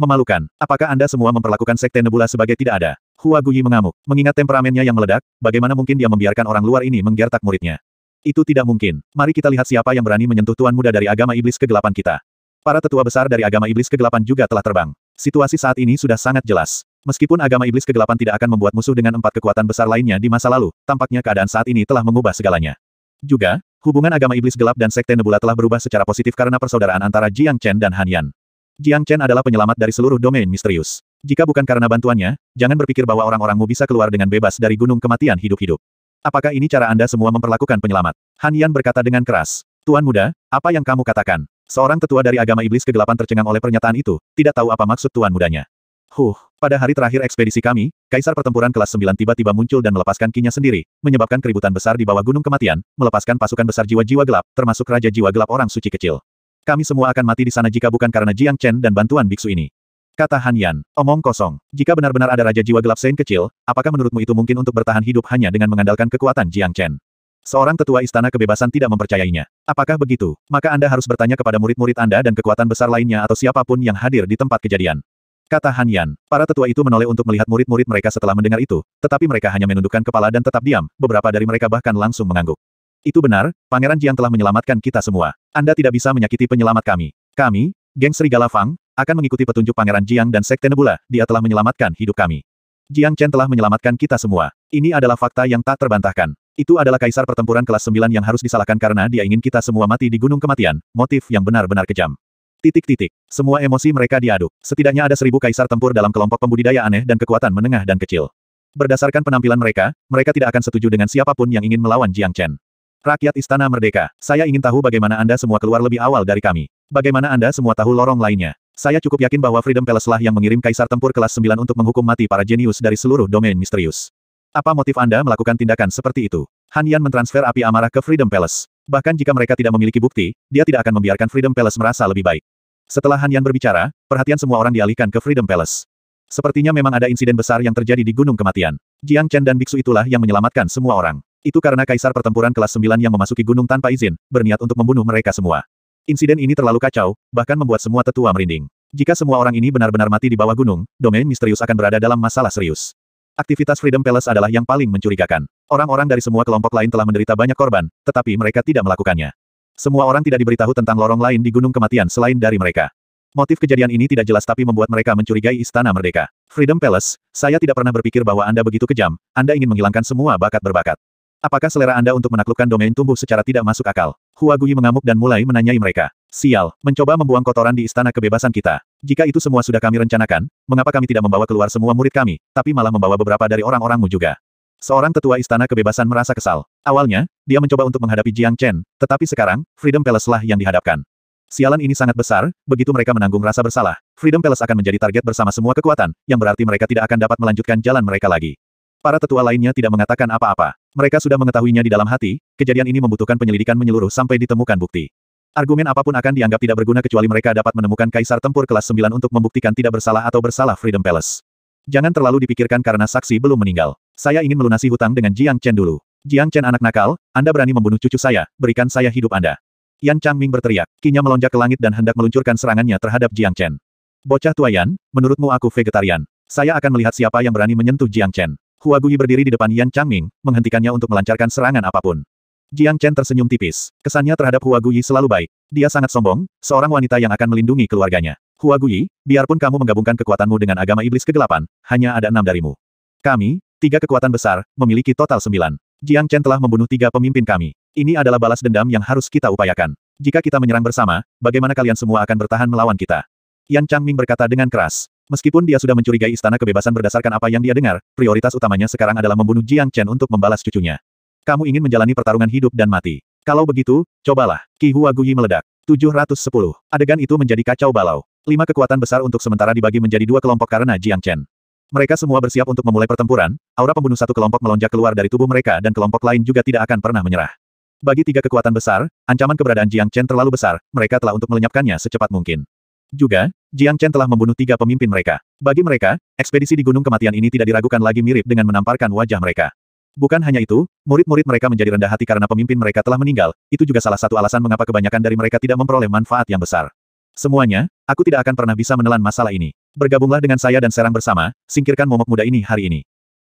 Memalukan. Apakah Anda semua memperlakukan Sekte Nebula sebagai tidak ada? Hua Guyi mengamuk. Mengingat temperamennya yang meledak, bagaimana mungkin dia membiarkan orang luar ini menggertak muridnya? Itu tidak mungkin. Mari kita lihat siapa yang berani menyentuh Tuan Muda dari agama iblis kegelapan kita. Para tetua besar dari agama iblis kegelapan juga telah terbang. Situasi saat ini sudah sangat jelas. Meskipun agama iblis kegelapan tidak akan membuat musuh dengan empat kekuatan besar lainnya di masa lalu, tampaknya keadaan saat ini telah mengubah segalanya. Juga, hubungan agama iblis gelap dan sekte nebula telah berubah secara positif karena persaudaraan antara Jiang Chen dan Han Yan. Jiang Chen adalah penyelamat dari seluruh domain misterius. Jika bukan karena bantuannya, jangan berpikir bahwa orang-orangmu bisa keluar dengan bebas dari gunung kematian hidup-hidup. Apakah ini cara Anda semua memperlakukan penyelamat? Han Yan berkata dengan keras. Tuan muda, apa yang kamu katakan? Seorang tetua dari agama iblis kegelapan tercengang oleh pernyataan itu, tidak tahu apa maksud tuan mudanya. Huh, pada hari terakhir ekspedisi kami, Kaisar Pertempuran kelas 9 tiba-tiba muncul dan melepaskan kinya sendiri, menyebabkan keributan besar di bawah gunung kematian, melepaskan pasukan besar jiwa-jiwa gelap, termasuk Raja Jiwa Gelap Orang Suci Kecil. Kami semua akan mati di sana jika bukan karena Jiang Chen dan bantuan biksu ini. Kata Han Yan, omong kosong. Jika benar-benar ada Raja Jiwa Gelap Sein kecil, apakah menurutmu itu mungkin untuk bertahan hidup hanya dengan mengandalkan kekuatan Jiang Chen? Seorang tetua istana kebebasan tidak mempercayainya. Apakah begitu? Maka Anda harus bertanya kepada murid-murid Anda dan kekuatan besar lainnya atau siapapun yang hadir di tempat kejadian. Kata Han Yan. Para tetua itu menoleh untuk melihat murid-murid mereka setelah mendengar itu, tetapi mereka hanya menundukkan kepala dan tetap diam, beberapa dari mereka bahkan langsung mengangguk. Itu benar, Pangeran Jiang telah menyelamatkan kita semua. Anda tidak bisa menyakiti penyelamat kami. Kami, geng Serigala Fang, akan mengikuti petunjuk Pangeran Jiang dan Sekte Nebula, dia telah menyelamatkan hidup kami. Jiang Chen telah menyelamatkan kita semua. Ini adalah fakta yang tak terbantahkan. Itu adalah kaisar pertempuran kelas 9 yang harus disalahkan karena dia ingin kita semua mati di gunung kematian, motif yang benar-benar kejam. Titik-titik. Semua emosi mereka diaduk. Setidaknya ada seribu kaisar tempur dalam kelompok pembudidaya aneh dan kekuatan menengah dan kecil. Berdasarkan penampilan mereka, mereka tidak akan setuju dengan siapapun yang ingin melawan Jiang Chen. Rakyat Istana Merdeka, saya ingin tahu bagaimana Anda semua keluar lebih awal dari kami. Bagaimana Anda semua tahu lorong lainnya? Saya cukup yakin bahwa Freedom Palace lah yang mengirim Kaisar Tempur kelas 9 untuk menghukum mati para jenius dari seluruh domain misterius. Apa motif Anda melakukan tindakan seperti itu? Han Yan mentransfer api amarah ke Freedom Palace. Bahkan jika mereka tidak memiliki bukti, dia tidak akan membiarkan Freedom Palace merasa lebih baik. Setelah Han Yan berbicara, perhatian semua orang dialihkan ke Freedom Palace. Sepertinya memang ada insiden besar yang terjadi di Gunung Kematian. Jiang Chen dan biksu itulah yang menyelamatkan semua orang. Itu karena kaisar pertempuran kelas 9 yang memasuki gunung tanpa izin, berniat untuk membunuh mereka semua. Insiden ini terlalu kacau, bahkan membuat semua tetua merinding. Jika semua orang ini benar-benar mati di bawah gunung, domain misterius akan berada dalam masalah serius. Aktivitas Freedom Palace adalah yang paling mencurigakan. Orang-orang dari semua kelompok lain telah menderita banyak korban, tetapi mereka tidak melakukannya. Semua orang tidak diberitahu tentang lorong lain di gunung kematian selain dari mereka. Motif kejadian ini tidak jelas tapi membuat mereka mencurigai Istana Merdeka. Freedom Palace, saya tidak pernah berpikir bahwa Anda begitu kejam, Anda ingin menghilangkan semua bakat berbakat. Apakah selera Anda untuk menaklukkan domain tumbuh secara tidak masuk akal? Hua Gui mengamuk dan mulai menanyai mereka. Sial, mencoba membuang kotoran di istana kebebasan kita. Jika itu semua sudah kami rencanakan, mengapa kami tidak membawa keluar semua murid kami, tapi malah membawa beberapa dari orang-orangmu juga? Seorang tetua istana kebebasan merasa kesal. Awalnya, dia mencoba untuk menghadapi Jiang Chen, tetapi sekarang, Freedom Palace lah yang dihadapkan. Sialan ini sangat besar, begitu mereka menanggung rasa bersalah, Freedom Palace akan menjadi target bersama semua kekuatan, yang berarti mereka tidak akan dapat melanjutkan jalan mereka lagi. Para tetua lainnya tidak mengatakan apa-apa. Mereka sudah mengetahuinya di dalam hati, kejadian ini membutuhkan penyelidikan menyeluruh sampai ditemukan bukti. Argumen apapun akan dianggap tidak berguna kecuali mereka dapat menemukan kaisar tempur kelas 9 untuk membuktikan tidak bersalah atau bersalah Freedom Palace. Jangan terlalu dipikirkan karena saksi belum meninggal. Saya ingin melunasi hutang dengan Jiang Chen dulu. Jiang Chen anak nakal, Anda berani membunuh cucu saya, berikan saya hidup Anda. Yan Changming berteriak, kinya melonjak ke langit dan hendak meluncurkan serangannya terhadap Jiang Chen. Bocah tua Yan, menurutmu aku vegetarian. Saya akan melihat siapa yang berani menyentuh Jiang Chen. Hua Guyi berdiri di depan Yan Changming, menghentikannya untuk melancarkan serangan apapun. Jiang Chen tersenyum tipis. Kesannya terhadap Hua Guyi selalu baik. Dia sangat sombong, seorang wanita yang akan melindungi keluarganya. Hua Guyi, biarpun kamu menggabungkan kekuatanmu dengan agama iblis kegelapan, hanya ada enam darimu. Kami, tiga kekuatan besar, memiliki total sembilan. Jiang Chen telah membunuh tiga pemimpin kami. Ini adalah balas dendam yang harus kita upayakan. Jika kita menyerang bersama, bagaimana kalian semua akan bertahan melawan kita? Yan Changming berkata dengan keras. Meskipun dia sudah mencurigai istana kebebasan berdasarkan apa yang dia dengar, prioritas utamanya sekarang adalah membunuh Jiang Chen untuk membalas cucunya. Kamu ingin menjalani pertarungan hidup dan mati. Kalau begitu, cobalah. Ki Hua Guyi meledak. 710. Adegan itu menjadi kacau balau. Lima kekuatan besar untuk sementara dibagi menjadi dua kelompok karena Jiang Chen. Mereka semua bersiap untuk memulai pertempuran, aura pembunuh satu kelompok melonjak keluar dari tubuh mereka dan kelompok lain juga tidak akan pernah menyerah. Bagi tiga kekuatan besar, ancaman keberadaan Jiang Chen terlalu besar, mereka telah untuk melenyapkannya secepat mungkin. Juga, Jiang Chen telah membunuh tiga pemimpin mereka. Bagi mereka, ekspedisi di Gunung Kematian ini tidak diragukan lagi mirip dengan menamparkan wajah mereka. Bukan hanya itu, murid-murid mereka menjadi rendah hati karena pemimpin mereka telah meninggal, itu juga salah satu alasan mengapa kebanyakan dari mereka tidak memperoleh manfaat yang besar. Semuanya, aku tidak akan pernah bisa menelan masalah ini. Bergabunglah dengan saya dan serang bersama, singkirkan momok muda ini hari ini.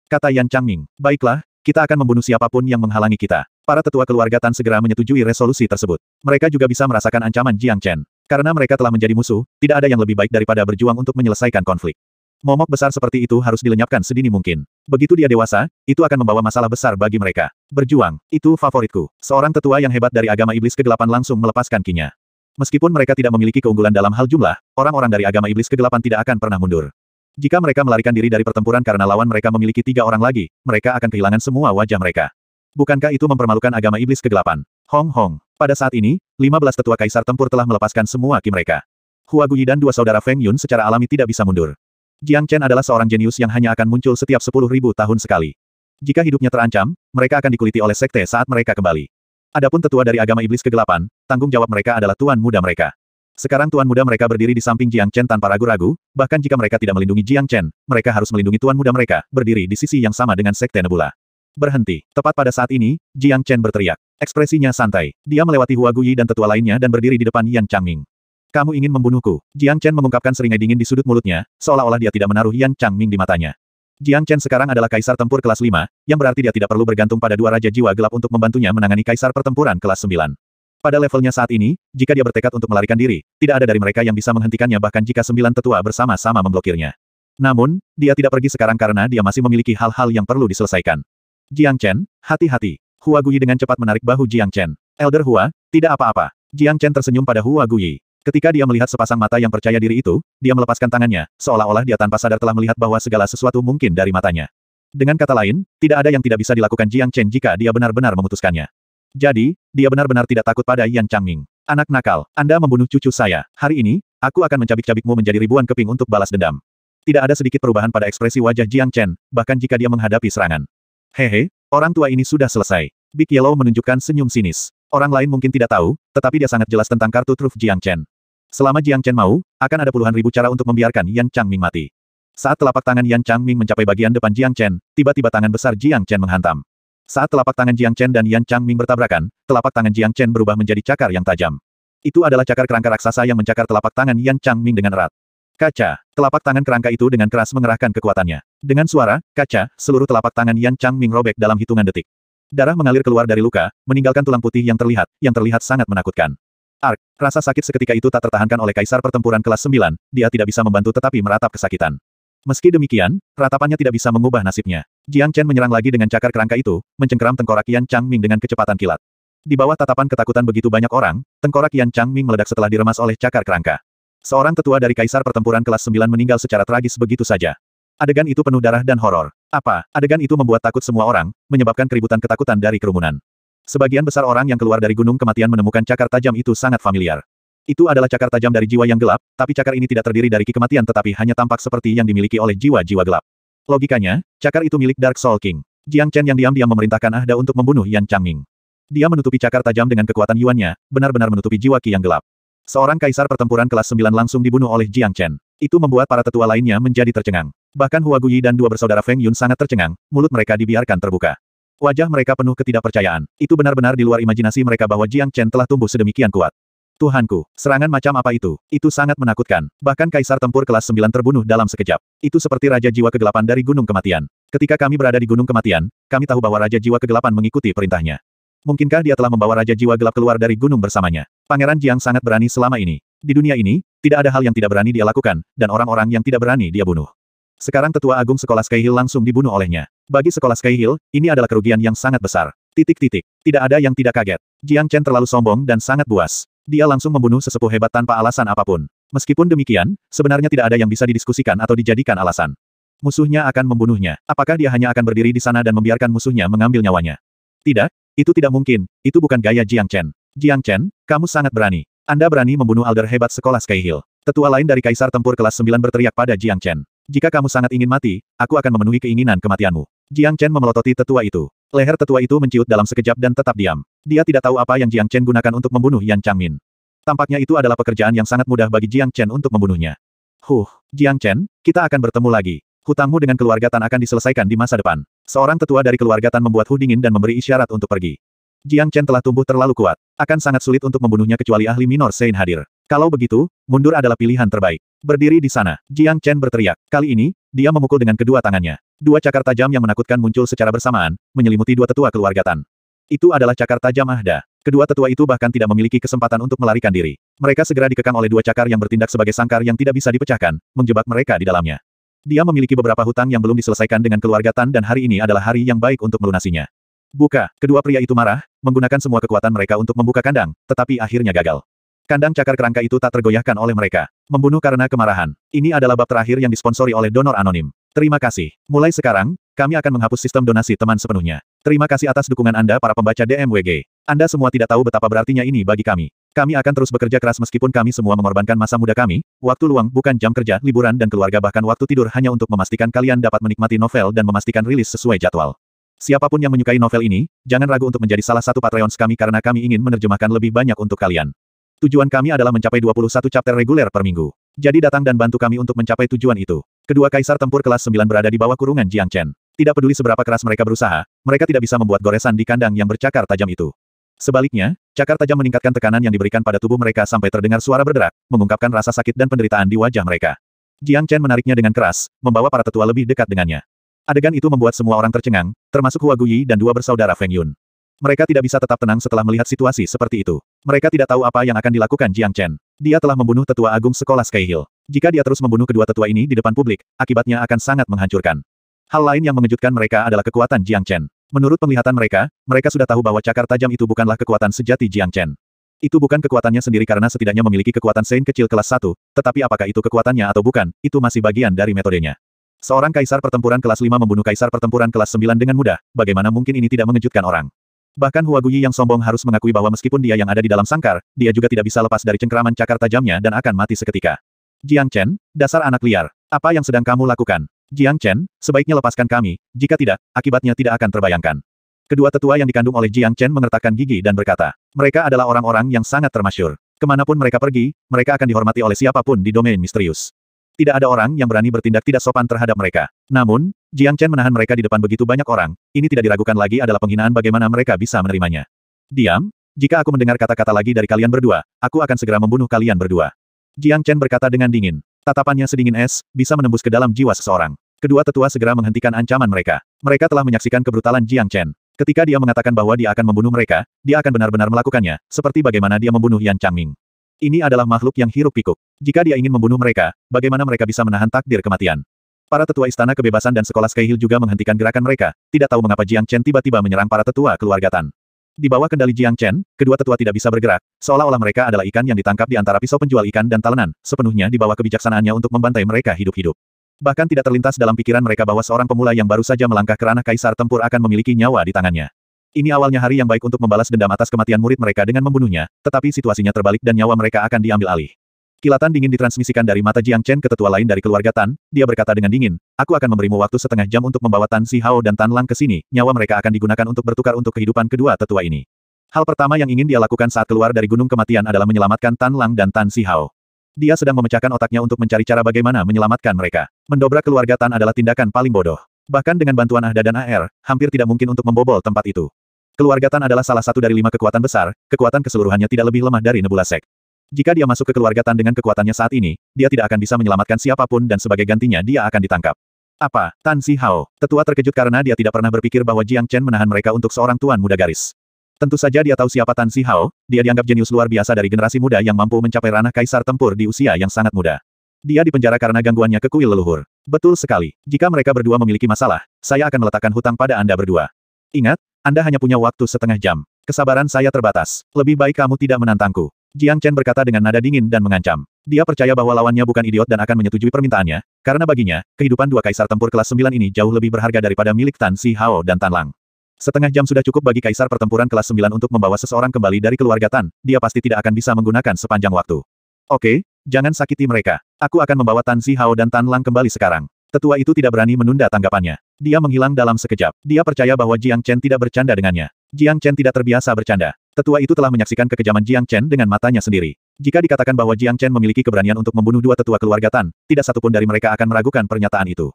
Kata Yan Changming, baiklah, kita akan membunuh siapapun yang menghalangi kita. Para tetua keluarga Tan segera menyetujui resolusi tersebut. Mereka juga bisa merasakan ancaman Jiang Chen. Karena mereka telah menjadi musuh, tidak ada yang lebih baik daripada berjuang untuk menyelesaikan konflik. Momok besar seperti itu harus dilenyapkan sedini mungkin. Begitu dia dewasa, itu akan membawa masalah besar bagi mereka. Berjuang, itu favoritku. Seorang tetua yang hebat dari agama iblis kegelapan langsung melepaskan kinya. Meskipun mereka tidak memiliki keunggulan dalam hal jumlah, orang-orang dari agama iblis kegelapan tidak akan pernah mundur. Jika mereka melarikan diri dari pertempuran karena lawan mereka memiliki tiga orang lagi, mereka akan kehilangan semua wajah mereka. Bukankah itu mempermalukan agama iblis kegelapan? Hong Hong. Pada saat ini, 15 tetua kaisar tempur telah melepaskan semua ki mereka. Hua Gui dan dua saudara Feng Yun secara alami tidak bisa mundur. Jiang Chen adalah seorang jenius yang hanya akan muncul setiap 10.000 tahun sekali. Jika hidupnya terancam, mereka akan dikuliti oleh sekte saat mereka kembali. Adapun tetua dari agama iblis kegelapan, tanggung jawab mereka adalah tuan muda mereka. Sekarang tuan muda mereka berdiri di samping Jiang Chen tanpa ragu-ragu, bahkan jika mereka tidak melindungi Jiang Chen, mereka harus melindungi tuan muda mereka, berdiri di sisi yang sama dengan Sekte Nebula. Berhenti. Tepat pada saat ini, Jiang Chen berteriak. Ekspresinya santai. Dia melewati Hua Guyi dan tetua lainnya dan berdiri di depan Yan Changming. Kamu ingin membunuhku? Jiang Chen mengungkapkan seringai dingin di sudut mulutnya, seolah-olah dia tidak menaruh Yan Changming di matanya. Jiang Chen sekarang adalah kaisar tempur kelas 5, yang berarti dia tidak perlu bergantung pada dua raja jiwa gelap untuk membantunya menangani kaisar pertempuran kelas 9. Pada levelnya saat ini, jika dia bertekad untuk melarikan diri, tidak ada dari mereka yang bisa menghentikannya bahkan jika sembilan tetua bersama-sama memblokirnya. Namun, dia tidak pergi sekarang karena dia masih memiliki hal-hal yang perlu diselesaikan. Jiang Chen, hati-hati. Hua Guyi dengan cepat menarik bahu Jiang Chen. Elder Hua, tidak apa-apa. Jiang Chen tersenyum pada Hua Guyi. Ketika dia melihat sepasang mata yang percaya diri itu, dia melepaskan tangannya, seolah-olah dia tanpa sadar telah melihat bahwa segala sesuatu mungkin dari matanya. Dengan kata lain, tidak ada yang tidak bisa dilakukan Jiang Chen jika dia benar-benar memutuskannya. Jadi, dia benar-benar tidak takut pada Yan Changming. Anak nakal, Anda membunuh cucu saya. Hari ini, aku akan mencabik-cabikmu menjadi ribuan keping untuk balas dendam. Tidak ada sedikit perubahan pada ekspresi wajah Jiang Chen, bahkan jika dia menghadapi serangan. Hehe, orang tua ini sudah selesai. Big Yellow menunjukkan senyum sinis. Orang lain mungkin tidak tahu, tetapi dia sangat jelas tentang kartu truf Jiang Chen. Selama Jiang Chen mau, akan ada puluhan ribu cara untuk membiarkan Yan Chang Ming mati. Saat telapak tangan Yan Chang Ming mencapai bagian depan Jiang Chen, tiba-tiba tangan besar Jiang Chen menghantam. Saat telapak tangan Jiang Chen dan Yan Chang Ming bertabrakan, telapak tangan Jiang Chen berubah menjadi cakar yang tajam. Itu adalah cakar kerangka raksasa yang mencakar telapak tangan Yan Chang Ming dengan erat. Kaca. Telapak tangan kerangka itu dengan keras mengerahkan kekuatannya. Dengan suara, kaca, seluruh telapak tangan Yan Chang Ming robek dalam hitungan detik. Darah mengalir keluar dari luka, meninggalkan tulang putih yang terlihat, yang terlihat sangat menakutkan. Ark, rasa sakit seketika itu tak tertahankan oleh kaisar pertempuran kelas 9, dia tidak bisa membantu tetapi meratap kesakitan. Meski demikian, ratapannya tidak bisa mengubah nasibnya. Jiang Chen menyerang lagi dengan cakar kerangka itu, mencengkeram tengkorak Yan Chang Ming dengan kecepatan kilat. Di bawah tatapan ketakutan begitu banyak orang, tengkorak Yan Chang Ming meledak setelah diremas oleh cakar kerangka. Seorang tetua dari kaisar pertempuran kelas 9 meninggal secara tragis begitu saja. Adegan itu penuh darah dan horor. Apa? Adegan itu membuat takut semua orang, menyebabkan keributan ketakutan dari kerumunan. Sebagian besar orang yang keluar dari gunung kematian menemukan cakar tajam itu sangat familiar. Itu adalah cakar tajam dari jiwa yang gelap, tapi cakar ini tidak terdiri dari ki kematian tetapi hanya tampak seperti yang dimiliki oleh jiwa-jiwa gelap. Logikanya, cakar itu milik Dark Soul King. Jiang Chen yang diam-diam memerintahkan Ahda untuk membunuh Yan Changming. Dia menutupi cakar tajam dengan kekuatan Yuannya, benar-benar menutupi jiwa Ki yang gelap. Seorang kaisar pertempuran kelas 9 langsung dibunuh oleh Jiang Chen. Itu membuat para tetua lainnya menjadi tercengang. Bahkan Hua Guyi dan dua bersaudara Feng Yun sangat tercengang, mulut mereka dibiarkan terbuka. Wajah mereka penuh ketidakpercayaan. Itu benar-benar di luar imajinasi mereka bahwa Jiang Chen telah tumbuh sedemikian kuat. Tuhanku, serangan macam apa itu? Itu sangat menakutkan. Bahkan kaisar tempur kelas 9 terbunuh dalam sekejap. Itu seperti raja jiwa kegelapan dari gunung kematian. Ketika kami berada di gunung kematian, kami tahu bahwa raja jiwa kegelapan mengikuti perintahnya. Mungkinkah dia telah membawa Raja Jiwa Gelap keluar dari gunung bersamanya? Pangeran Jiang sangat berani selama ini. Di dunia ini, tidak ada hal yang tidak berani dia lakukan, dan orang-orang yang tidak berani dia bunuh. Sekarang tetua agung sekolah Sky Hill langsung dibunuh olehnya. Bagi sekolah Sky Hill, ini adalah kerugian yang sangat besar. Titik-titik. Tidak ada yang tidak kaget. Jiang Chen terlalu sombong dan sangat buas. Dia langsung membunuh sesepuh hebat tanpa alasan apapun. Meskipun demikian, sebenarnya tidak ada yang bisa didiskusikan atau dijadikan alasan. Musuhnya akan membunuhnya. Apakah dia hanya akan berdiri di sana dan membiarkan musuhnya mengambil nyawanya? Tidak, itu tidak mungkin, itu bukan gaya Jiang Chen. Jiang Chen, kamu sangat berani. Anda berani membunuh alder hebat sekolah Sky Hill. Tetua lain dari Kaisar Tempur kelas 9 berteriak pada Jiang Chen. Jika kamu sangat ingin mati, aku akan memenuhi keinginan kematianmu. Jiang Chen memelototi tetua itu. Leher tetua itu menciut dalam sekejap dan tetap diam. Dia tidak tahu apa yang Jiang Chen gunakan untuk membunuh Yan Changmin. Tampaknya itu adalah pekerjaan yang sangat mudah bagi Jiang Chen untuk membunuhnya. Huh, Jiang Chen, kita akan bertemu lagi. Hutangmu dengan keluarga Tan akan diselesaikan di masa depan. Seorang tetua dari keluarga Tan membuat Hu dingin dan memberi isyarat untuk pergi. Jiang Chen telah tumbuh terlalu kuat. Akan sangat sulit untuk membunuhnya kecuali ahli minor Sein hadir. Kalau begitu, mundur adalah pilihan terbaik. Berdiri di sana, Jiang Chen berteriak. Kali ini, dia memukul dengan kedua tangannya. Dua cakar tajam yang menakutkan muncul secara bersamaan, menyelimuti dua tetua keluarga Tan. Itu adalah cakar tajam Ahda. Kedua tetua itu bahkan tidak memiliki kesempatan untuk melarikan diri. Mereka segera dikekang oleh dua cakar yang bertindak sebagai sangkar yang tidak bisa dipecahkan, menjebak mereka di dalamnya. Dia memiliki beberapa hutang yang belum diselesaikan dengan keluarga Tan dan hari ini adalah hari yang baik untuk melunasinya. Buka, kedua pria itu marah, menggunakan semua kekuatan mereka untuk membuka kandang, tetapi akhirnya gagal. Kandang cakar kerangka itu tak tergoyahkan oleh mereka. Membunuh karena kemarahan. Ini adalah bab terakhir yang disponsori oleh donor anonim. Terima kasih. Mulai sekarang, kami akan menghapus sistem donasi teman sepenuhnya. Terima kasih atas dukungan Anda para pembaca DMWG. Anda semua tidak tahu betapa berartinya ini bagi kami. Kami akan terus bekerja keras meskipun kami semua mengorbankan masa muda kami, waktu luang bukan jam kerja, liburan dan keluarga bahkan waktu tidur hanya untuk memastikan kalian dapat menikmati novel dan memastikan rilis sesuai jadwal. Siapapun yang menyukai novel ini, jangan ragu untuk menjadi salah satu Patreons kami karena kami ingin menerjemahkan lebih banyak untuk kalian. Tujuan kami adalah mencapai 21 chapter reguler per minggu. Jadi datang dan bantu kami untuk mencapai tujuan itu. Kedua kaisar tempur kelas 9 berada di bawah kurungan Jiang Chen. Tidak peduli seberapa keras mereka berusaha, mereka tidak bisa membuat goresan di kandang yang bercakar tajam itu. Sebaliknya, cakar tajam meningkatkan tekanan yang diberikan pada tubuh mereka sampai terdengar suara berderak, mengungkapkan rasa sakit dan penderitaan di wajah mereka. Jiang Chen menariknya dengan keras, membawa para tetua lebih dekat dengannya. Adegan itu membuat semua orang tercengang, termasuk Hua Guyi dan dua bersaudara Feng Yun. Mereka tidak bisa tetap tenang setelah melihat situasi seperti itu. Mereka tidak tahu apa yang akan dilakukan Jiang Chen. Dia telah membunuh tetua agung sekolah Sky Hill. Jika dia terus membunuh kedua tetua ini di depan publik, akibatnya akan sangat menghancurkan. Hal lain yang mengejutkan mereka adalah kekuatan Jiang Chen. Menurut penglihatan mereka, mereka sudah tahu bahwa cakar tajam itu bukanlah kekuatan sejati Jiang Chen. Itu bukan kekuatannya sendiri karena setidaknya memiliki kekuatan Sein kecil kelas 1, tetapi apakah itu kekuatannya atau bukan, itu masih bagian dari metodenya. Seorang kaisar pertempuran kelas 5 membunuh kaisar pertempuran kelas 9 dengan mudah, bagaimana mungkin ini tidak mengejutkan orang? Bahkan Hua Guyi yang sombong harus mengakui bahwa meskipun dia yang ada di dalam sangkar, dia juga tidak bisa lepas dari cengkeraman cakar tajamnya dan akan mati seketika. Jiang Chen, dasar anak liar, apa yang sedang kamu lakukan? Jiang Chen, sebaiknya lepaskan kami, jika tidak, akibatnya tidak akan terbayangkan. Kedua tetua yang dikandung oleh Jiang Chen mengertakkan gigi dan berkata, mereka adalah orang-orang yang sangat termasyur. Kemanapun mereka pergi, mereka akan dihormati oleh siapapun di domain misterius. Tidak ada orang yang berani bertindak tidak sopan terhadap mereka. Namun, Jiang Chen menahan mereka di depan begitu banyak orang, ini tidak diragukan lagi adalah penghinaan bagaimana mereka bisa menerimanya. Diam, jika aku mendengar kata-kata lagi dari kalian berdua, aku akan segera membunuh kalian berdua. Jiang Chen berkata dengan dingin. Tatapannya sedingin es, bisa menembus ke dalam jiwa seseorang. Kedua tetua segera menghentikan ancaman mereka. Mereka telah menyaksikan kebrutalan Jiang Chen. Ketika dia mengatakan bahwa dia akan membunuh mereka, dia akan benar-benar melakukannya, seperti bagaimana dia membunuh Yan Changming. Ini adalah makhluk yang hiruk pikuk. Jika dia ingin membunuh mereka, bagaimana mereka bisa menahan takdir kematian? Para tetua istana kebebasan dan sekolah Sky juga menghentikan gerakan mereka, tidak tahu mengapa Jiang Chen tiba-tiba menyerang para tetua keluarga Tan. Di bawah kendali Jiang Chen, kedua tetua tidak bisa bergerak, seolah-olah mereka adalah ikan yang ditangkap di antara pisau penjual ikan dan talenan, sepenuhnya di bawah kebijaksanaannya untuk membantai mereka hidup-hidup. Bahkan tidak terlintas dalam pikiran mereka bahwa seorang pemula yang baru saja melangkah ke ranah kaisar tempur akan memiliki nyawa di tangannya. Ini awalnya hari yang baik untuk membalas dendam atas kematian murid mereka dengan membunuhnya, tetapi situasinya terbalik dan nyawa mereka akan diambil alih. Kilatan dingin ditransmisikan dari mata Jiang Chen ke tetua lain dari keluarga Tan, dia berkata dengan dingin, aku akan memberimu waktu setengah jam untuk membawa Tan Si Hao dan Tan Lang ke sini, nyawa mereka akan digunakan untuk bertukar untuk kehidupan kedua tetua ini. Hal pertama yang ingin dia lakukan saat keluar dari gunung kematian adalah menyelamatkan Tan Lang dan Tan Si Hao. Dia sedang memecahkan otaknya untuk mencari cara bagaimana menyelamatkan mereka. Mendobrak keluarga Tan adalah tindakan paling bodoh. Bahkan dengan bantuan Ahda dan AR, hampir tidak mungkin untuk membobol tempat itu. Keluarga Tan adalah salah satu dari lima kekuatan besar, kekuatan keseluruhannya tidak lebih lemah dari Nebula Sek. Jika dia masuk ke keluarga Tan dengan kekuatannya saat ini, dia tidak akan bisa menyelamatkan siapapun dan sebagai gantinya dia akan ditangkap. Apa? Tan Si Hao. Tetua terkejut karena dia tidak pernah berpikir bahwa Jiang Chen menahan mereka untuk seorang tuan muda garis. Tentu saja dia tahu siapa Tan Si Hao, dia dianggap jenius luar biasa dari generasi muda yang mampu mencapai ranah kaisar tempur di usia yang sangat muda. Dia dipenjara karena gangguannya ke kuil leluhur. Betul sekali. Jika mereka berdua memiliki masalah, saya akan meletakkan hutang pada Anda berdua. Ingat, Anda hanya punya waktu setengah jam. Kesabaran saya terbatas. Lebih baik kamu tidak menantangku. Jiang Chen berkata dengan nada dingin dan mengancam. Dia percaya bahwa lawannya bukan idiot dan akan menyetujui permintaannya, karena baginya, kehidupan dua kaisar tempur kelas 9 ini jauh lebih berharga daripada milik Tan Si Hao dan Tan Lang. Setengah jam sudah cukup bagi kaisar pertempuran kelas 9 untuk membawa seseorang kembali dari keluarga Tan, dia pasti tidak akan bisa menggunakan sepanjang waktu. Oke, jangan sakiti mereka. Aku akan membawa Tan Si Hao dan Tan Lang kembali sekarang. Tetua itu tidak berani menunda tanggapannya. Dia menghilang dalam sekejap. Dia percaya bahwa Jiang Chen tidak bercanda dengannya. Jiang Chen tidak terbiasa bercanda. Tetua itu telah menyaksikan kekejaman Jiang Chen dengan matanya sendiri. Jika dikatakan bahwa Jiang Chen memiliki keberanian untuk membunuh dua tetua keluarga Tan, tidak satupun dari mereka akan meragukan pernyataan itu.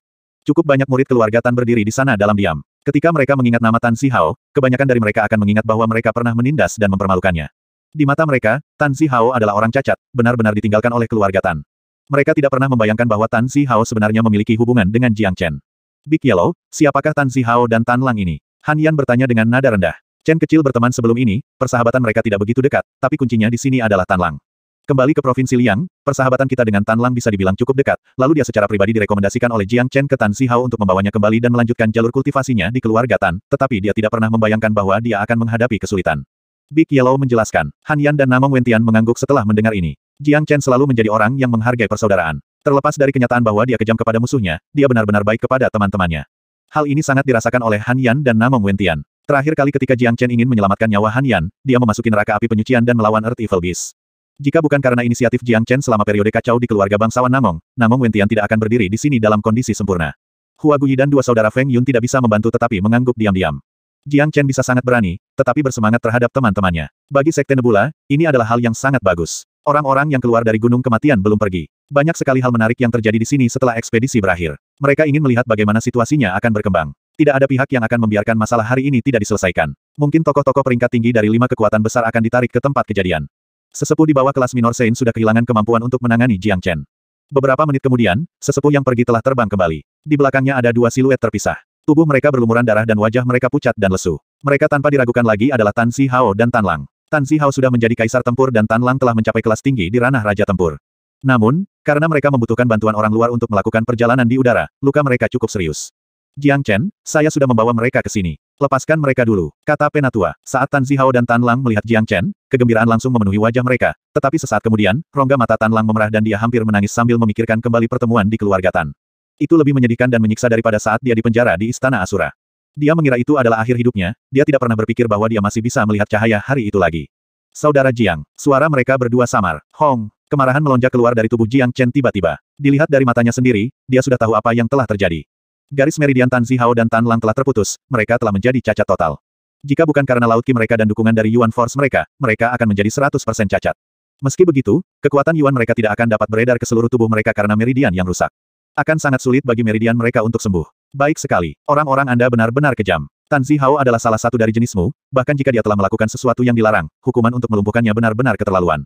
Cukup banyak murid keluarga Tan berdiri di sana dalam diam. Ketika mereka mengingat nama Tan Hao, kebanyakan dari mereka akan mengingat bahwa mereka pernah menindas dan mempermalukannya. Di mata mereka, Tan Hao adalah orang cacat, benar-benar ditinggalkan oleh keluarga Tan. Mereka tidak pernah membayangkan bahwa Tan Hao sebenarnya memiliki hubungan dengan Jiang Chen. Big Yellow, siapakah Tan Hao dan Tan Lang ini? Han Yan bertanya dengan nada rendah. Chen kecil berteman sebelum ini, persahabatan mereka tidak begitu dekat, tapi kuncinya di sini adalah Tan Lang. Kembali ke Provinsi Liang, persahabatan kita dengan Tan Lang bisa dibilang cukup dekat, lalu dia secara pribadi direkomendasikan oleh Jiang Chen ke Tan Si Hao untuk membawanya kembali dan melanjutkan jalur kultivasinya di keluarga Tan, tetapi dia tidak pernah membayangkan bahwa dia akan menghadapi kesulitan. Big Yellow menjelaskan, Han Yan dan Namong Wentian mengangguk setelah mendengar ini. Jiang Chen selalu menjadi orang yang menghargai persaudaraan. Terlepas dari kenyataan bahwa dia kejam kepada musuhnya, dia benar-benar baik kepada teman-temannya. Hal ini sangat dirasakan oleh Han Yan dan Namong Wentian. Terakhir kali ketika Jiang Chen ingin menyelamatkan nyawa Han Yan, dia memasuki neraka api penyucian dan melawan Earth Evil Beast. Jika bukan karena inisiatif Jiang Chen selama periode kacau di keluarga bangsawan Namong, Namong Wentian tidak akan berdiri di sini dalam kondisi sempurna. Hua Guyi dan dua saudara Feng Yun tidak bisa membantu tetapi mengangguk diam-diam. Jiang Chen bisa sangat berani, tetapi bersemangat terhadap teman-temannya. Bagi Sekte Nebula, ini adalah hal yang sangat bagus. Orang-orang yang keluar dari Gunung Kematian belum pergi. Banyak sekali hal menarik yang terjadi di sini setelah ekspedisi berakhir. Mereka ingin melihat bagaimana situasinya akan berkembang. Tidak ada pihak yang akan membiarkan masalah hari ini tidak diselesaikan. Mungkin tokoh-tokoh peringkat tinggi dari lima kekuatan besar akan ditarik ke tempat kejadian. Sesepuh di bawah kelas minor Sein sudah kehilangan kemampuan untuk menangani Jiang Chen. Beberapa menit kemudian, sesepuh yang pergi telah terbang kembali. Di belakangnya ada dua siluet terpisah. Tubuh mereka berlumuran darah dan wajah mereka pucat dan lesu. Mereka tanpa diragukan lagi adalah Tan Si Hao dan Tan Lang. Tan Si Hao sudah menjadi kaisar tempur dan Tan Lang telah mencapai kelas tinggi di ranah raja tempur. Namun, karena mereka membutuhkan bantuan orang luar untuk melakukan perjalanan di udara, luka mereka cukup serius. Jiang Chen, saya sudah membawa mereka ke sini. Lepaskan mereka dulu, kata Penatua. Saat Tan Zihao dan Tan Lang melihat Jiang Chen, kegembiraan langsung memenuhi wajah mereka. Tetapi sesaat kemudian, rongga mata Tan Lang memerah dan dia hampir menangis sambil memikirkan kembali pertemuan di keluarga Tan. Itu lebih menyedihkan dan menyiksa daripada saat dia dipenjara di Istana Asura. Dia mengira itu adalah akhir hidupnya, dia tidak pernah berpikir bahwa dia masih bisa melihat cahaya hari itu lagi. Saudara Jiang, suara mereka berdua samar. Hong, kemarahan melonjak keluar dari tubuh Jiang Chen tiba-tiba. Dilihat dari matanya sendiri, dia sudah tahu apa yang telah terjadi. Garis meridian Tan Zihao dan Tan Lang telah terputus, mereka telah menjadi cacat total. Jika bukan karena laut ki mereka dan dukungan dari Yuan Force mereka, mereka akan menjadi 100% cacat. Meski begitu, kekuatan Yuan mereka tidak akan dapat beredar ke seluruh tubuh mereka karena meridian yang rusak. Akan sangat sulit bagi meridian mereka untuk sembuh. Baik sekali, orang-orang Anda benar-benar kejam. Tan Zihao adalah salah satu dari jenismu, bahkan jika dia telah melakukan sesuatu yang dilarang, hukuman untuk melumpuhkannya benar-benar keterlaluan.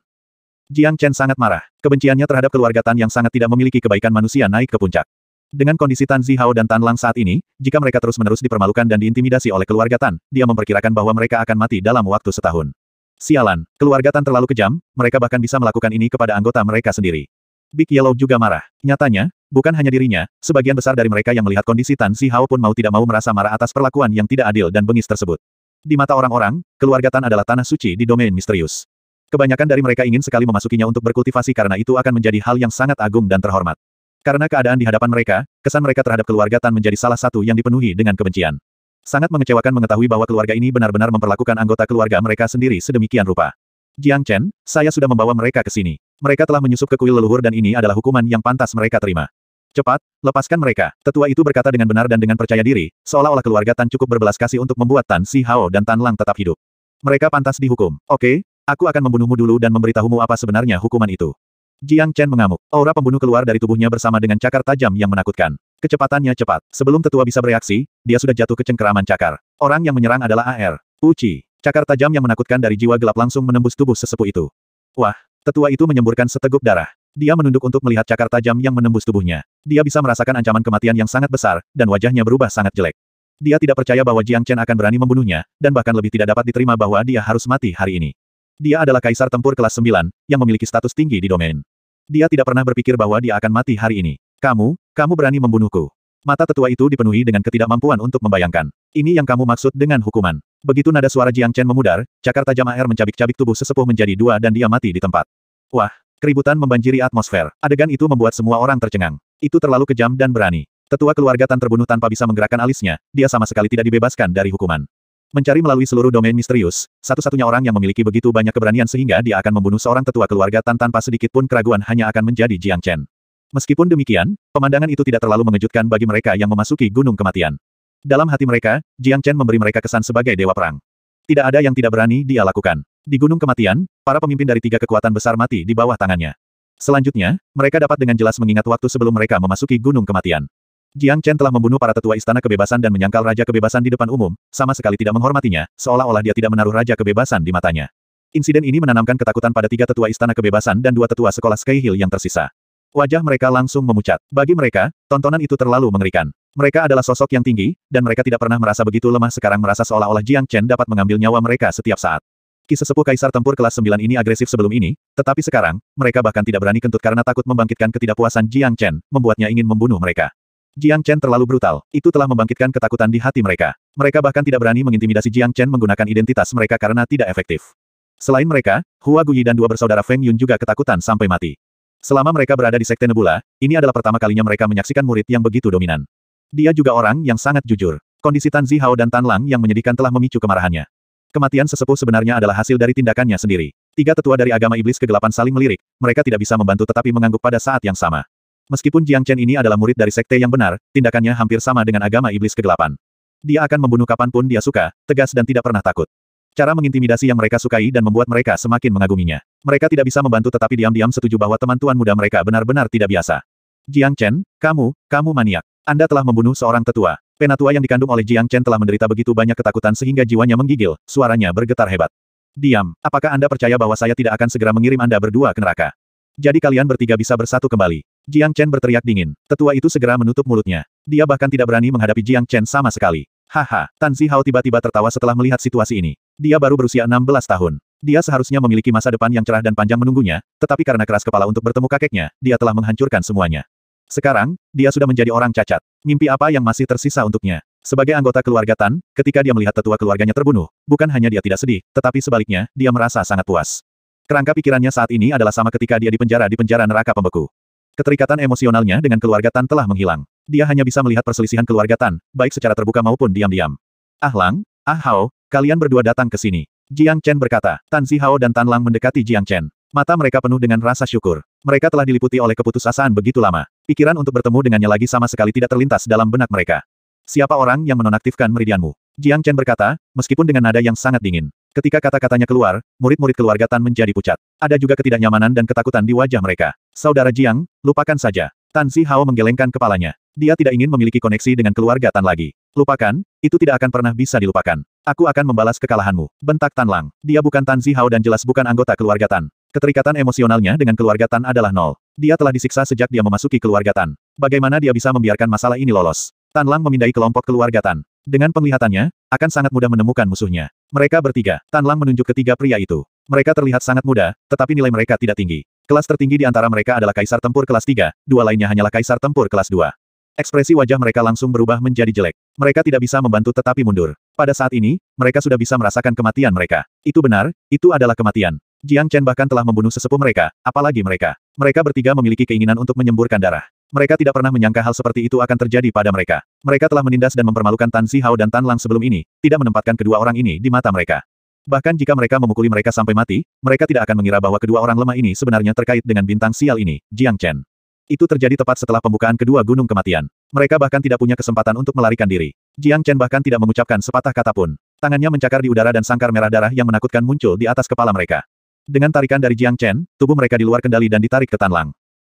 Jiang Chen sangat marah. Kebenciannya terhadap keluarga Tan yang sangat tidak memiliki kebaikan manusia naik ke puncak. Dengan kondisi Tan Zihao dan Tan Lang saat ini, jika mereka terus-menerus dipermalukan dan diintimidasi oleh keluarga Tan, dia memperkirakan bahwa mereka akan mati dalam waktu setahun. Sialan, keluarga Tan terlalu kejam, mereka bahkan bisa melakukan ini kepada anggota mereka sendiri. Big Yellow juga marah. Nyatanya, bukan hanya dirinya, sebagian besar dari mereka yang melihat kondisi Tan Zihao pun mau tidak mau merasa marah atas perlakuan yang tidak adil dan bengis tersebut. Di mata orang-orang, keluarga Tan adalah tanah suci di domain misterius. Kebanyakan dari mereka ingin sekali memasukinya untuk berkultivasi karena itu akan menjadi hal yang sangat agung dan terhormat. Karena keadaan di hadapan mereka, kesan mereka terhadap keluarga Tan menjadi salah satu yang dipenuhi dengan kebencian. Sangat mengecewakan mengetahui bahwa keluarga ini benar-benar memperlakukan anggota keluarga mereka sendiri sedemikian rupa. Jiang Chen, saya sudah membawa mereka ke sini. Mereka telah menyusup ke kuil leluhur dan ini adalah hukuman yang pantas mereka terima. Cepat, lepaskan mereka. Tetua itu berkata dengan benar dan dengan percaya diri, seolah-olah keluarga Tan cukup berbelas kasih untuk membuat Tan Si Hao dan Tan Lang tetap hidup. Mereka pantas dihukum. Oke, aku akan membunuhmu dulu dan memberitahumu apa sebenarnya hukuman itu. Jiang Chen mengamuk. Aura pembunuh keluar dari tubuhnya bersama dengan cakar tajam yang menakutkan. Kecepatannya cepat. Sebelum tetua bisa bereaksi, dia sudah jatuh ke cengkeraman cakar. Orang yang menyerang adalah AR. Uci. Cakar tajam yang menakutkan dari jiwa gelap langsung menembus tubuh sesepuh itu. Wah, tetua itu menyemburkan seteguk darah. Dia menunduk untuk melihat cakar tajam yang menembus tubuhnya. Dia bisa merasakan ancaman kematian yang sangat besar, dan wajahnya berubah sangat jelek. Dia tidak percaya bahwa Jiang Chen akan berani membunuhnya, dan bahkan lebih tidak dapat diterima bahwa dia harus mati hari ini. Dia adalah kaisar tempur kelas 9, yang memiliki status tinggi di domain. Dia tidak pernah berpikir bahwa dia akan mati hari ini. Kamu, kamu berani membunuhku. Mata tetua itu dipenuhi dengan ketidakmampuan untuk membayangkan. Ini yang kamu maksud dengan hukuman. Begitu nada suara Jiang Chen memudar, cakar tajam air mencabik-cabik tubuh sesepuh menjadi dua dan dia mati di tempat. Wah, keributan membanjiri atmosfer. Adegan itu membuat semua orang tercengang. Itu terlalu kejam dan berani. Tetua keluarga Tan terbunuh tanpa bisa menggerakkan alisnya, dia sama sekali tidak dibebaskan dari hukuman. Mencari melalui seluruh domain misterius, satu-satunya orang yang memiliki begitu banyak keberanian sehingga dia akan membunuh seorang tetua keluarga Tan tanpa sedikit pun keraguan hanya akan menjadi Jiang Chen. Meskipun demikian, pemandangan itu tidak terlalu mengejutkan bagi mereka yang memasuki Gunung Kematian. Dalam hati mereka, Jiang Chen memberi mereka kesan sebagai dewa perang. Tidak ada yang tidak berani dia lakukan. Di Gunung Kematian, para pemimpin dari tiga kekuatan besar mati di bawah tangannya. Selanjutnya, mereka dapat dengan jelas mengingat waktu sebelum mereka memasuki Gunung Kematian. Jiang Chen telah membunuh para tetua istana kebebasan dan menyangkal raja kebebasan di depan umum, sama sekali tidak menghormatinya, seolah-olah dia tidak menaruh raja kebebasan di matanya. Insiden ini menanamkan ketakutan pada tiga tetua istana kebebasan dan dua tetua sekolah Sky Hill yang tersisa. Wajah mereka langsung memucat. Bagi mereka, tontonan itu terlalu mengerikan. Mereka adalah sosok yang tinggi, dan mereka tidak pernah merasa begitu lemah sekarang merasa seolah-olah Jiang Chen dapat mengambil nyawa mereka setiap saat. Kisah sepuh kaisar tempur kelas 9 ini agresif sebelum ini, tetapi sekarang, mereka bahkan tidak berani kentut karena takut membangkitkan ketidakpuasan Jiang Chen, membuatnya ingin membunuh mereka. Jiang Chen terlalu brutal, itu telah membangkitkan ketakutan di hati mereka. Mereka bahkan tidak berani mengintimidasi Jiang Chen menggunakan identitas mereka karena tidak efektif. Selain mereka, Hua Guyi dan dua bersaudara Feng Yun juga ketakutan sampai mati. Selama mereka berada di Sekte Nebula, ini adalah pertama kalinya mereka menyaksikan murid yang begitu dominan. Dia juga orang yang sangat jujur. Kondisi Tan Zihao dan Tan Lang yang menyedihkan telah memicu kemarahannya. Kematian sesepuh sebenarnya adalah hasil dari tindakannya sendiri. Tiga tetua dari agama iblis kegelapan saling melirik, mereka tidak bisa membantu tetapi mengangguk pada saat yang sama. Meskipun Jiang Chen ini adalah murid dari sekte yang benar, tindakannya hampir sama dengan agama iblis kegelapan. Dia akan membunuh kapanpun dia suka, tegas dan tidak pernah takut. Cara mengintimidasi yang mereka sukai dan membuat mereka semakin mengaguminya. Mereka tidak bisa membantu tetapi diam-diam setuju bahwa teman tuan muda mereka benar-benar tidak biasa. Jiang Chen, kamu, kamu maniak. Anda telah membunuh seorang tetua. Penatua yang dikandung oleh Jiang Chen telah menderita begitu banyak ketakutan sehingga jiwanya menggigil, suaranya bergetar hebat. Diam, apakah Anda percaya bahwa saya tidak akan segera mengirim Anda berdua ke neraka? Jadi kalian bertiga bisa bersatu kembali. Jiang Chen berteriak dingin. Tetua itu segera menutup mulutnya. Dia bahkan tidak berani menghadapi Jiang Chen sama sekali. Haha, Tan Hao tiba-tiba tertawa setelah melihat situasi ini. Dia baru berusia 16 tahun. Dia seharusnya memiliki masa depan yang cerah dan panjang menunggunya, tetapi karena keras kepala untuk bertemu kakeknya, dia telah menghancurkan semuanya. Sekarang, dia sudah menjadi orang cacat. Mimpi apa yang masih tersisa untuknya? Sebagai anggota keluarga Tan, ketika dia melihat tetua keluarganya terbunuh, bukan hanya dia tidak sedih, tetapi sebaliknya, dia merasa sangat puas. Kerangka pikirannya saat ini adalah sama ketika dia dipenjara di penjara neraka pembeku. Keterikatan emosionalnya dengan keluarga Tan telah menghilang. Dia hanya bisa melihat perselisihan keluarga Tan, baik secara terbuka maupun diam-diam. Ah Lang, Ah Hao, kalian berdua datang ke sini. Jiang Chen berkata, Tan Zihao dan Tan Lang mendekati Jiang Chen. Mata mereka penuh dengan rasa syukur. Mereka telah diliputi oleh keputusasaan begitu lama. Pikiran untuk bertemu dengannya lagi sama sekali tidak terlintas dalam benak mereka. Siapa orang yang menonaktifkan meridianmu? Jiang Chen berkata, meskipun dengan nada yang sangat dingin. Ketika kata-katanya keluar, murid-murid keluarga Tan menjadi pucat. Ada juga ketidaknyamanan dan ketakutan di wajah mereka. Saudara Jiang, lupakan saja. Tan Zihao menggelengkan kepalanya. Dia tidak ingin memiliki koneksi dengan keluarga Tan lagi. Lupakan, itu tidak akan pernah bisa dilupakan. Aku akan membalas kekalahanmu. Bentak Tan Lang. Dia bukan Tan Zihao dan jelas bukan anggota keluarga Tan. Keterikatan emosionalnya dengan keluarga Tan adalah nol. Dia telah disiksa sejak dia memasuki keluarga Tan. Bagaimana dia bisa membiarkan masalah ini lolos? Tan Lang memindai kelompok keluarga Tan. Dengan penglihatannya, akan sangat mudah menemukan musuhnya. Mereka bertiga, Tan Lang menunjuk ketiga pria itu. Mereka terlihat sangat muda, tetapi nilai mereka tidak tinggi. Kelas tertinggi di antara mereka adalah Kaisar Tempur kelas 3, dua lainnya hanyalah Kaisar Tempur kelas 2. Ekspresi wajah mereka langsung berubah menjadi jelek. Mereka tidak bisa membantu tetapi mundur. Pada saat ini, mereka sudah bisa merasakan kematian mereka. Itu benar, itu adalah kematian. Jiang Chen bahkan telah membunuh sesepuh mereka, apalagi mereka. Mereka bertiga memiliki keinginan untuk menyemburkan darah. Mereka tidak pernah menyangka hal seperti itu akan terjadi pada mereka. Mereka telah menindas dan mempermalukan Tan Hao dan Tan Lang sebelum ini, tidak menempatkan kedua orang ini di mata mereka. Bahkan jika mereka memukuli mereka sampai mati, mereka tidak akan mengira bahwa kedua orang lemah ini sebenarnya terkait dengan bintang sial ini, Jiang Chen. Itu terjadi tepat setelah pembukaan kedua gunung kematian. Mereka bahkan tidak punya kesempatan untuk melarikan diri. Jiang Chen bahkan tidak mengucapkan sepatah kata pun. Tangannya mencakar di udara dan sangkar merah darah yang menakutkan muncul di atas kepala mereka. Dengan tarikan dari Jiang Chen, tubuh mereka di luar kendali dan ditarik ke Tan Lang.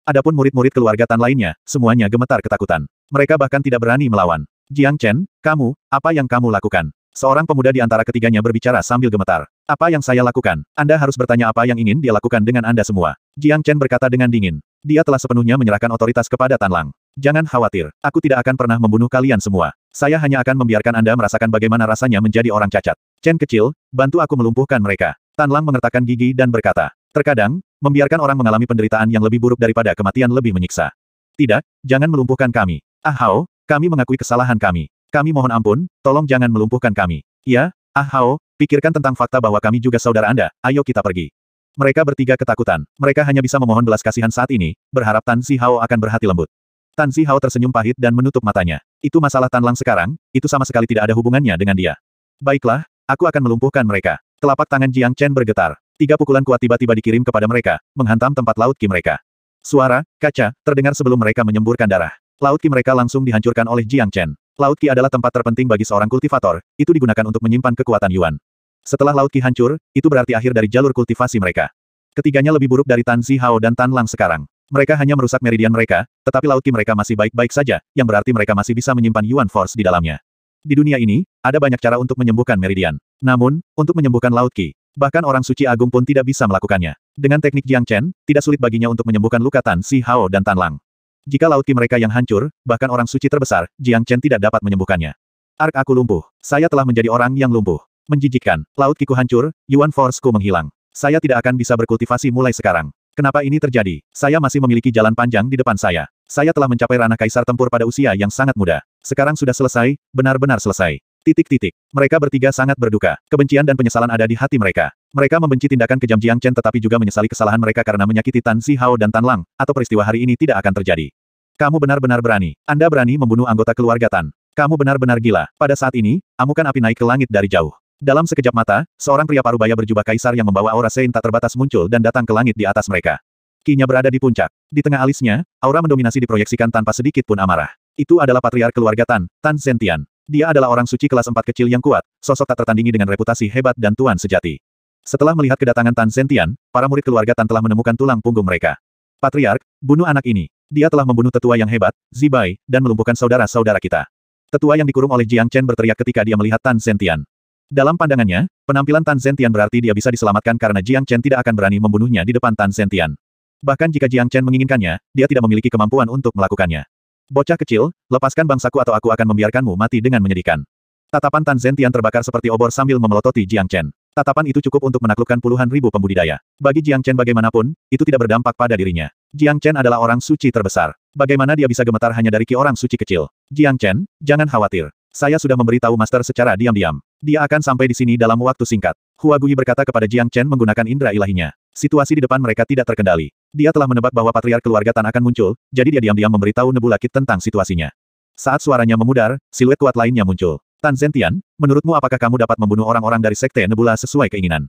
Adapun murid-murid keluarga Tan lainnya, semuanya gemetar ketakutan. Mereka bahkan tidak berani melawan. Jiang Chen, kamu, apa yang kamu lakukan? Seorang pemuda di antara ketiganya berbicara sambil gemetar. Apa yang saya lakukan? Anda harus bertanya apa yang ingin dia lakukan dengan Anda semua. Jiang Chen berkata dengan dingin. Dia telah sepenuhnya menyerahkan otoritas kepada Tan Lang. Jangan khawatir, aku tidak akan pernah membunuh kalian semua. Saya hanya akan membiarkan Anda merasakan bagaimana rasanya menjadi orang cacat. Chen kecil, bantu aku melumpuhkan mereka. Tan Lang mengertakkan gigi dan berkata, Terkadang, Membiarkan orang mengalami penderitaan yang lebih buruk daripada kematian lebih menyiksa. Tidak, jangan melumpuhkan kami. Ahao, ah, kami mengakui kesalahan kami. Kami mohon ampun, tolong jangan melumpuhkan kami. Ya, Ahao, ah, pikirkan tentang fakta bahwa kami juga saudara Anda, ayo kita pergi. Mereka bertiga ketakutan. Mereka hanya bisa memohon belas kasihan saat ini, berharap Tan Si Hao akan berhati lembut. Tan Si Hao tersenyum pahit dan menutup matanya. Itu masalah Tan Lang sekarang, itu sama sekali tidak ada hubungannya dengan dia. Baiklah, aku akan melumpuhkan mereka. Telapak tangan Jiang Chen bergetar. Tiga pukulan kuat tiba-tiba dikirim kepada mereka, menghantam tempat laut ki mereka. Suara, kaca, terdengar sebelum mereka menyemburkan darah. Laut ki mereka langsung dihancurkan oleh Jiang Chen. Laut ki adalah tempat terpenting bagi seorang kultivator, itu digunakan untuk menyimpan kekuatan Yuan. Setelah laut ki hancur, itu berarti akhir dari jalur kultivasi mereka. Ketiganya lebih buruk dari Tan Zihao dan Tan Lang sekarang. Mereka hanya merusak meridian mereka, tetapi laut ki mereka masih baik-baik saja, yang berarti mereka masih bisa menyimpan Yuan Force di dalamnya. Di dunia ini, ada banyak cara untuk menyembuhkan meridian. Namun, untuk menyembuhkan laut ki, Bahkan orang suci agung pun tidak bisa melakukannya. Dengan teknik Jiang Chen, tidak sulit baginya untuk menyembuhkan luka Tan Si Hao dan Tan Lang. Jika laut mereka yang hancur, bahkan orang suci terbesar, Jiang Chen tidak dapat menyembuhkannya. Ark aku lumpuh. Saya telah menjadi orang yang lumpuh. Menjijikkan, laut kiku hancur, Yuan Force ku menghilang. Saya tidak akan bisa berkultivasi mulai sekarang. Kenapa ini terjadi? Saya masih memiliki jalan panjang di depan saya. Saya telah mencapai ranah kaisar tempur pada usia yang sangat muda. Sekarang sudah selesai, benar-benar selesai. Titik-titik. Mereka bertiga sangat berduka. Kebencian dan penyesalan ada di hati mereka. Mereka membenci tindakan kejam Jiang Chen tetapi juga menyesali kesalahan mereka karena menyakiti Tan Si Hao dan Tan Lang, atau peristiwa hari ini tidak akan terjadi. Kamu benar-benar berani. Anda berani membunuh anggota keluarga Tan. Kamu benar-benar gila. Pada saat ini, amukan api naik ke langit dari jauh. Dalam sekejap mata, seorang pria parubaya berjubah kaisar yang membawa aura Sein tak terbatas muncul dan datang ke langit di atas mereka. Kinya berada di puncak. Di tengah alisnya, aura mendominasi diproyeksikan tanpa sedikit pun amarah. Itu adalah patriar keluarga Tan, Tan Zentian. Dia adalah orang suci kelas 4 kecil yang kuat, sosok tak tertandingi dengan reputasi hebat dan tuan sejati. Setelah melihat kedatangan Tan Sentian, para murid keluarga Tan telah menemukan tulang punggung mereka. Patriark, bunuh anak ini. Dia telah membunuh tetua yang hebat, Zibai, dan melumpuhkan saudara-saudara kita. Tetua yang dikurung oleh Jiang Chen berteriak ketika dia melihat Tan Sentian. Dalam pandangannya, penampilan Tan Sentian berarti dia bisa diselamatkan karena Jiang Chen tidak akan berani membunuhnya di depan Tan Sentian. Bahkan jika Jiang Chen menginginkannya, dia tidak memiliki kemampuan untuk melakukannya. Bocah kecil, lepaskan bangsaku atau aku akan membiarkanmu mati dengan menyedihkan. Tatapan Tan Zentian terbakar seperti obor sambil memelototi Jiang Chen. Tatapan itu cukup untuk menaklukkan puluhan ribu pembudidaya. Bagi Jiang Chen bagaimanapun, itu tidak berdampak pada dirinya. Jiang Chen adalah orang suci terbesar. Bagaimana dia bisa gemetar hanya dari ki orang suci kecil? Jiang Chen, jangan khawatir. Saya sudah memberitahu Master secara diam-diam. Dia akan sampai di sini dalam waktu singkat. Hua Gui berkata kepada Jiang Chen menggunakan indera ilahinya situasi di depan mereka tidak terkendali. Dia telah menebak bahwa patriark keluarga Tan akan muncul, jadi dia diam-diam memberitahu Kit tentang situasinya. Saat suaranya memudar, siluet kuat lainnya muncul. Tan Zentian, menurutmu apakah kamu dapat membunuh orang-orang dari sekte Nebula sesuai keinginan?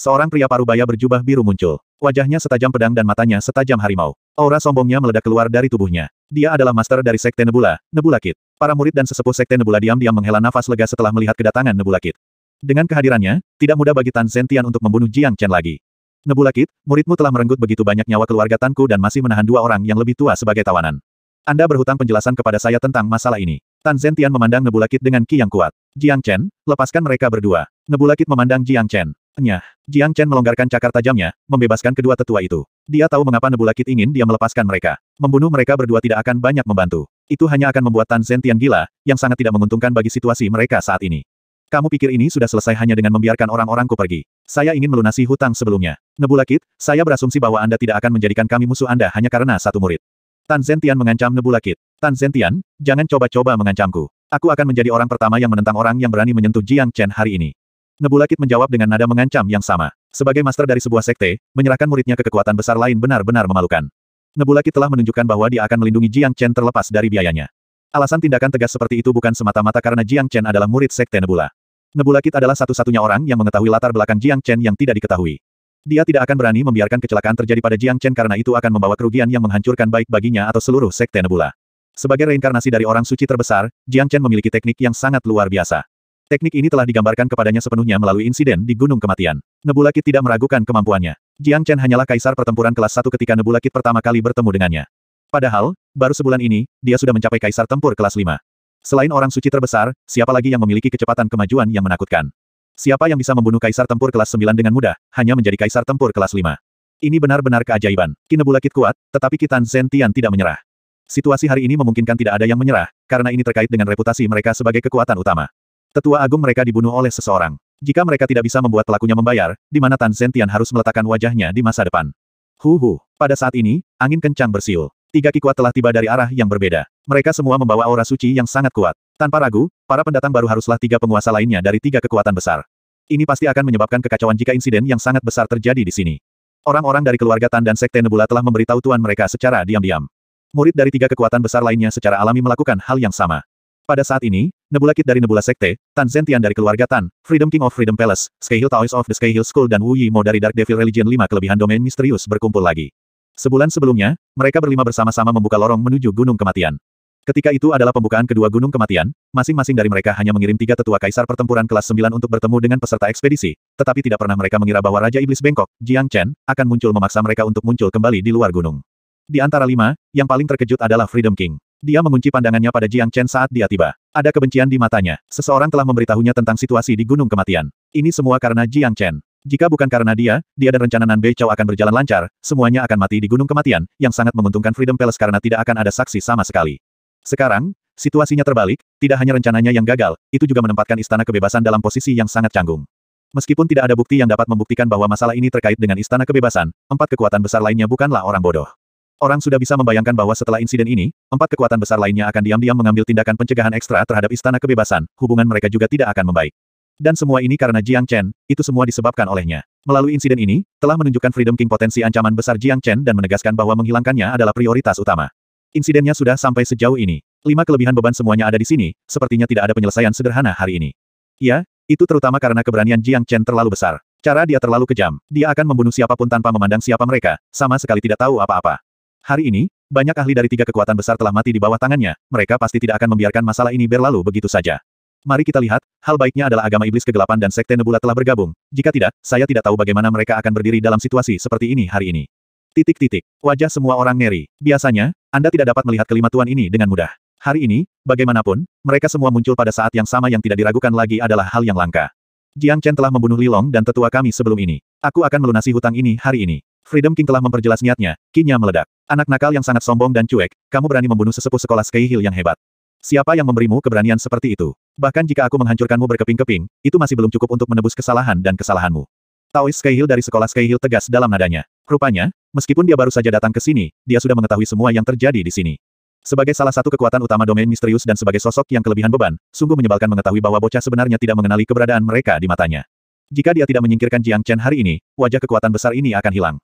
Seorang pria parubaya berjubah biru muncul. Wajahnya setajam pedang dan matanya setajam harimau. Aura sombongnya meledak keluar dari tubuhnya. Dia adalah master dari Sekte Nebula, Nebula Kid. Para murid dan sesepuh Sekte Nebula diam-diam menghela nafas lega setelah melihat kedatangan Nebula Kid. Dengan kehadirannya, tidak mudah bagi Tan Zentian untuk membunuh Jiang Chen lagi. Nebulakit, muridmu telah merenggut begitu banyak nyawa keluarga Tanku dan masih menahan dua orang yang lebih tua sebagai tawanan. Anda berhutang penjelasan kepada saya tentang masalah ini. Tan Zentian memandang Nebulakit dengan ki yang kuat. Jiang Chen, lepaskan mereka berdua. Nebulakit memandang Jiang Chen. Nyah. Jiang Chen melonggarkan cakar tajamnya, membebaskan kedua tetua itu. Dia tahu mengapa Nebulakit ingin dia melepaskan mereka. Membunuh mereka berdua tidak akan banyak membantu. Itu hanya akan membuat Tan Zentian gila, yang sangat tidak menguntungkan bagi situasi mereka saat ini. Kamu pikir ini sudah selesai hanya dengan membiarkan orang-orangku pergi? Saya ingin melunasi hutang sebelumnya. Nebula Kid, saya berasumsi bahwa Anda tidak akan menjadikan kami musuh Anda hanya karena satu murid. Tan Zentian mengancam Nebula Kid. Tan Zentian, jangan coba-coba mengancamku. Aku akan menjadi orang pertama yang menentang orang yang berani menyentuh Jiang Chen hari ini. Nebula Kid menjawab dengan nada mengancam yang sama. Sebagai master dari sebuah sekte, menyerahkan muridnya ke kekuatan besar lain benar-benar memalukan. Nebula Kid telah menunjukkan bahwa dia akan melindungi Jiang Chen terlepas dari biayanya. Alasan tindakan tegas seperti itu bukan semata-mata karena Jiang Chen adalah murid sekte Nebula. Nebulakit adalah satu-satunya orang yang mengetahui latar belakang Jiang Chen yang tidak diketahui. Dia tidak akan berani membiarkan kecelakaan terjadi pada Jiang Chen karena itu akan membawa kerugian yang menghancurkan baik baginya atau seluruh sekte Nebula. Sebagai reinkarnasi dari orang suci terbesar, Jiang Chen memiliki teknik yang sangat luar biasa. Teknik ini telah digambarkan kepadanya sepenuhnya melalui insiden di Gunung Kematian. Nebulakit tidak meragukan kemampuannya. Jiang Chen hanyalah kaisar pertempuran kelas 1 ketika Nebulakit pertama kali bertemu dengannya. Padahal, baru sebulan ini, dia sudah mencapai kaisar tempur kelas 5. Selain orang suci terbesar, siapa lagi yang memiliki kecepatan kemajuan yang menakutkan? Siapa yang bisa membunuh kaisar tempur kelas 9 dengan mudah, hanya menjadi kaisar tempur kelas 5. Ini benar-benar keajaiban. Kinebulakit kuat, tetapi Kitan Zentian tidak menyerah. Situasi hari ini memungkinkan tidak ada yang menyerah, karena ini terkait dengan reputasi mereka sebagai kekuatan utama. Tetua agung mereka dibunuh oleh seseorang. Jika mereka tidak bisa membuat pelakunya membayar, di mana Tan Zentian harus meletakkan wajahnya di masa depan. Huhu, pada saat ini, angin kencang bersiul tiga kikuat telah tiba dari arah yang berbeda. Mereka semua membawa aura suci yang sangat kuat. Tanpa ragu, para pendatang baru haruslah tiga penguasa lainnya dari tiga kekuatan besar. Ini pasti akan menyebabkan kekacauan jika insiden yang sangat besar terjadi di sini. Orang-orang dari keluarga Tan dan Sekte Nebula telah memberitahu tuan mereka secara diam-diam. Murid dari tiga kekuatan besar lainnya secara alami melakukan hal yang sama. Pada saat ini, Nebula Kid dari Nebula Sekte, Tan Zentian dari keluarga Tan, Freedom King of Freedom Palace, Skyhill Taoist of the Skyhill School dan Wu Yimo dari Dark Devil Religion 5 kelebihan domain misterius berkumpul lagi. Sebulan sebelumnya, mereka berlima bersama-sama membuka lorong menuju Gunung Kematian. Ketika itu adalah pembukaan kedua Gunung Kematian, masing-masing dari mereka hanya mengirim tiga tetua kaisar pertempuran kelas 9 untuk bertemu dengan peserta ekspedisi, tetapi tidak pernah mereka mengira bahwa Raja Iblis Bengkok, Jiang Chen, akan muncul memaksa mereka untuk muncul kembali di luar gunung. Di antara lima, yang paling terkejut adalah Freedom King. Dia mengunci pandangannya pada Jiang Chen saat dia tiba. Ada kebencian di matanya. Seseorang telah memberitahunya tentang situasi di Gunung Kematian. Ini semua karena Jiang Chen. Jika bukan karena dia, dia dan rencana Nan Bei akan berjalan lancar, semuanya akan mati di gunung kematian, yang sangat menguntungkan Freedom Palace karena tidak akan ada saksi sama sekali. Sekarang, situasinya terbalik, tidak hanya rencananya yang gagal, itu juga menempatkan Istana Kebebasan dalam posisi yang sangat canggung. Meskipun tidak ada bukti yang dapat membuktikan bahwa masalah ini terkait dengan Istana Kebebasan, empat kekuatan besar lainnya bukanlah orang bodoh. Orang sudah bisa membayangkan bahwa setelah insiden ini, empat kekuatan besar lainnya akan diam-diam mengambil tindakan pencegahan ekstra terhadap Istana Kebebasan, hubungan mereka juga tidak akan membaik. Dan semua ini karena Jiang Chen, itu semua disebabkan olehnya. Melalui insiden ini, telah menunjukkan Freedom King potensi ancaman besar Jiang Chen dan menegaskan bahwa menghilangkannya adalah prioritas utama. Insidennya sudah sampai sejauh ini. Lima kelebihan beban semuanya ada di sini, sepertinya tidak ada penyelesaian sederhana hari ini. Ya, itu terutama karena keberanian Jiang Chen terlalu besar. Cara dia terlalu kejam, dia akan membunuh siapapun tanpa memandang siapa mereka, sama sekali tidak tahu apa-apa. Hari ini, banyak ahli dari tiga kekuatan besar telah mati di bawah tangannya, mereka pasti tidak akan membiarkan masalah ini berlalu begitu saja. Mari kita lihat, hal baiknya adalah agama iblis kegelapan dan sekte Nebula telah bergabung. Jika tidak, saya tidak tahu bagaimana mereka akan berdiri dalam situasi seperti ini hari ini. Titik-titik. Wajah semua orang ngeri. Biasanya, Anda tidak dapat melihat kelima tuan ini dengan mudah. Hari ini, bagaimanapun, mereka semua muncul pada saat yang sama yang tidak diragukan lagi adalah hal yang langka. Jiang Chen telah membunuh Lilong dan tetua kami sebelum ini. Aku akan melunasi hutang ini hari ini. Freedom King telah memperjelas niatnya, kinya meledak. Anak nakal yang sangat sombong dan cuek, kamu berani membunuh sesepuh sekolah Sky Hill yang hebat. Siapa yang memberimu keberanian seperti itu? Bahkan jika aku menghancurkanmu berkeping-keping, itu masih belum cukup untuk menebus kesalahan dan kesalahanmu. Taois Skyhill dari sekolah Skyhill tegas dalam nadanya. Rupanya, meskipun dia baru saja datang ke sini, dia sudah mengetahui semua yang terjadi di sini. Sebagai salah satu kekuatan utama domain misterius dan sebagai sosok yang kelebihan beban, sungguh menyebalkan mengetahui bahwa bocah sebenarnya tidak mengenali keberadaan mereka di matanya. Jika dia tidak menyingkirkan Jiang Chen hari ini, wajah kekuatan besar ini akan hilang.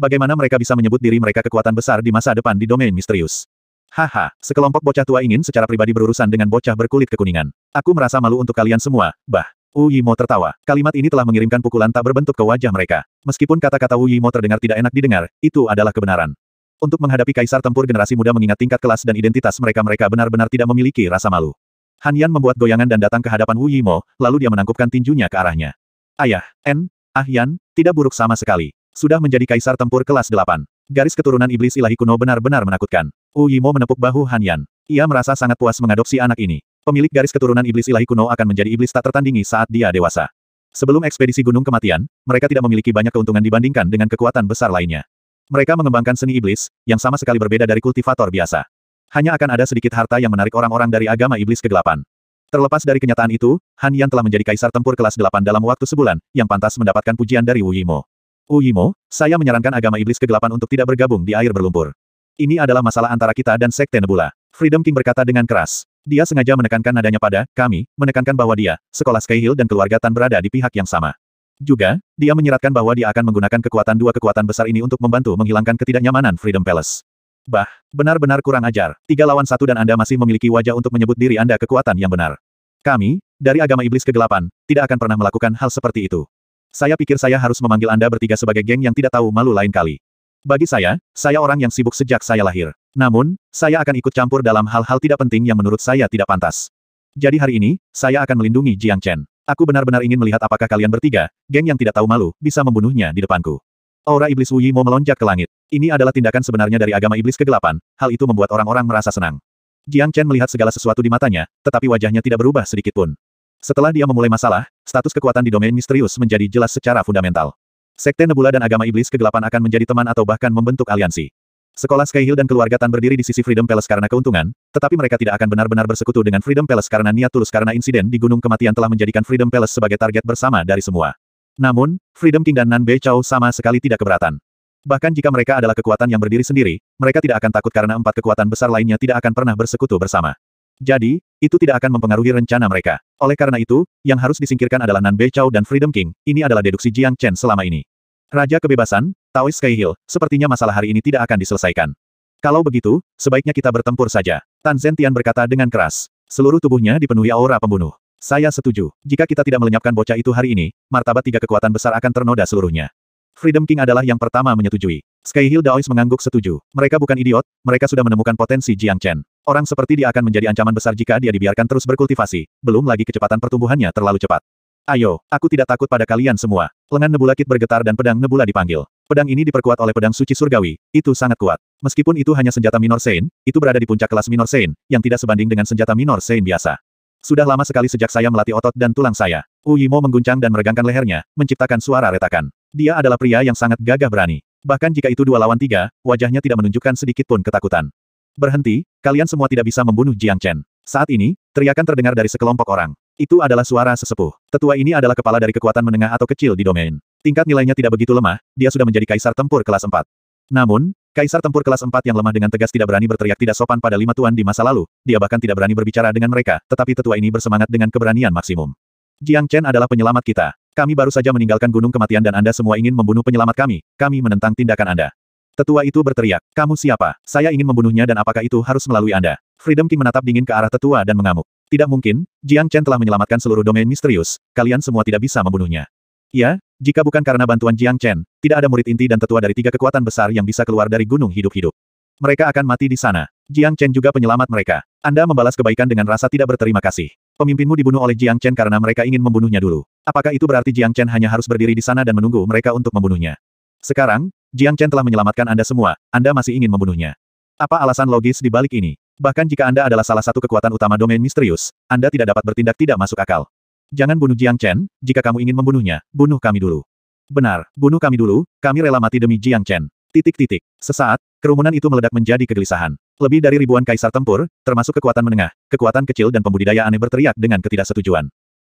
Bagaimana mereka bisa menyebut diri mereka kekuatan besar di masa depan di domain misterius? Haha, sekelompok bocah tua ingin secara pribadi berurusan dengan bocah berkulit kekuningan. Aku merasa malu untuk kalian semua, bah. Wu Uyimo tertawa. Kalimat ini telah mengirimkan pukulan tak berbentuk ke wajah mereka. Meskipun kata-kata Wu Uyimo terdengar tidak enak didengar, itu adalah kebenaran. Untuk menghadapi kaisar tempur generasi muda mengingat tingkat kelas dan identitas mereka-mereka mereka mereka benar benar tidak memiliki rasa malu. Han Yan membuat goyangan dan datang ke hadapan Wu Uyimo, lalu dia menangkupkan tinjunya ke arahnya. Ayah, N, Ah Yan, tidak buruk sama sekali. Sudah menjadi kaisar tempur kelas 8. Garis keturunan iblis ilahi kuno benar-benar menakutkan. Wu Yimo menepuk bahu Han Yan. Ia merasa sangat puas mengadopsi anak ini. Pemilik garis keturunan iblis ilahi kuno akan menjadi iblis tak tertandingi saat dia dewasa. Sebelum ekspedisi Gunung Kematian, mereka tidak memiliki banyak keuntungan dibandingkan dengan kekuatan besar lainnya. Mereka mengembangkan seni iblis, yang sama sekali berbeda dari kultivator biasa. Hanya akan ada sedikit harta yang menarik orang-orang dari agama iblis kegelapan. Terlepas dari kenyataan itu, Han Yan telah menjadi kaisar tempur kelas 8 dalam waktu sebulan, yang pantas mendapatkan pujian dari Wu Yimo. Uyimo, saya menyarankan agama iblis kegelapan untuk tidak bergabung di air berlumpur. Ini adalah masalah antara kita dan Sekte Nebula. Freedom King berkata dengan keras. Dia sengaja menekankan nadanya pada, kami, menekankan bahwa dia, sekolah Skyhill dan keluarga Tan berada di pihak yang sama. Juga, dia menyiratkan bahwa dia akan menggunakan kekuatan dua kekuatan besar ini untuk membantu menghilangkan ketidaknyamanan Freedom Palace. Bah, benar-benar kurang ajar. Tiga lawan satu dan Anda masih memiliki wajah untuk menyebut diri Anda kekuatan yang benar. Kami, dari agama iblis kegelapan, tidak akan pernah melakukan hal seperti itu. Saya pikir saya harus memanggil Anda bertiga sebagai geng yang tidak tahu malu lain kali. Bagi saya, saya orang yang sibuk sejak saya lahir. Namun, saya akan ikut campur dalam hal-hal tidak penting yang menurut saya tidak pantas. Jadi hari ini, saya akan melindungi Jiang Chen. Aku benar-benar ingin melihat apakah kalian bertiga, geng yang tidak tahu malu, bisa membunuhnya di depanku. Aura iblis Wuyi mau melonjak ke langit. Ini adalah tindakan sebenarnya dari agama iblis kegelapan, hal itu membuat orang-orang merasa senang. Jiang Chen melihat segala sesuatu di matanya, tetapi wajahnya tidak berubah sedikit pun. Setelah dia memulai masalah, status kekuatan di domain misterius menjadi jelas secara fundamental. Sekte Nebula dan agama iblis kegelapan akan menjadi teman atau bahkan membentuk aliansi. Sekolah Skyhill dan keluarga Tan berdiri di sisi Freedom Palace karena keuntungan, tetapi mereka tidak akan benar-benar bersekutu dengan Freedom Palace karena niat tulus karena insiden di Gunung Kematian telah menjadikan Freedom Palace sebagai target bersama dari semua. Namun, Freedom King dan Nan Bei Chao sama sekali tidak keberatan. Bahkan jika mereka adalah kekuatan yang berdiri sendiri, mereka tidak akan takut karena empat kekuatan besar lainnya tidak akan pernah bersekutu bersama. Jadi, itu tidak akan mempengaruhi rencana mereka. Oleh karena itu, yang harus disingkirkan adalah Nan Bei dan Freedom King, ini adalah deduksi Jiang Chen selama ini. Raja Kebebasan, Taoist Sky Hill, sepertinya masalah hari ini tidak akan diselesaikan. Kalau begitu, sebaiknya kita bertempur saja. Tan Zentian berkata dengan keras. Seluruh tubuhnya dipenuhi aura pembunuh. Saya setuju, jika kita tidak melenyapkan bocah itu hari ini, martabat tiga kekuatan besar akan ternoda seluruhnya. Freedom King adalah yang pertama menyetujui. Skyhill Daois mengangguk setuju. Mereka bukan idiot, mereka sudah menemukan potensi Jiang Chen. Orang seperti dia akan menjadi ancaman besar jika dia dibiarkan terus berkultivasi, belum lagi kecepatan pertumbuhannya terlalu cepat. Ayo, aku tidak takut pada kalian semua. Lengan Nebula Kit bergetar dan pedang Nebula dipanggil. Pedang ini diperkuat oleh pedang suci surgawi, itu sangat kuat. Meskipun itu hanya senjata minor Sein, itu berada di puncak kelas minor Sein, yang tidak sebanding dengan senjata minor Sein biasa. Sudah lama sekali sejak saya melatih otot dan tulang saya. Uyimo mengguncang dan meregangkan lehernya, menciptakan suara retakan. Dia adalah pria yang sangat gagah berani. Bahkan jika itu dua lawan tiga, wajahnya tidak menunjukkan sedikit pun ketakutan. Berhenti, kalian semua tidak bisa membunuh Jiang Chen. Saat ini, teriakan terdengar dari sekelompok orang. Itu adalah suara sesepuh. Tetua ini adalah kepala dari kekuatan menengah atau kecil di domain. Tingkat nilainya tidak begitu lemah, dia sudah menjadi kaisar tempur kelas 4. Namun, Kaisar tempur kelas 4 yang lemah dengan tegas tidak berani berteriak tidak sopan pada lima tuan di masa lalu, dia bahkan tidak berani berbicara dengan mereka, tetapi tetua ini bersemangat dengan keberanian maksimum. Jiang Chen adalah penyelamat kita. Kami baru saja meninggalkan gunung kematian dan Anda semua ingin membunuh penyelamat kami. Kami menentang tindakan Anda. Tetua itu berteriak, kamu siapa? Saya ingin membunuhnya dan apakah itu harus melalui Anda? Freedom King menatap dingin ke arah tetua dan mengamuk. Tidak mungkin, Jiang Chen telah menyelamatkan seluruh domain misterius, kalian semua tidak bisa membunuhnya. Ya, jika bukan karena bantuan Jiang Chen, tidak ada murid inti dan tetua dari tiga kekuatan besar yang bisa keluar dari gunung hidup-hidup. Mereka akan mati di sana. Jiang Chen juga penyelamat mereka. Anda membalas kebaikan dengan rasa tidak berterima kasih. Pemimpinmu dibunuh oleh Jiang Chen karena mereka ingin membunuhnya dulu. Apakah itu berarti Jiang Chen hanya harus berdiri di sana dan menunggu mereka untuk membunuhnya? Sekarang, Jiang Chen telah menyelamatkan Anda semua, Anda masih ingin membunuhnya. Apa alasan logis di balik ini? Bahkan jika Anda adalah salah satu kekuatan utama domain misterius, Anda tidak dapat bertindak tidak masuk akal. Jangan bunuh Jiang Chen, jika kamu ingin membunuhnya, bunuh kami dulu. Benar, bunuh kami dulu, kami rela mati demi Jiang Chen. Titik-titik. Sesaat, kerumunan itu meledak menjadi kegelisahan. Lebih dari ribuan kaisar tempur, termasuk kekuatan menengah, kekuatan kecil dan pembudidaya aneh berteriak dengan ketidaksetujuan.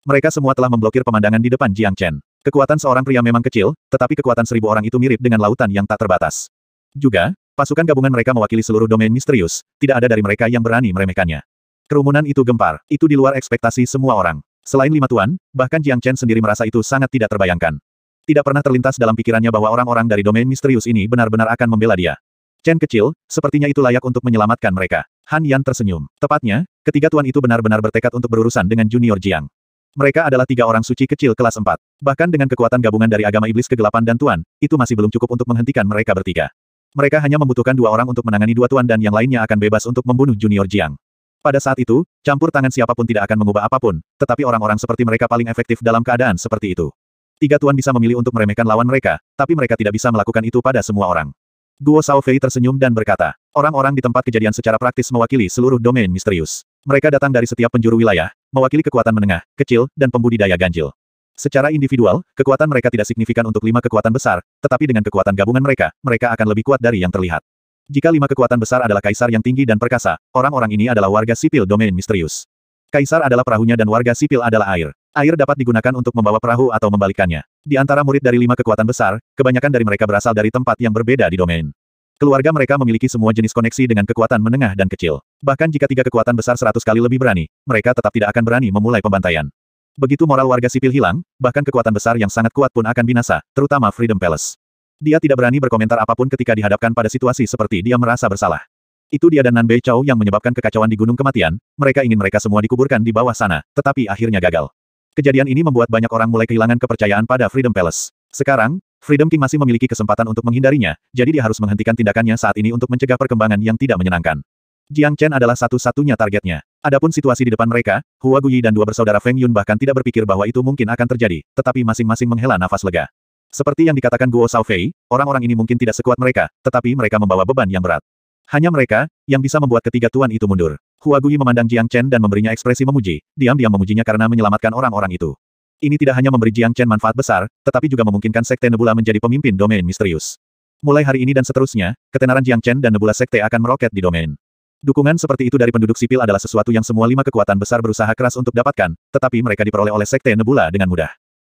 Mereka semua telah memblokir pemandangan di depan Jiang Chen. Kekuatan seorang pria memang kecil, tetapi kekuatan seribu orang itu mirip dengan lautan yang tak terbatas. Juga, pasukan gabungan mereka mewakili seluruh domain misterius, tidak ada dari mereka yang berani meremehkannya. Kerumunan itu gempar, itu di luar ekspektasi semua orang. Selain lima tuan, bahkan Jiang Chen sendiri merasa itu sangat tidak terbayangkan. Tidak pernah terlintas dalam pikirannya bahwa orang-orang dari domain misterius ini benar-benar akan membela dia. Chen kecil, sepertinya itu layak untuk menyelamatkan mereka. Han Yan tersenyum. Tepatnya, ketiga tuan itu benar-benar bertekad untuk berurusan dengan Junior Jiang. Mereka adalah tiga orang suci kecil kelas 4. Bahkan dengan kekuatan gabungan dari agama iblis kegelapan dan tuan, itu masih belum cukup untuk menghentikan mereka bertiga. Mereka hanya membutuhkan dua orang untuk menangani dua tuan dan yang lainnya akan bebas untuk membunuh Junior Jiang. Pada saat itu, campur tangan siapapun tidak akan mengubah apapun, tetapi orang-orang seperti mereka paling efektif dalam keadaan seperti itu. Tiga tuan bisa memilih untuk meremehkan lawan mereka, tapi mereka tidak bisa melakukan itu pada semua orang. Guo Shaofei tersenyum dan berkata, orang-orang di tempat kejadian secara praktis mewakili seluruh domain misterius. Mereka datang dari setiap penjuru wilayah, mewakili kekuatan menengah, kecil, dan pembudidaya ganjil. Secara individual, kekuatan mereka tidak signifikan untuk lima kekuatan besar, tetapi dengan kekuatan gabungan mereka, mereka akan lebih kuat dari yang terlihat. Jika lima kekuatan besar adalah kaisar yang tinggi dan perkasa, orang-orang ini adalah warga sipil domain misterius. Kaisar adalah perahunya dan warga sipil adalah air. Air dapat digunakan untuk membawa perahu atau membalikkannya. Di antara murid dari lima kekuatan besar, kebanyakan dari mereka berasal dari tempat yang berbeda di domain. Keluarga mereka memiliki semua jenis koneksi dengan kekuatan menengah dan kecil. Bahkan jika tiga kekuatan besar seratus kali lebih berani, mereka tetap tidak akan berani memulai pembantaian. Begitu moral warga sipil hilang, bahkan kekuatan besar yang sangat kuat pun akan binasa, terutama Freedom Palace. Dia tidak berani berkomentar apapun ketika dihadapkan pada situasi seperti dia merasa bersalah. Itu dia dan Nanbei Chow yang menyebabkan kekacauan di Gunung Kematian, mereka ingin mereka semua dikuburkan di bawah sana, tetapi akhirnya gagal. Kejadian ini membuat banyak orang mulai kehilangan kepercayaan pada Freedom Palace. Sekarang, Freedom King masih memiliki kesempatan untuk menghindarinya, jadi dia harus menghentikan tindakannya saat ini untuk mencegah perkembangan yang tidak menyenangkan. Jiang Chen adalah satu-satunya targetnya. Adapun situasi di depan mereka, Hua Guyi dan dua bersaudara Feng Yun bahkan tidak berpikir bahwa itu mungkin akan terjadi, tetapi masing-masing menghela nafas lega. Seperti yang dikatakan Guo Fei, orang-orang ini mungkin tidak sekuat mereka, tetapi mereka membawa beban yang berat. Hanya mereka, yang bisa membuat ketiga tuan itu mundur. Hua Gui memandang Jiang Chen dan memberinya ekspresi memuji, diam-diam memujinya karena menyelamatkan orang-orang itu. Ini tidak hanya memberi Jiang Chen manfaat besar, tetapi juga memungkinkan Sekte Nebula menjadi pemimpin domain misterius. Mulai hari ini dan seterusnya, ketenaran Jiang Chen dan Nebula Sekte akan meroket di domain. Dukungan seperti itu dari penduduk sipil adalah sesuatu yang semua lima kekuatan besar berusaha keras untuk dapatkan, tetapi mereka diperoleh oleh Sekte Nebula dengan mudah.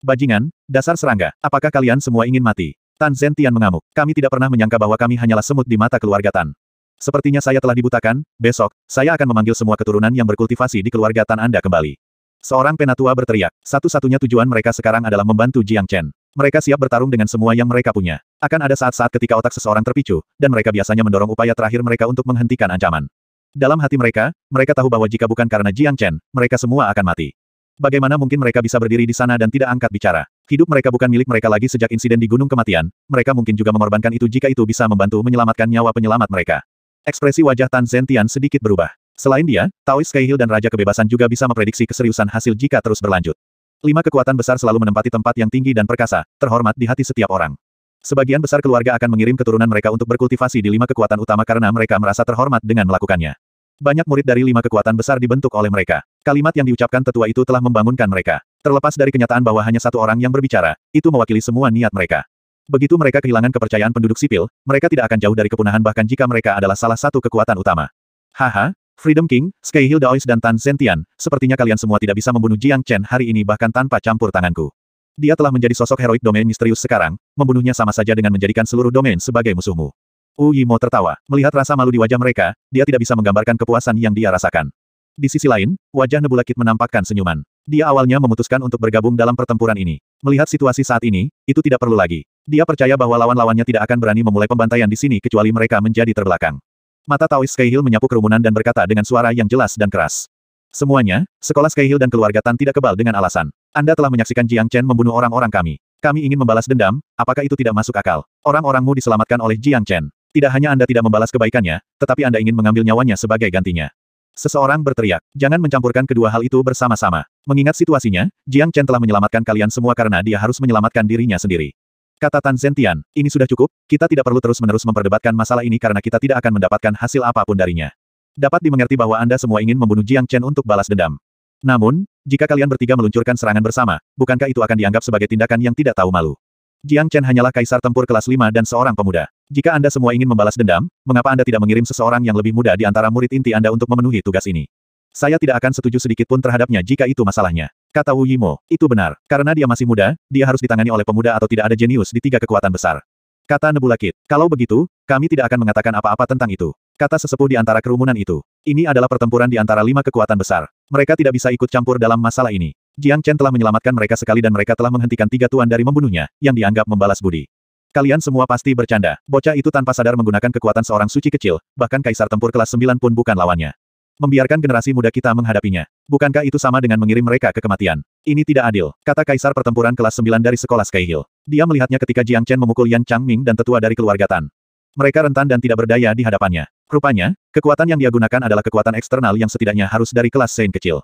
Bajingan, dasar serangga, apakah kalian semua ingin mati? Tan Zentian mengamuk. Kami tidak pernah menyangka bahwa kami hanyalah semut di mata keluarga Tan. Sepertinya saya telah dibutakan, besok, saya akan memanggil semua keturunan yang berkultivasi di keluarga Tan Anda kembali. Seorang penatua berteriak, satu-satunya tujuan mereka sekarang adalah membantu Jiang Chen. Mereka siap bertarung dengan semua yang mereka punya. Akan ada saat-saat ketika otak seseorang terpicu, dan mereka biasanya mendorong upaya terakhir mereka untuk menghentikan ancaman. Dalam hati mereka, mereka tahu bahwa jika bukan karena Jiang Chen, mereka semua akan mati. Bagaimana mungkin mereka bisa berdiri di sana dan tidak angkat bicara? Hidup mereka bukan milik mereka lagi sejak insiden di Gunung Kematian, mereka mungkin juga mengorbankan itu jika itu bisa membantu menyelamatkan nyawa penyelamat mereka. Ekspresi wajah Tan Zentian sedikit berubah. Selain dia, Taoist Skyhill dan Raja Kebebasan juga bisa memprediksi keseriusan hasil jika terus berlanjut. Lima kekuatan besar selalu menempati tempat yang tinggi dan perkasa, terhormat di hati setiap orang. Sebagian besar keluarga akan mengirim keturunan mereka untuk berkultivasi di lima kekuatan utama karena mereka merasa terhormat dengan melakukannya. Banyak murid dari lima kekuatan besar dibentuk oleh mereka. Kalimat yang diucapkan tetua itu telah membangunkan mereka. Terlepas dari kenyataan bahwa hanya satu orang yang berbicara, itu mewakili semua niat mereka. Begitu mereka kehilangan kepercayaan penduduk sipil, mereka tidak akan jauh dari kepunahan bahkan jika mereka adalah salah satu kekuatan utama. Haha, Freedom King, Sky Hill Daois dan Tan Zentian, sepertinya kalian semua tidak bisa membunuh Jiang Chen hari ini bahkan tanpa campur tanganku. Dia telah menjadi sosok heroik domain misterius sekarang, membunuhnya sama saja dengan menjadikan seluruh domain sebagai musuhmu. Wu Yimo tertawa, melihat rasa malu di wajah mereka, dia tidak bisa menggambarkan kepuasan yang dia rasakan. Di sisi lain, wajah Nebula Kid menampakkan senyuman. Dia awalnya memutuskan untuk bergabung dalam pertempuran ini. Melihat situasi saat ini, itu tidak perlu lagi. Dia percaya bahwa lawan-lawannya tidak akan berani memulai pembantaian di sini kecuali mereka menjadi terbelakang. Mata Taois Skyhill menyapu kerumunan dan berkata dengan suara yang jelas dan keras. Semuanya, sekolah Skyhill dan keluarga Tan tidak kebal dengan alasan. Anda telah menyaksikan Jiang Chen membunuh orang-orang kami. Kami ingin membalas dendam, apakah itu tidak masuk akal? Orang-orangmu diselamatkan oleh Jiang Chen. Tidak hanya Anda tidak membalas kebaikannya, tetapi Anda ingin mengambil nyawanya sebagai gantinya. Seseorang berteriak, jangan mencampurkan kedua hal itu bersama-sama. Mengingat situasinya, Jiang Chen telah menyelamatkan kalian semua karena dia harus menyelamatkan dirinya sendiri. Kata Tan Zentian, ini sudah cukup, kita tidak perlu terus-menerus memperdebatkan masalah ini karena kita tidak akan mendapatkan hasil apapun darinya. Dapat dimengerti bahwa Anda semua ingin membunuh Jiang Chen untuk balas dendam. Namun, jika kalian bertiga meluncurkan serangan bersama, bukankah itu akan dianggap sebagai tindakan yang tidak tahu malu? Jiang Chen hanyalah kaisar tempur kelas 5 dan seorang pemuda. Jika Anda semua ingin membalas dendam, mengapa Anda tidak mengirim seseorang yang lebih muda di antara murid inti Anda untuk memenuhi tugas ini? Saya tidak akan setuju sedikit pun terhadapnya jika itu masalahnya. Kata Wu Yimo, itu benar. Karena dia masih muda, dia harus ditangani oleh pemuda atau tidak ada jenius di tiga kekuatan besar. Kata Nebulakit, kalau begitu, kami tidak akan mengatakan apa-apa tentang itu. Kata sesepuh di antara kerumunan itu. Ini adalah pertempuran di antara lima kekuatan besar. Mereka tidak bisa ikut campur dalam masalah ini. Jiang Chen telah menyelamatkan mereka sekali dan mereka telah menghentikan tiga tuan dari membunuhnya, yang dianggap membalas budi. Kalian semua pasti bercanda. Bocah itu tanpa sadar menggunakan kekuatan seorang suci kecil, bahkan kaisar tempur kelas 9 pun bukan lawannya. Membiarkan generasi muda kita menghadapinya. Bukankah itu sama dengan mengirim mereka ke kematian? Ini tidak adil, kata kaisar pertempuran kelas 9 dari sekolah Sky Hill. Dia melihatnya ketika Jiang Chen memukul Yan Changming dan tetua dari keluarga Tan. Mereka rentan dan tidak berdaya di hadapannya. Rupanya, kekuatan yang dia gunakan adalah kekuatan eksternal yang setidaknya harus dari kelas Sein kecil.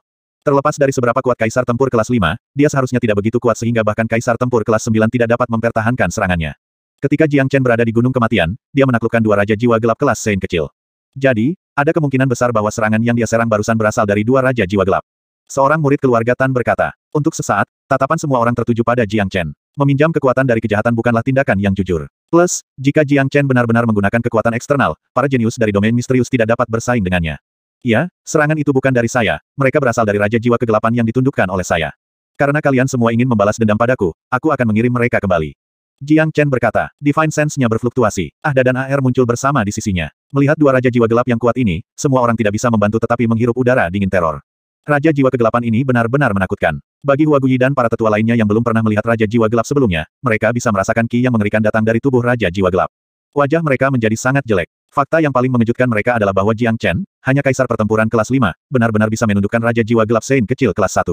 Terlepas dari seberapa kuat Kaisar Tempur kelas 5, dia seharusnya tidak begitu kuat sehingga bahkan Kaisar Tempur kelas 9 tidak dapat mempertahankan serangannya. Ketika Jiang Chen berada di Gunung Kematian, dia menaklukkan dua Raja Jiwa Gelap kelas Sein kecil. Jadi, ada kemungkinan besar bahwa serangan yang dia serang barusan berasal dari dua Raja Jiwa Gelap. Seorang murid keluarga Tan berkata, untuk sesaat, tatapan semua orang tertuju pada Jiang Chen. Meminjam kekuatan dari kejahatan bukanlah tindakan yang jujur. Plus, jika Jiang Chen benar-benar menggunakan kekuatan eksternal, para jenius dari domain misterius tidak dapat bersaing dengannya. Iya, serangan itu bukan dari saya, mereka berasal dari Raja Jiwa Kegelapan yang ditundukkan oleh saya. Karena kalian semua ingin membalas dendam padaku, aku akan mengirim mereka kembali. Jiang Chen berkata, Divine Sense-nya berfluktuasi, Ahda dan AR muncul bersama di sisinya. Melihat dua Raja Jiwa Gelap yang kuat ini, semua orang tidak bisa membantu tetapi menghirup udara dingin teror. Raja Jiwa Kegelapan ini benar-benar menakutkan. Bagi Hua Guyi dan para tetua lainnya yang belum pernah melihat Raja Jiwa Gelap sebelumnya, mereka bisa merasakan ki yang mengerikan datang dari tubuh Raja Jiwa Gelap. Wajah mereka menjadi sangat jelek. Fakta yang paling mengejutkan mereka adalah bahwa Jiang Chen, hanya kaisar pertempuran kelas 5, benar-benar bisa menundukkan Raja Jiwa Gelap Sein kecil kelas 1.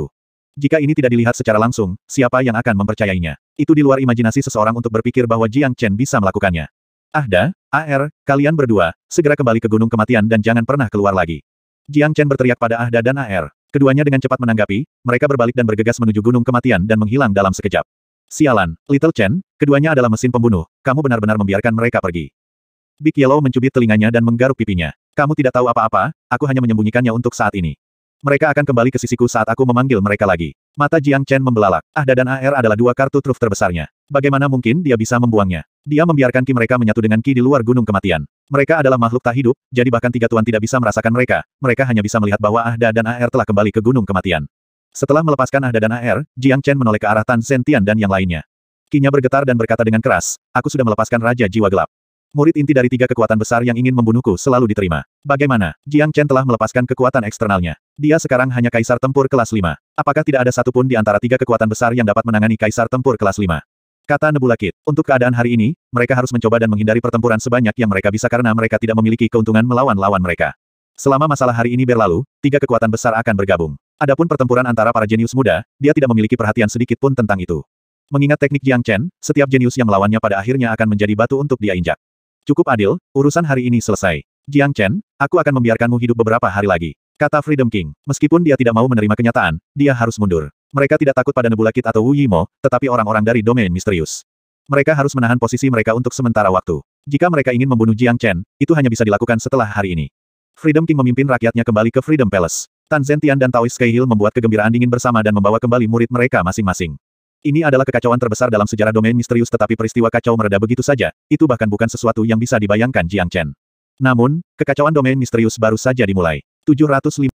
Jika ini tidak dilihat secara langsung, siapa yang akan mempercayainya? Itu di luar imajinasi seseorang untuk berpikir bahwa Jiang Chen bisa melakukannya. Ahda, AR, kalian berdua, segera kembali ke Gunung Kematian dan jangan pernah keluar lagi. Jiang Chen berteriak pada Ahda dan AR. Keduanya dengan cepat menanggapi, mereka berbalik dan bergegas menuju Gunung Kematian dan menghilang dalam sekejap. Sialan, Little Chen, keduanya adalah mesin pembunuh, kamu benar-benar membiarkan mereka pergi. Big Yellow mencubit telinganya dan menggaruk pipinya. Kamu tidak tahu apa-apa, aku hanya menyembunyikannya untuk saat ini. Mereka akan kembali ke sisiku saat aku memanggil mereka lagi. Mata Jiang Chen membelalak. Ahda dan AR adalah dua kartu truf terbesarnya. Bagaimana mungkin dia bisa membuangnya? Dia membiarkan ki mereka menyatu dengan ki di luar gunung kematian. Mereka adalah makhluk tak hidup, jadi bahkan tiga tuan tidak bisa merasakan mereka. Mereka hanya bisa melihat bahwa Ahda dan AR telah kembali ke gunung kematian. Setelah melepaskan Ahda dan AR, Jiang Chen menoleh ke arah Tan Sentian dan yang lainnya. Kinya bergetar dan berkata dengan keras, aku sudah melepaskan Raja Jiwa Gelap murid inti dari tiga kekuatan besar yang ingin membunuhku selalu diterima. Bagaimana? Jiang Chen telah melepaskan kekuatan eksternalnya. Dia sekarang hanya kaisar tempur kelas 5. Apakah tidak ada satupun di antara tiga kekuatan besar yang dapat menangani kaisar tempur kelas 5? Kata Nebula Kid, untuk keadaan hari ini, mereka harus mencoba dan menghindari pertempuran sebanyak yang mereka bisa karena mereka tidak memiliki keuntungan melawan lawan mereka. Selama masalah hari ini berlalu, tiga kekuatan besar akan bergabung. Adapun pertempuran antara para jenius muda, dia tidak memiliki perhatian sedikit pun tentang itu. Mengingat teknik Jiang Chen, setiap jenius yang melawannya pada akhirnya akan menjadi batu untuk dia injak. Cukup adil, urusan hari ini selesai. Jiang Chen, aku akan membiarkanmu hidup beberapa hari lagi. Kata Freedom King, meskipun dia tidak mau menerima kenyataan, dia harus mundur. Mereka tidak takut pada Nebula Kid atau Wu Yimo, tetapi orang-orang dari domain misterius. Mereka harus menahan posisi mereka untuk sementara waktu. Jika mereka ingin membunuh Jiang Chen, itu hanya bisa dilakukan setelah hari ini. Freedom King memimpin rakyatnya kembali ke Freedom Palace. Tan Zentian dan Taoist Sky Hill membuat kegembiraan dingin bersama dan membawa kembali murid mereka masing-masing. Ini adalah kekacauan terbesar dalam sejarah domain misterius tetapi peristiwa kacau mereda begitu saja, itu bahkan bukan sesuatu yang bisa dibayangkan Jiang Chen. Namun, kekacauan domain misterius baru saja dimulai. 705